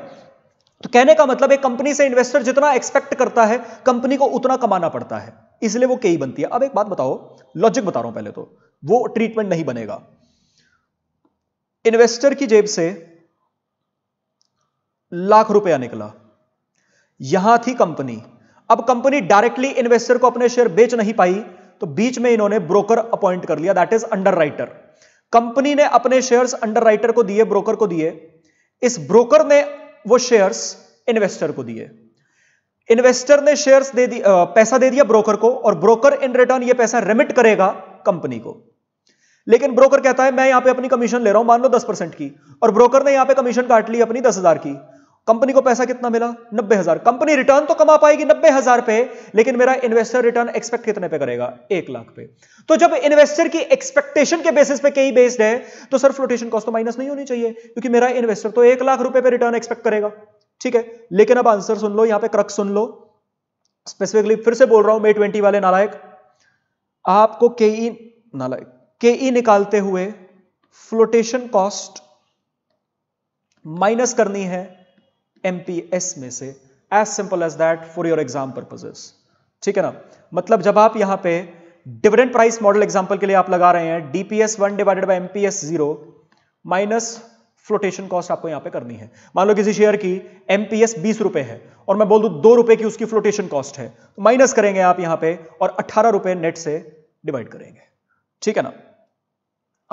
तो कहने का मतलब एक कंपनी से इन्वेस्टर जितना एक्सपेक्ट करता है कंपनी को उतना कमाना पड़ता है इसलिए वो केई e बनती है अब एक बात बताओ लॉजिक बता रहा हूं पहले तो वो ट्रीटमेंट नहीं बनेगा इन्वेस्टर की जेब से लाख रुपया निकला यहां थी कंपनी अब कंपनी डायरेक्टली इन्वेस्टर को अपने शेयर बेच नहीं पाई तो बीच में इन्होंने ब्रोकर अपॉइंट कर लिया दैट इज अंडर कंपनी ने अपने शेयर्स अंडर को दिए ब्रोकर को दिए इस ब्रोकर ने वो शेयर्स इन्वेस्टर को दिए इन्वेस्टर ने शेयर्स दे दी पैसा दे दिया ब्रोकर को और ब्रोकर इन रिटर्न ये पैसा रिमिट करेगा कंपनी को लेकिन ब्रोकर कहता है मैं यहां पे अपनी कमीशन ले रहा हूं मान लो दस परसेंट की और ब्रोकर ने यहां पे कमीशन काट ली अपनी दस हजार की कंपनी को पैसा कितना मिला नब्बे हजार कंपनी रिटर्न तो कमा पाएगी नब्बे हजार पे लेकिन मेरा इन्वेस्टर रिटर्न एक्सपेक्ट कितने पे करेगा एक लाख पे तो जब इन्वेस्टर की एक्सपेक्टेशन के बेसिस पे कई बेस्ड है तो सर फ्लोटेशन कॉस्ट तो माइनस नहीं होनी चाहिए क्योंकि मेरा इन्वेस्टर तो एक लाख रुपए पर रिटर्न एक्सपेक्ट करेगा ठीक है लेकिन अब आंसर सुन लो यहां पर क्रक सुन लो स्पेसिफिकली फिर से बोल रहा हूं मे ट्वेंटी वाले नालायक आपको के ई नालायक के ई निकालते हुए फ्लोटेशन कॉस्ट माइनस करनी है एमपीएस में से as simple as that for your exam purposes ठीक है ना मतलब जब आप यहां पे डिविडेंट प्राइस मॉडल एग्जाम्पल के लिए आप लगा रहे हैं DPS one divided by MPS zero minus flotation cost आपको यहां पे करनी है मान लो किसी शेयर की एमपीएस बीस रुपए है और मैं बोल दू दो रुपए की उसकी फ्लोटेशन कॉस्ट है तो माइनस करेंगे आप यहां पे और अठारह रुपए नेट से डिवाइड करेंगे ठीक है ना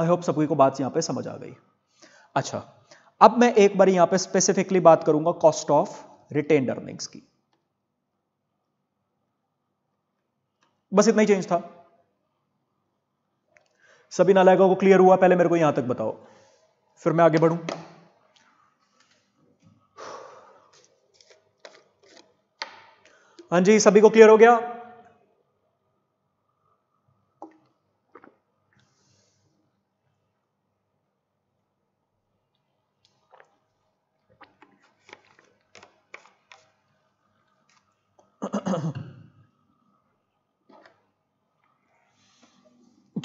आई होप सभी को बात यहां पे समझ आ गई अच्छा अब मैं एक बार यहां पे स्पेसिफिकली बात करूंगा कॉस्ट ऑफ रिटेन अर्निंग्स की बस इतना ही चेंज था सभी नालायकों को क्लियर हुआ पहले मेरे को यहां तक बताओ फिर मैं आगे बढ़ू हां जी सभी को क्लियर हो गया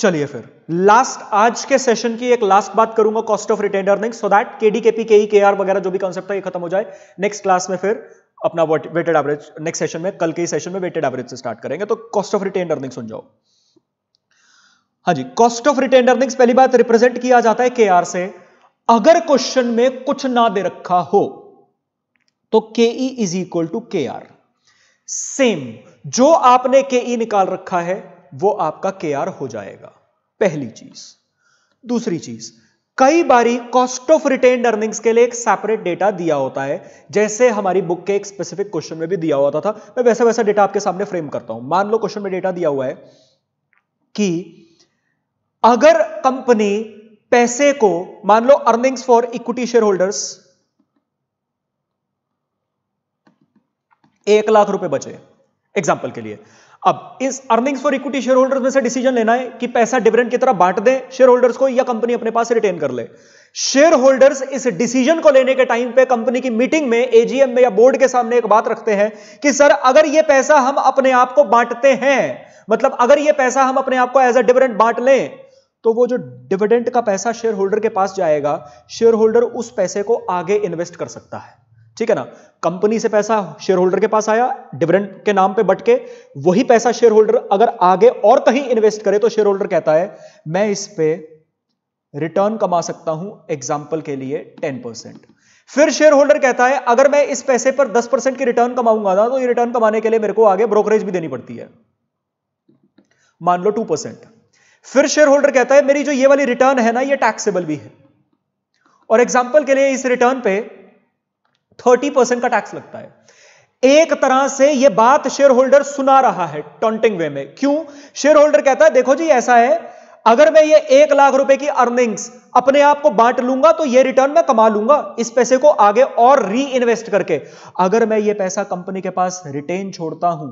चलिए फिर लास्ट आज के सेशन की एक लास्ट बात करूंगा cost of retained earning so that K D K P E K R वगैरह जो भी कॉन्सेप्ट है ये खत्म हो जाए नेक्स्ट क्लास में फिर अपना वेटेड एवरेज नेक्स्ट सेशन में कल के ही सेशन में वेटेड एवरेज से स्टार्ट करेंगे तो कॉस्ट ऑफ रिटेन अर्निंग सुन जाओ हाँ जी कॉस्ट ऑफ रिटेन अर्निंग पहली बात रिप्रेजेंट किया जाता है के आर से अगर क्वेश्चन में कुछ ना दे रखा हो तो K E is equal to K R same जो आपने के ई e निकाल रखा है वो आपका के हो जाएगा पहली चीज दूसरी चीज कई बारी कॉस्ट ऑफ रिटेन अर्निंग्स के लिए एक सेपरेट डेटा दिया होता है जैसे हमारी बुक के एक स्पेसिफिक क्वेश्चन में भी दिया होता था मैं वैसा वैसा डेटा आपके सामने फ्रेम करता हूं मान लो क्वेश्चन में डेटा दिया हुआ है कि अगर कंपनी पैसे को मान लो earnings for equity share shareholders एक लाख रुपए बचे एग्जाम्पल के लिए अब इस earnings for equity share shareholders में से डिसीजन लेना है कि पैसा डिविडेंड की तरह बांट दें शेयर होल्डर्स को या कंपनी अपने पास रिटेन कर ले शेयर होल्डर्स इस डिसीजन को लेने के टाइम पे कंपनी की मीटिंग में एजीएम में या बोर्ड के सामने एक बात रखते हैं कि सर अगर ये पैसा हम अपने आप को बांटते हैं मतलब अगर यह पैसा हम अपने आप को एज अ डिविडेंट बांट लें तो वो जो डिविडेंट का पैसा शेयर होल्डर के पास जाएगा शेयर होल्डर उस पैसे को आगे इन्वेस्ट कर सकता है ठीक है ना कंपनी से पैसा शेयर होल्डर के पास आया डिविडेंड के नाम पे बटके वही पैसा शेयर होल्डर अगर आगे और कहीं इन्वेस्ट करे तो शेयर होल्डर कहता है मैं इस पे रिटर्न कमा सकता हूं एग्जाम्पल के लिए टेन परसेंट फिर शेयर होल्डर कहता है अगर मैं इस पैसे पर दस परसेंट की रिटर्न कमाऊंगा ना तो ये रिटर्न कमाने के लिए मेरे को आगे ब्रोकरेज भी देनी पड़ती है मान लो टू परसेंट फिर शेयर होल्डर कहता है मेरी जो ये वाली रिटर्न है ना ये टैक्सेबल भी है और एग्जाम्पल के लिए इस रिटर्न पे थर्टी परसेंट का टैक्स लगता है एक तरह से यह बात शेयर होल्डर सुना रहा है टॉन्टिंग वे में क्यों शेयर होल्डर कहता है देखो जी ऐसा है अगर मैं ये एक लाख रुपए की अर्निंग्स अपने आप को बांट लूंगा तो ये रिटर्न मैं कमा लूंगा इस पैसे को आगे और री इन्वेस्ट करके अगर मैं ये पैसा कंपनी के पास रिटेन छोड़ता हूं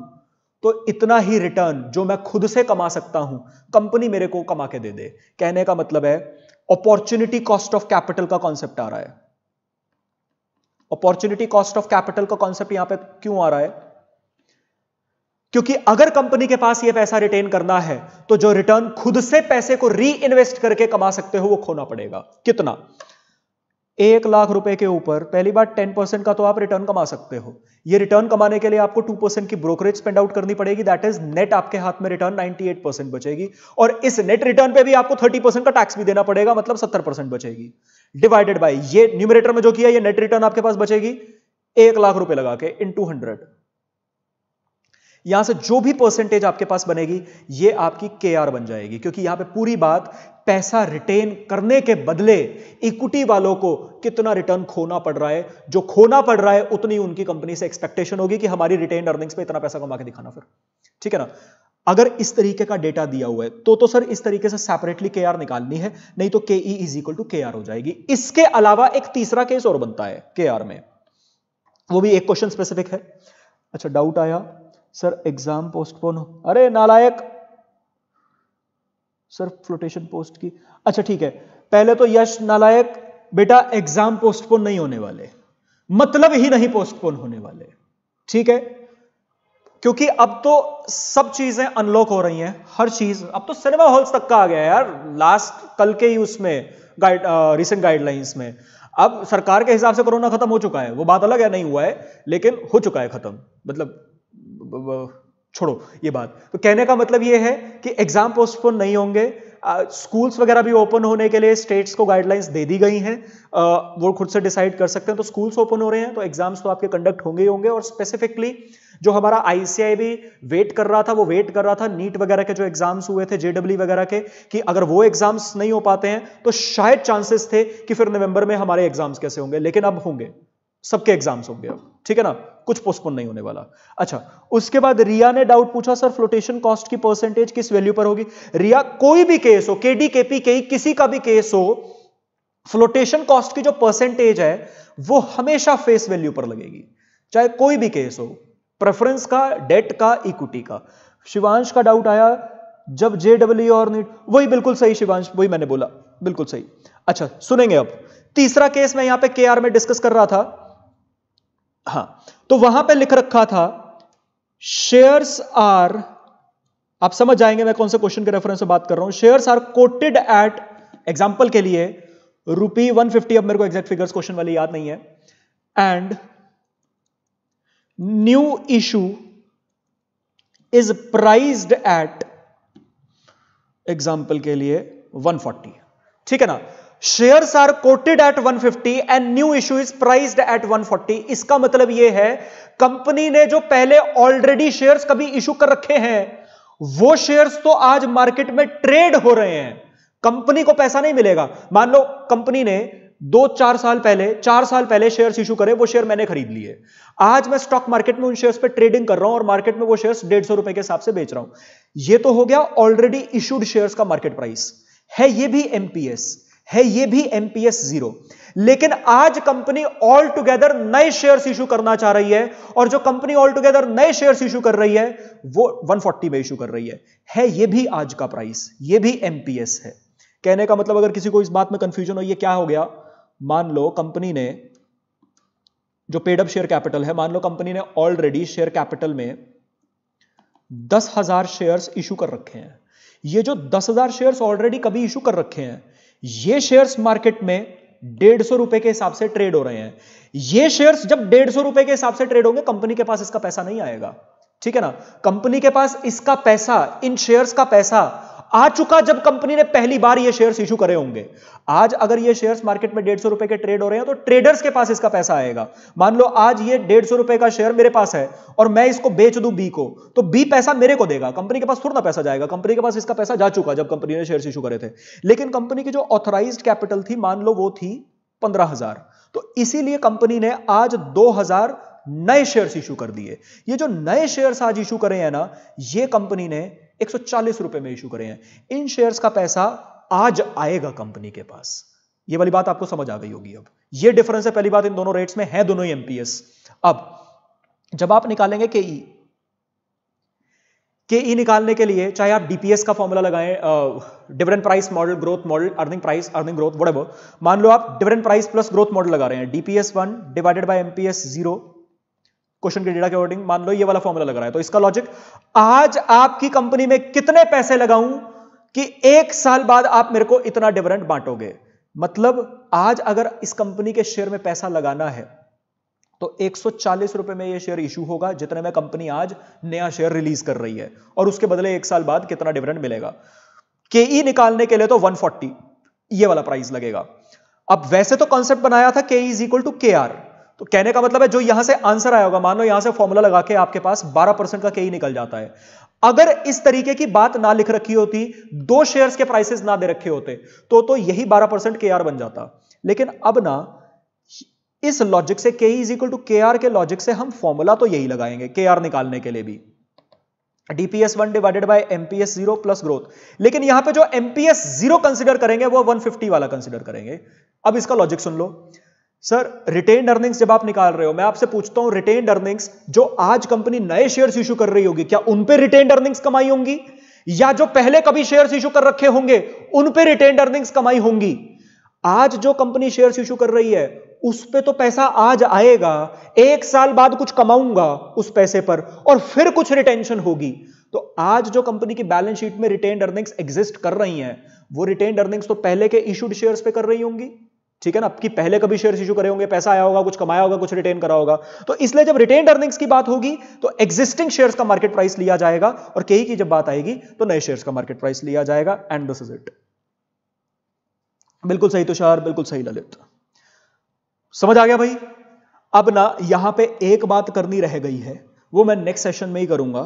तो इतना ही रिटर्न जो मैं खुद से कमा सकता हूं कंपनी मेरे को कमा के दे दे कहने का मतलब है अपॉर्चुनिटी कॉस्ट ऑफ कैपिटल का कॉन्सेप्ट आ रहा है अपॉर्चुनिटी कॉस्ट ऑफ कैपिटल का कॉन्सेप्ट यहां पे क्यों आ रहा है क्योंकि अगर कंपनी के पास ये पैसा रिटेन करना है तो जो रिटर्न खुद से पैसे को री इन्वेस्ट करके कमा सकते हो वो खोना पड़ेगा कितना एक लाख रुपए के ऊपर पहली बार टेन परसेंट का तो आप रिटर्न कमा सकते हो ये रिटर्न कमाने के लिए आपको टू परसेंट की ब्रोकरेज स्पेंड आउट करनी पड़ेगी दैट इज नेट आपके हाथ में रिटर्न नाइनटी एट परसेंट बचेगी और इस नेट रिटर्न पे भी आपको थर्टी परसेंट का टैक्स भी देना पड़ेगा मतलब सत्तर परसेंट बचेगी डिवाइडेड बाय ये न्यूमिनेटर में जो किया ये नेट रिटर्न आपके पास बचेगी एक लाख रुपए लगा के इन टू हंड्रेड यहां से जो भी परसेंटेज आपके पास बनेगी ये आपकी के आर बन जाएगी क्योंकि यहां पे पूरी बात पैसा रिटेन करने के बदले इक्विटी वालों को कितना रिटर्न खोना पड़ रहा है जो खोना पड़ रहा है उतनी उनकी कंपनी से एक्सपेक्टेशन होगी कि हमारी रिटेन अर्निंग्स पे इतना पैसा कमा के दिखाना फिर ठीक है ना अगर इस तरीके का डेटा दिया हुआ है तो तो सर इस तरीके से सेपरेटली के आर निकालनी है नहीं तो K E is equal to K R हो जाएगी इसके अलावा एक तीसरा केस और बनता है के आर में वो भी एक क्वेश्चन स्पेसिफिक है अच्छा डाउट आया सर एग्जाम पोस्टपोन हो अरे नालायक सर फ्लोटेशन पोस्ट की अच्छा ठीक है पहले तो यश नालायक बेटा एग्जाम पोस्टपोन नहीं होने वाले मतलब ही नहीं पोस्टपोन होने वाले ठीक है क्योंकि अब तो सब चीजें अनलॉक हो रही हैं हर चीज अब तो सिनेमा हॉल्स तक का आ गया यार लास्ट कल के ही उसमें गाइड रिसेंट गाइडलाइंस में अब सरकार के हिसाब से कोरोना खत्म हो चुका है वो बात अलग है नहीं हुआ है लेकिन हो चुका है खत्म मतलब छोड़ो ये बात तो कहने का मतलब ये है कि एग्जाम पोस्टपोन नहीं होंगे स्कूल्स वगैरह भी ओपन होने के लिए स्टेट्स को गाइडलाइंस दे दी गई हैं वो खुद से डिसाइड कर सकते हैं तो स्कूल्स ओपन हो रहे हैं तो एग्जाम्स तो आपके कंडक्ट होंगे ही होंगे और स्पेसिफिकली जो हमारा आईसीआई भी वेट कर रहा था वो वेट कर रहा था नीट वगैरह के जो एग्जाम्स हुए थे जेडब्ल्यू वगैरह के कि अगर वो एग्जाम्स नहीं हो पाते हैं तो शायद चांसेस थे कि फिर नवंबर में हमारे एग्जाम्स कैसे होंगे लेकिन अब होंगे सबके एग्जाम्स होंगे अब ठीक है ना कुछ पोस्टपोन नहीं होने वाला अच्छा उसके बाद रिया ने डाउट पूछा सर फ्लोटेशन कॉस्ट की परसेंटेज किस वैल्यू पर होगी रिया कोई भी केस हो केडी केपी के किसी का भी केस हो फ्लोटेशन कॉस्ट की जो परसेंटेज है वो हमेशा फेस वैल्यू पर लगेगी चाहे कोई भी केस हो प्रेफरेंस का डेट का इक्विटी का शिवांश का डाउट आया जब जे डब्ल्यू और नीट वही बिल्कुल सही शिवांश वही मैंने बोला बिल्कुल सही अच्छा सुनेंगे अब तीसरा केस मैं यहां पे के में डिस्कस कर रहा था हां तो वहां पे लिख रखा था शेयर्स आर आप समझ जाएंगे मैं कौन से क्वेश्चन के रेफरेंस से बात कर रहा हूं shares are quoted at example के लिए रुपी वन फिफ्टी अब मेरे को एग्जैक्ट फिगर्स क्वेश्चन वाली याद नहीं है and new issue is priced at example के लिए 140 ठीक है ना shares are quoted at 150 and new issue is priced at 140 इसका मतलब यह है कंपनी ने जो पहले ऑलरेडी शेयर्स कभी इशू कर रखे हैं वो शेयर्स तो आज मार्केट में ट्रेड हो रहे हैं कंपनी को पैसा नहीं मिलेगा मान लो कंपनी ने दो चार साल पहले चार साल पहले शेयर्स इशू करे वो शेयर मैंने खरीद लिए आज मैं स्टॉक मार्केट में उन शेयर्स पे ट्रेडिंग कर रहा हूं और मार्केट में वो शेयर्स डेढ़ सौ रुपए के हिसाब से बेच रहा हूं ये तो हो गया ऑलरेडी इशूड शेयर्स का मार्केट प्राइस है ये भी एमपीएस है ये भी एमपीएस जीरो लेकिन आज कंपनी ऑल टुगेदर नए शेयर्स इशू करना चाह रही है और जो कंपनी ऑल टुगेदर नए शेयर्स इशू कर रही है वो 140 में इशू कर रही है है ये भी आज का प्राइस ये भी एमपीएस है कहने का मतलब अगर किसी को इस बात में कंफ्यूजन हो ये क्या हो गया मान लो कंपनी ने जो पेडअप शेयर कैपिटल है मान लो कंपनी ने ऑलरेडी शेयर कैपिटल में दस हजार शेयर्स इशू कर रखे हैं ये जो दस हजार शेयर्स ऑलरेडी कभी इशू कर रखे हैं ये शेयर्स मार्केट में डेढ़ सौ रुपए के हिसाब से ट्रेड हो रहे हैं ये शेयर्स जब डेढ़ सौ रुपए के हिसाब से ट्रेड होंगे कंपनी के पास इसका पैसा नहीं आएगा ठीक है ना कंपनी के पास इसका पैसा इन शेयर्स का पैसा आ चुका जब कंपनी ने पहली बार ये शेयर्स इशू करे होंगे आज अगर ये शेयर्स मार्केट में डेढ़ सौ रुपए के ट्रेड हो रहे हैं तो ट्रेडर्स के पास इसका पैसा आएगा मान लो आज ये डेढ़ सौ रुपए का शेयर मेरे पास है और मैं इसको बेच दू बी को तो बी पैसा मेरे को देगा कंपनी के पास थोड़ा पैसा जाएगा कंपनी के पास इसका पैसा जा चुका जब कंपनी ने शेयर इशू करे थे लेकिन कंपनी की जो ऑथोराइज कैपिटल थी मान लो वो थी पंद्रह तो इसीलिए कंपनी ने आज दो नए शेयर्स इशू कर दिए ये जो नए शेयर्स आज इशू करे हैं ना ये कंपनी ने 140 रुपए में इशू करे हैं इन शेयर्स का पैसा आज आएगा कंपनी के पास ये वाली बात आपको समझ आ गई होगी अब ये डिफरेंस है पहली बात इन दोनों रेट्स में है दोनों ही एमपीएस अब जब आप निकालेंगे के ई के ई निकालने के लिए चाहे आप डीपीएस का फॉर्मूला लगाएं dividend price model growth model earning price earning growth whatever मान लो आप dividend price plus growth model लगा रहे हैं DPS one divided by MPS zero question के डेटा के अकॉर्डिंग मान लो ये वाला फॉर्मूला लग रहा है तो इसका लॉजिक आज आपकी कंपनी में कितने पैसे लगाऊं कि एक साल बाद आप मेरे को इतना डिविडेंड बांटोगे मतलब आज अगर इस कंपनी के शेयर में पैसा लगाना है तो एक रुपए में ये शेयर इशू होगा जितने में कंपनी आज नया शेयर रिलीज कर रही है और उसके बदले एक साल बाद कितना डिविडेंड मिलेगा के ई e निकालने के लिए तो 140 ये वाला प्राइस लगेगा अब वैसे तो कॉन्सेप्ट बनाया था K E is equal to K R तो कहने का मतलब है जो यहां से आंसर आया होगा मान लो यहां से फॉर्मूला लगा के आपके पास 12 परसेंट का के e निकल जाता है अगर इस तरीके की बात ना लिख रखी होती दो शेयर्स के प्राइसेस ना दे रखे होते तो तो यही 12 परसेंट के बन जाता लेकिन अब ना इस लॉजिक से e K is equal to K R के लॉजिक से हम फॉर्मूला तो यही लगाएंगे के निकालने के लिए भी DPS one divided by MPS zero plus growth लेकिन यहां पर जो एमपीएस जीरो कंसिडर करेंगे वो वन वाला कंसिडर करेंगे अब इसका लॉजिक सुन लो सर रिटेन अर्निंग्स जब आप निकाल रहे हो मैं आपसे पूछता हूं रिटेन अर्निंग्स जो आज कंपनी नए शेयर्स इशू कर रही होगी क्या उनपे रिटेन अर्निंग्स कमाई होंगी या जो पहले कभी शेयर्स इशू कर रखे होंगे उन पर रिटेन अर्निंग्स कमाई होंगी आज जो कंपनी शेयर्स इशू कर रही है उस पे तो पैसा आज आएगा एक साल बाद कुछ कमाऊंगा उस पैसे पर और फिर कुछ रिटेंशन होगी तो आज जो कंपनी की बैलेंस शीट में रिटेन अर्निंग्स एग्जिस्ट कर रही हैं वो रिटेन अर्निंग्स तो पहले के इशूड शेयर्स पे कर रही होंगी ठीक है ना कि पहले कभी शेयर इशू करे होंगे पैसा आया होगा कुछ कमाया होगा कुछ रिटेन करा होगा तो इसलिए जब रिटेन अर्निंग्स की बात होगी तो एग्जिस्टिंग शेयर्स का मार्केट प्राइस लिया जाएगा और कई की जब बात आएगी तो नए शेयर्स का मार्केट प्राइस लिया जाएगा एंड दिस इज इट बिल्कुल सही तुषार तो बिल्कुल सही ललित समझ आ गया भाई अब ना यहां पे एक बात करनी रह गई है वो मैं नेक्स्ट सेशन में ही करूंगा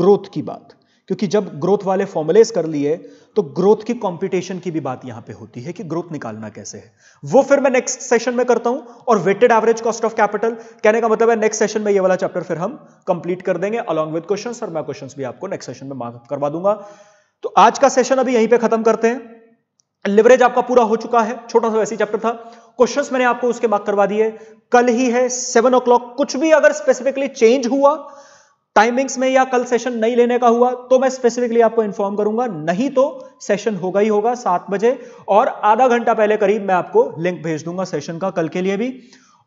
ग्रोथ की बात क्योंकि जब ग्रोथ वाले फॉर्मुलेस कर लिए तो ग्रोथ की कॉम्पिटिशन की भी बात यहां पे होती है कि ग्रोथ निकालना कैसे है वो फिर मैं नेक्स्ट सेशन में करता हूं और weighted average cost of capital कहने का मतलब है नेक्स्ट सेशन में ये वाला चैप्टर फिर हम कंप्लीट कर देंगे अलॉन्ग विद क्वेश्चन और मैं क्वेश्चन भी आपको नेक्स्ट सेशन में मार्क करवा दूंगा तो आज का सेशन अभी यहीं पर खत्म करते हैं लिवरेज आपका पूरा हो चुका है छोटा सा वैसे चैप्टर था क्वेश्चन मैंने आपको उसके मार्क करवा दिए कल ही है सेवन ओ कुछ भी अगर स्पेसिफिकली चेंज हुआ टाइमिंग्स में या कल सेशन नहीं लेने का हुआ तो मैं स्पेसिफिकली आपको इन्फॉर्म करूंगा नहीं तो सेशन होगा ही होगा सात बजे और आधा घंटा पहले करीब मैं आपको लिंक भेज दूंगा सेशन का कल के लिए भी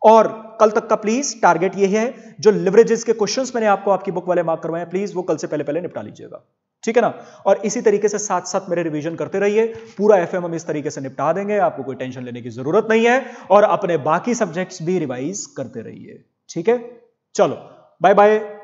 और कल तक का प्लीज टारगेट यही है जो लिवरेजेस के क्वेश्चंस मैंने आपको आपकी बुक वाले मार्क करवाए प्लीज वो कल से पहले पहले निपटा लीजिएगा ठीक है ना और इसी तरीके से साथ साथ मेरे रिवीजन करते रहिए पूरा एफएम हम इस तरीके से निपटा देंगे आपको कोई टेंशन लेने की जरूरत नहीं है और अपने बाकी सब्जेक्ट्स भी रिवाइज करते रहिए ठीक है चलो बाय बाय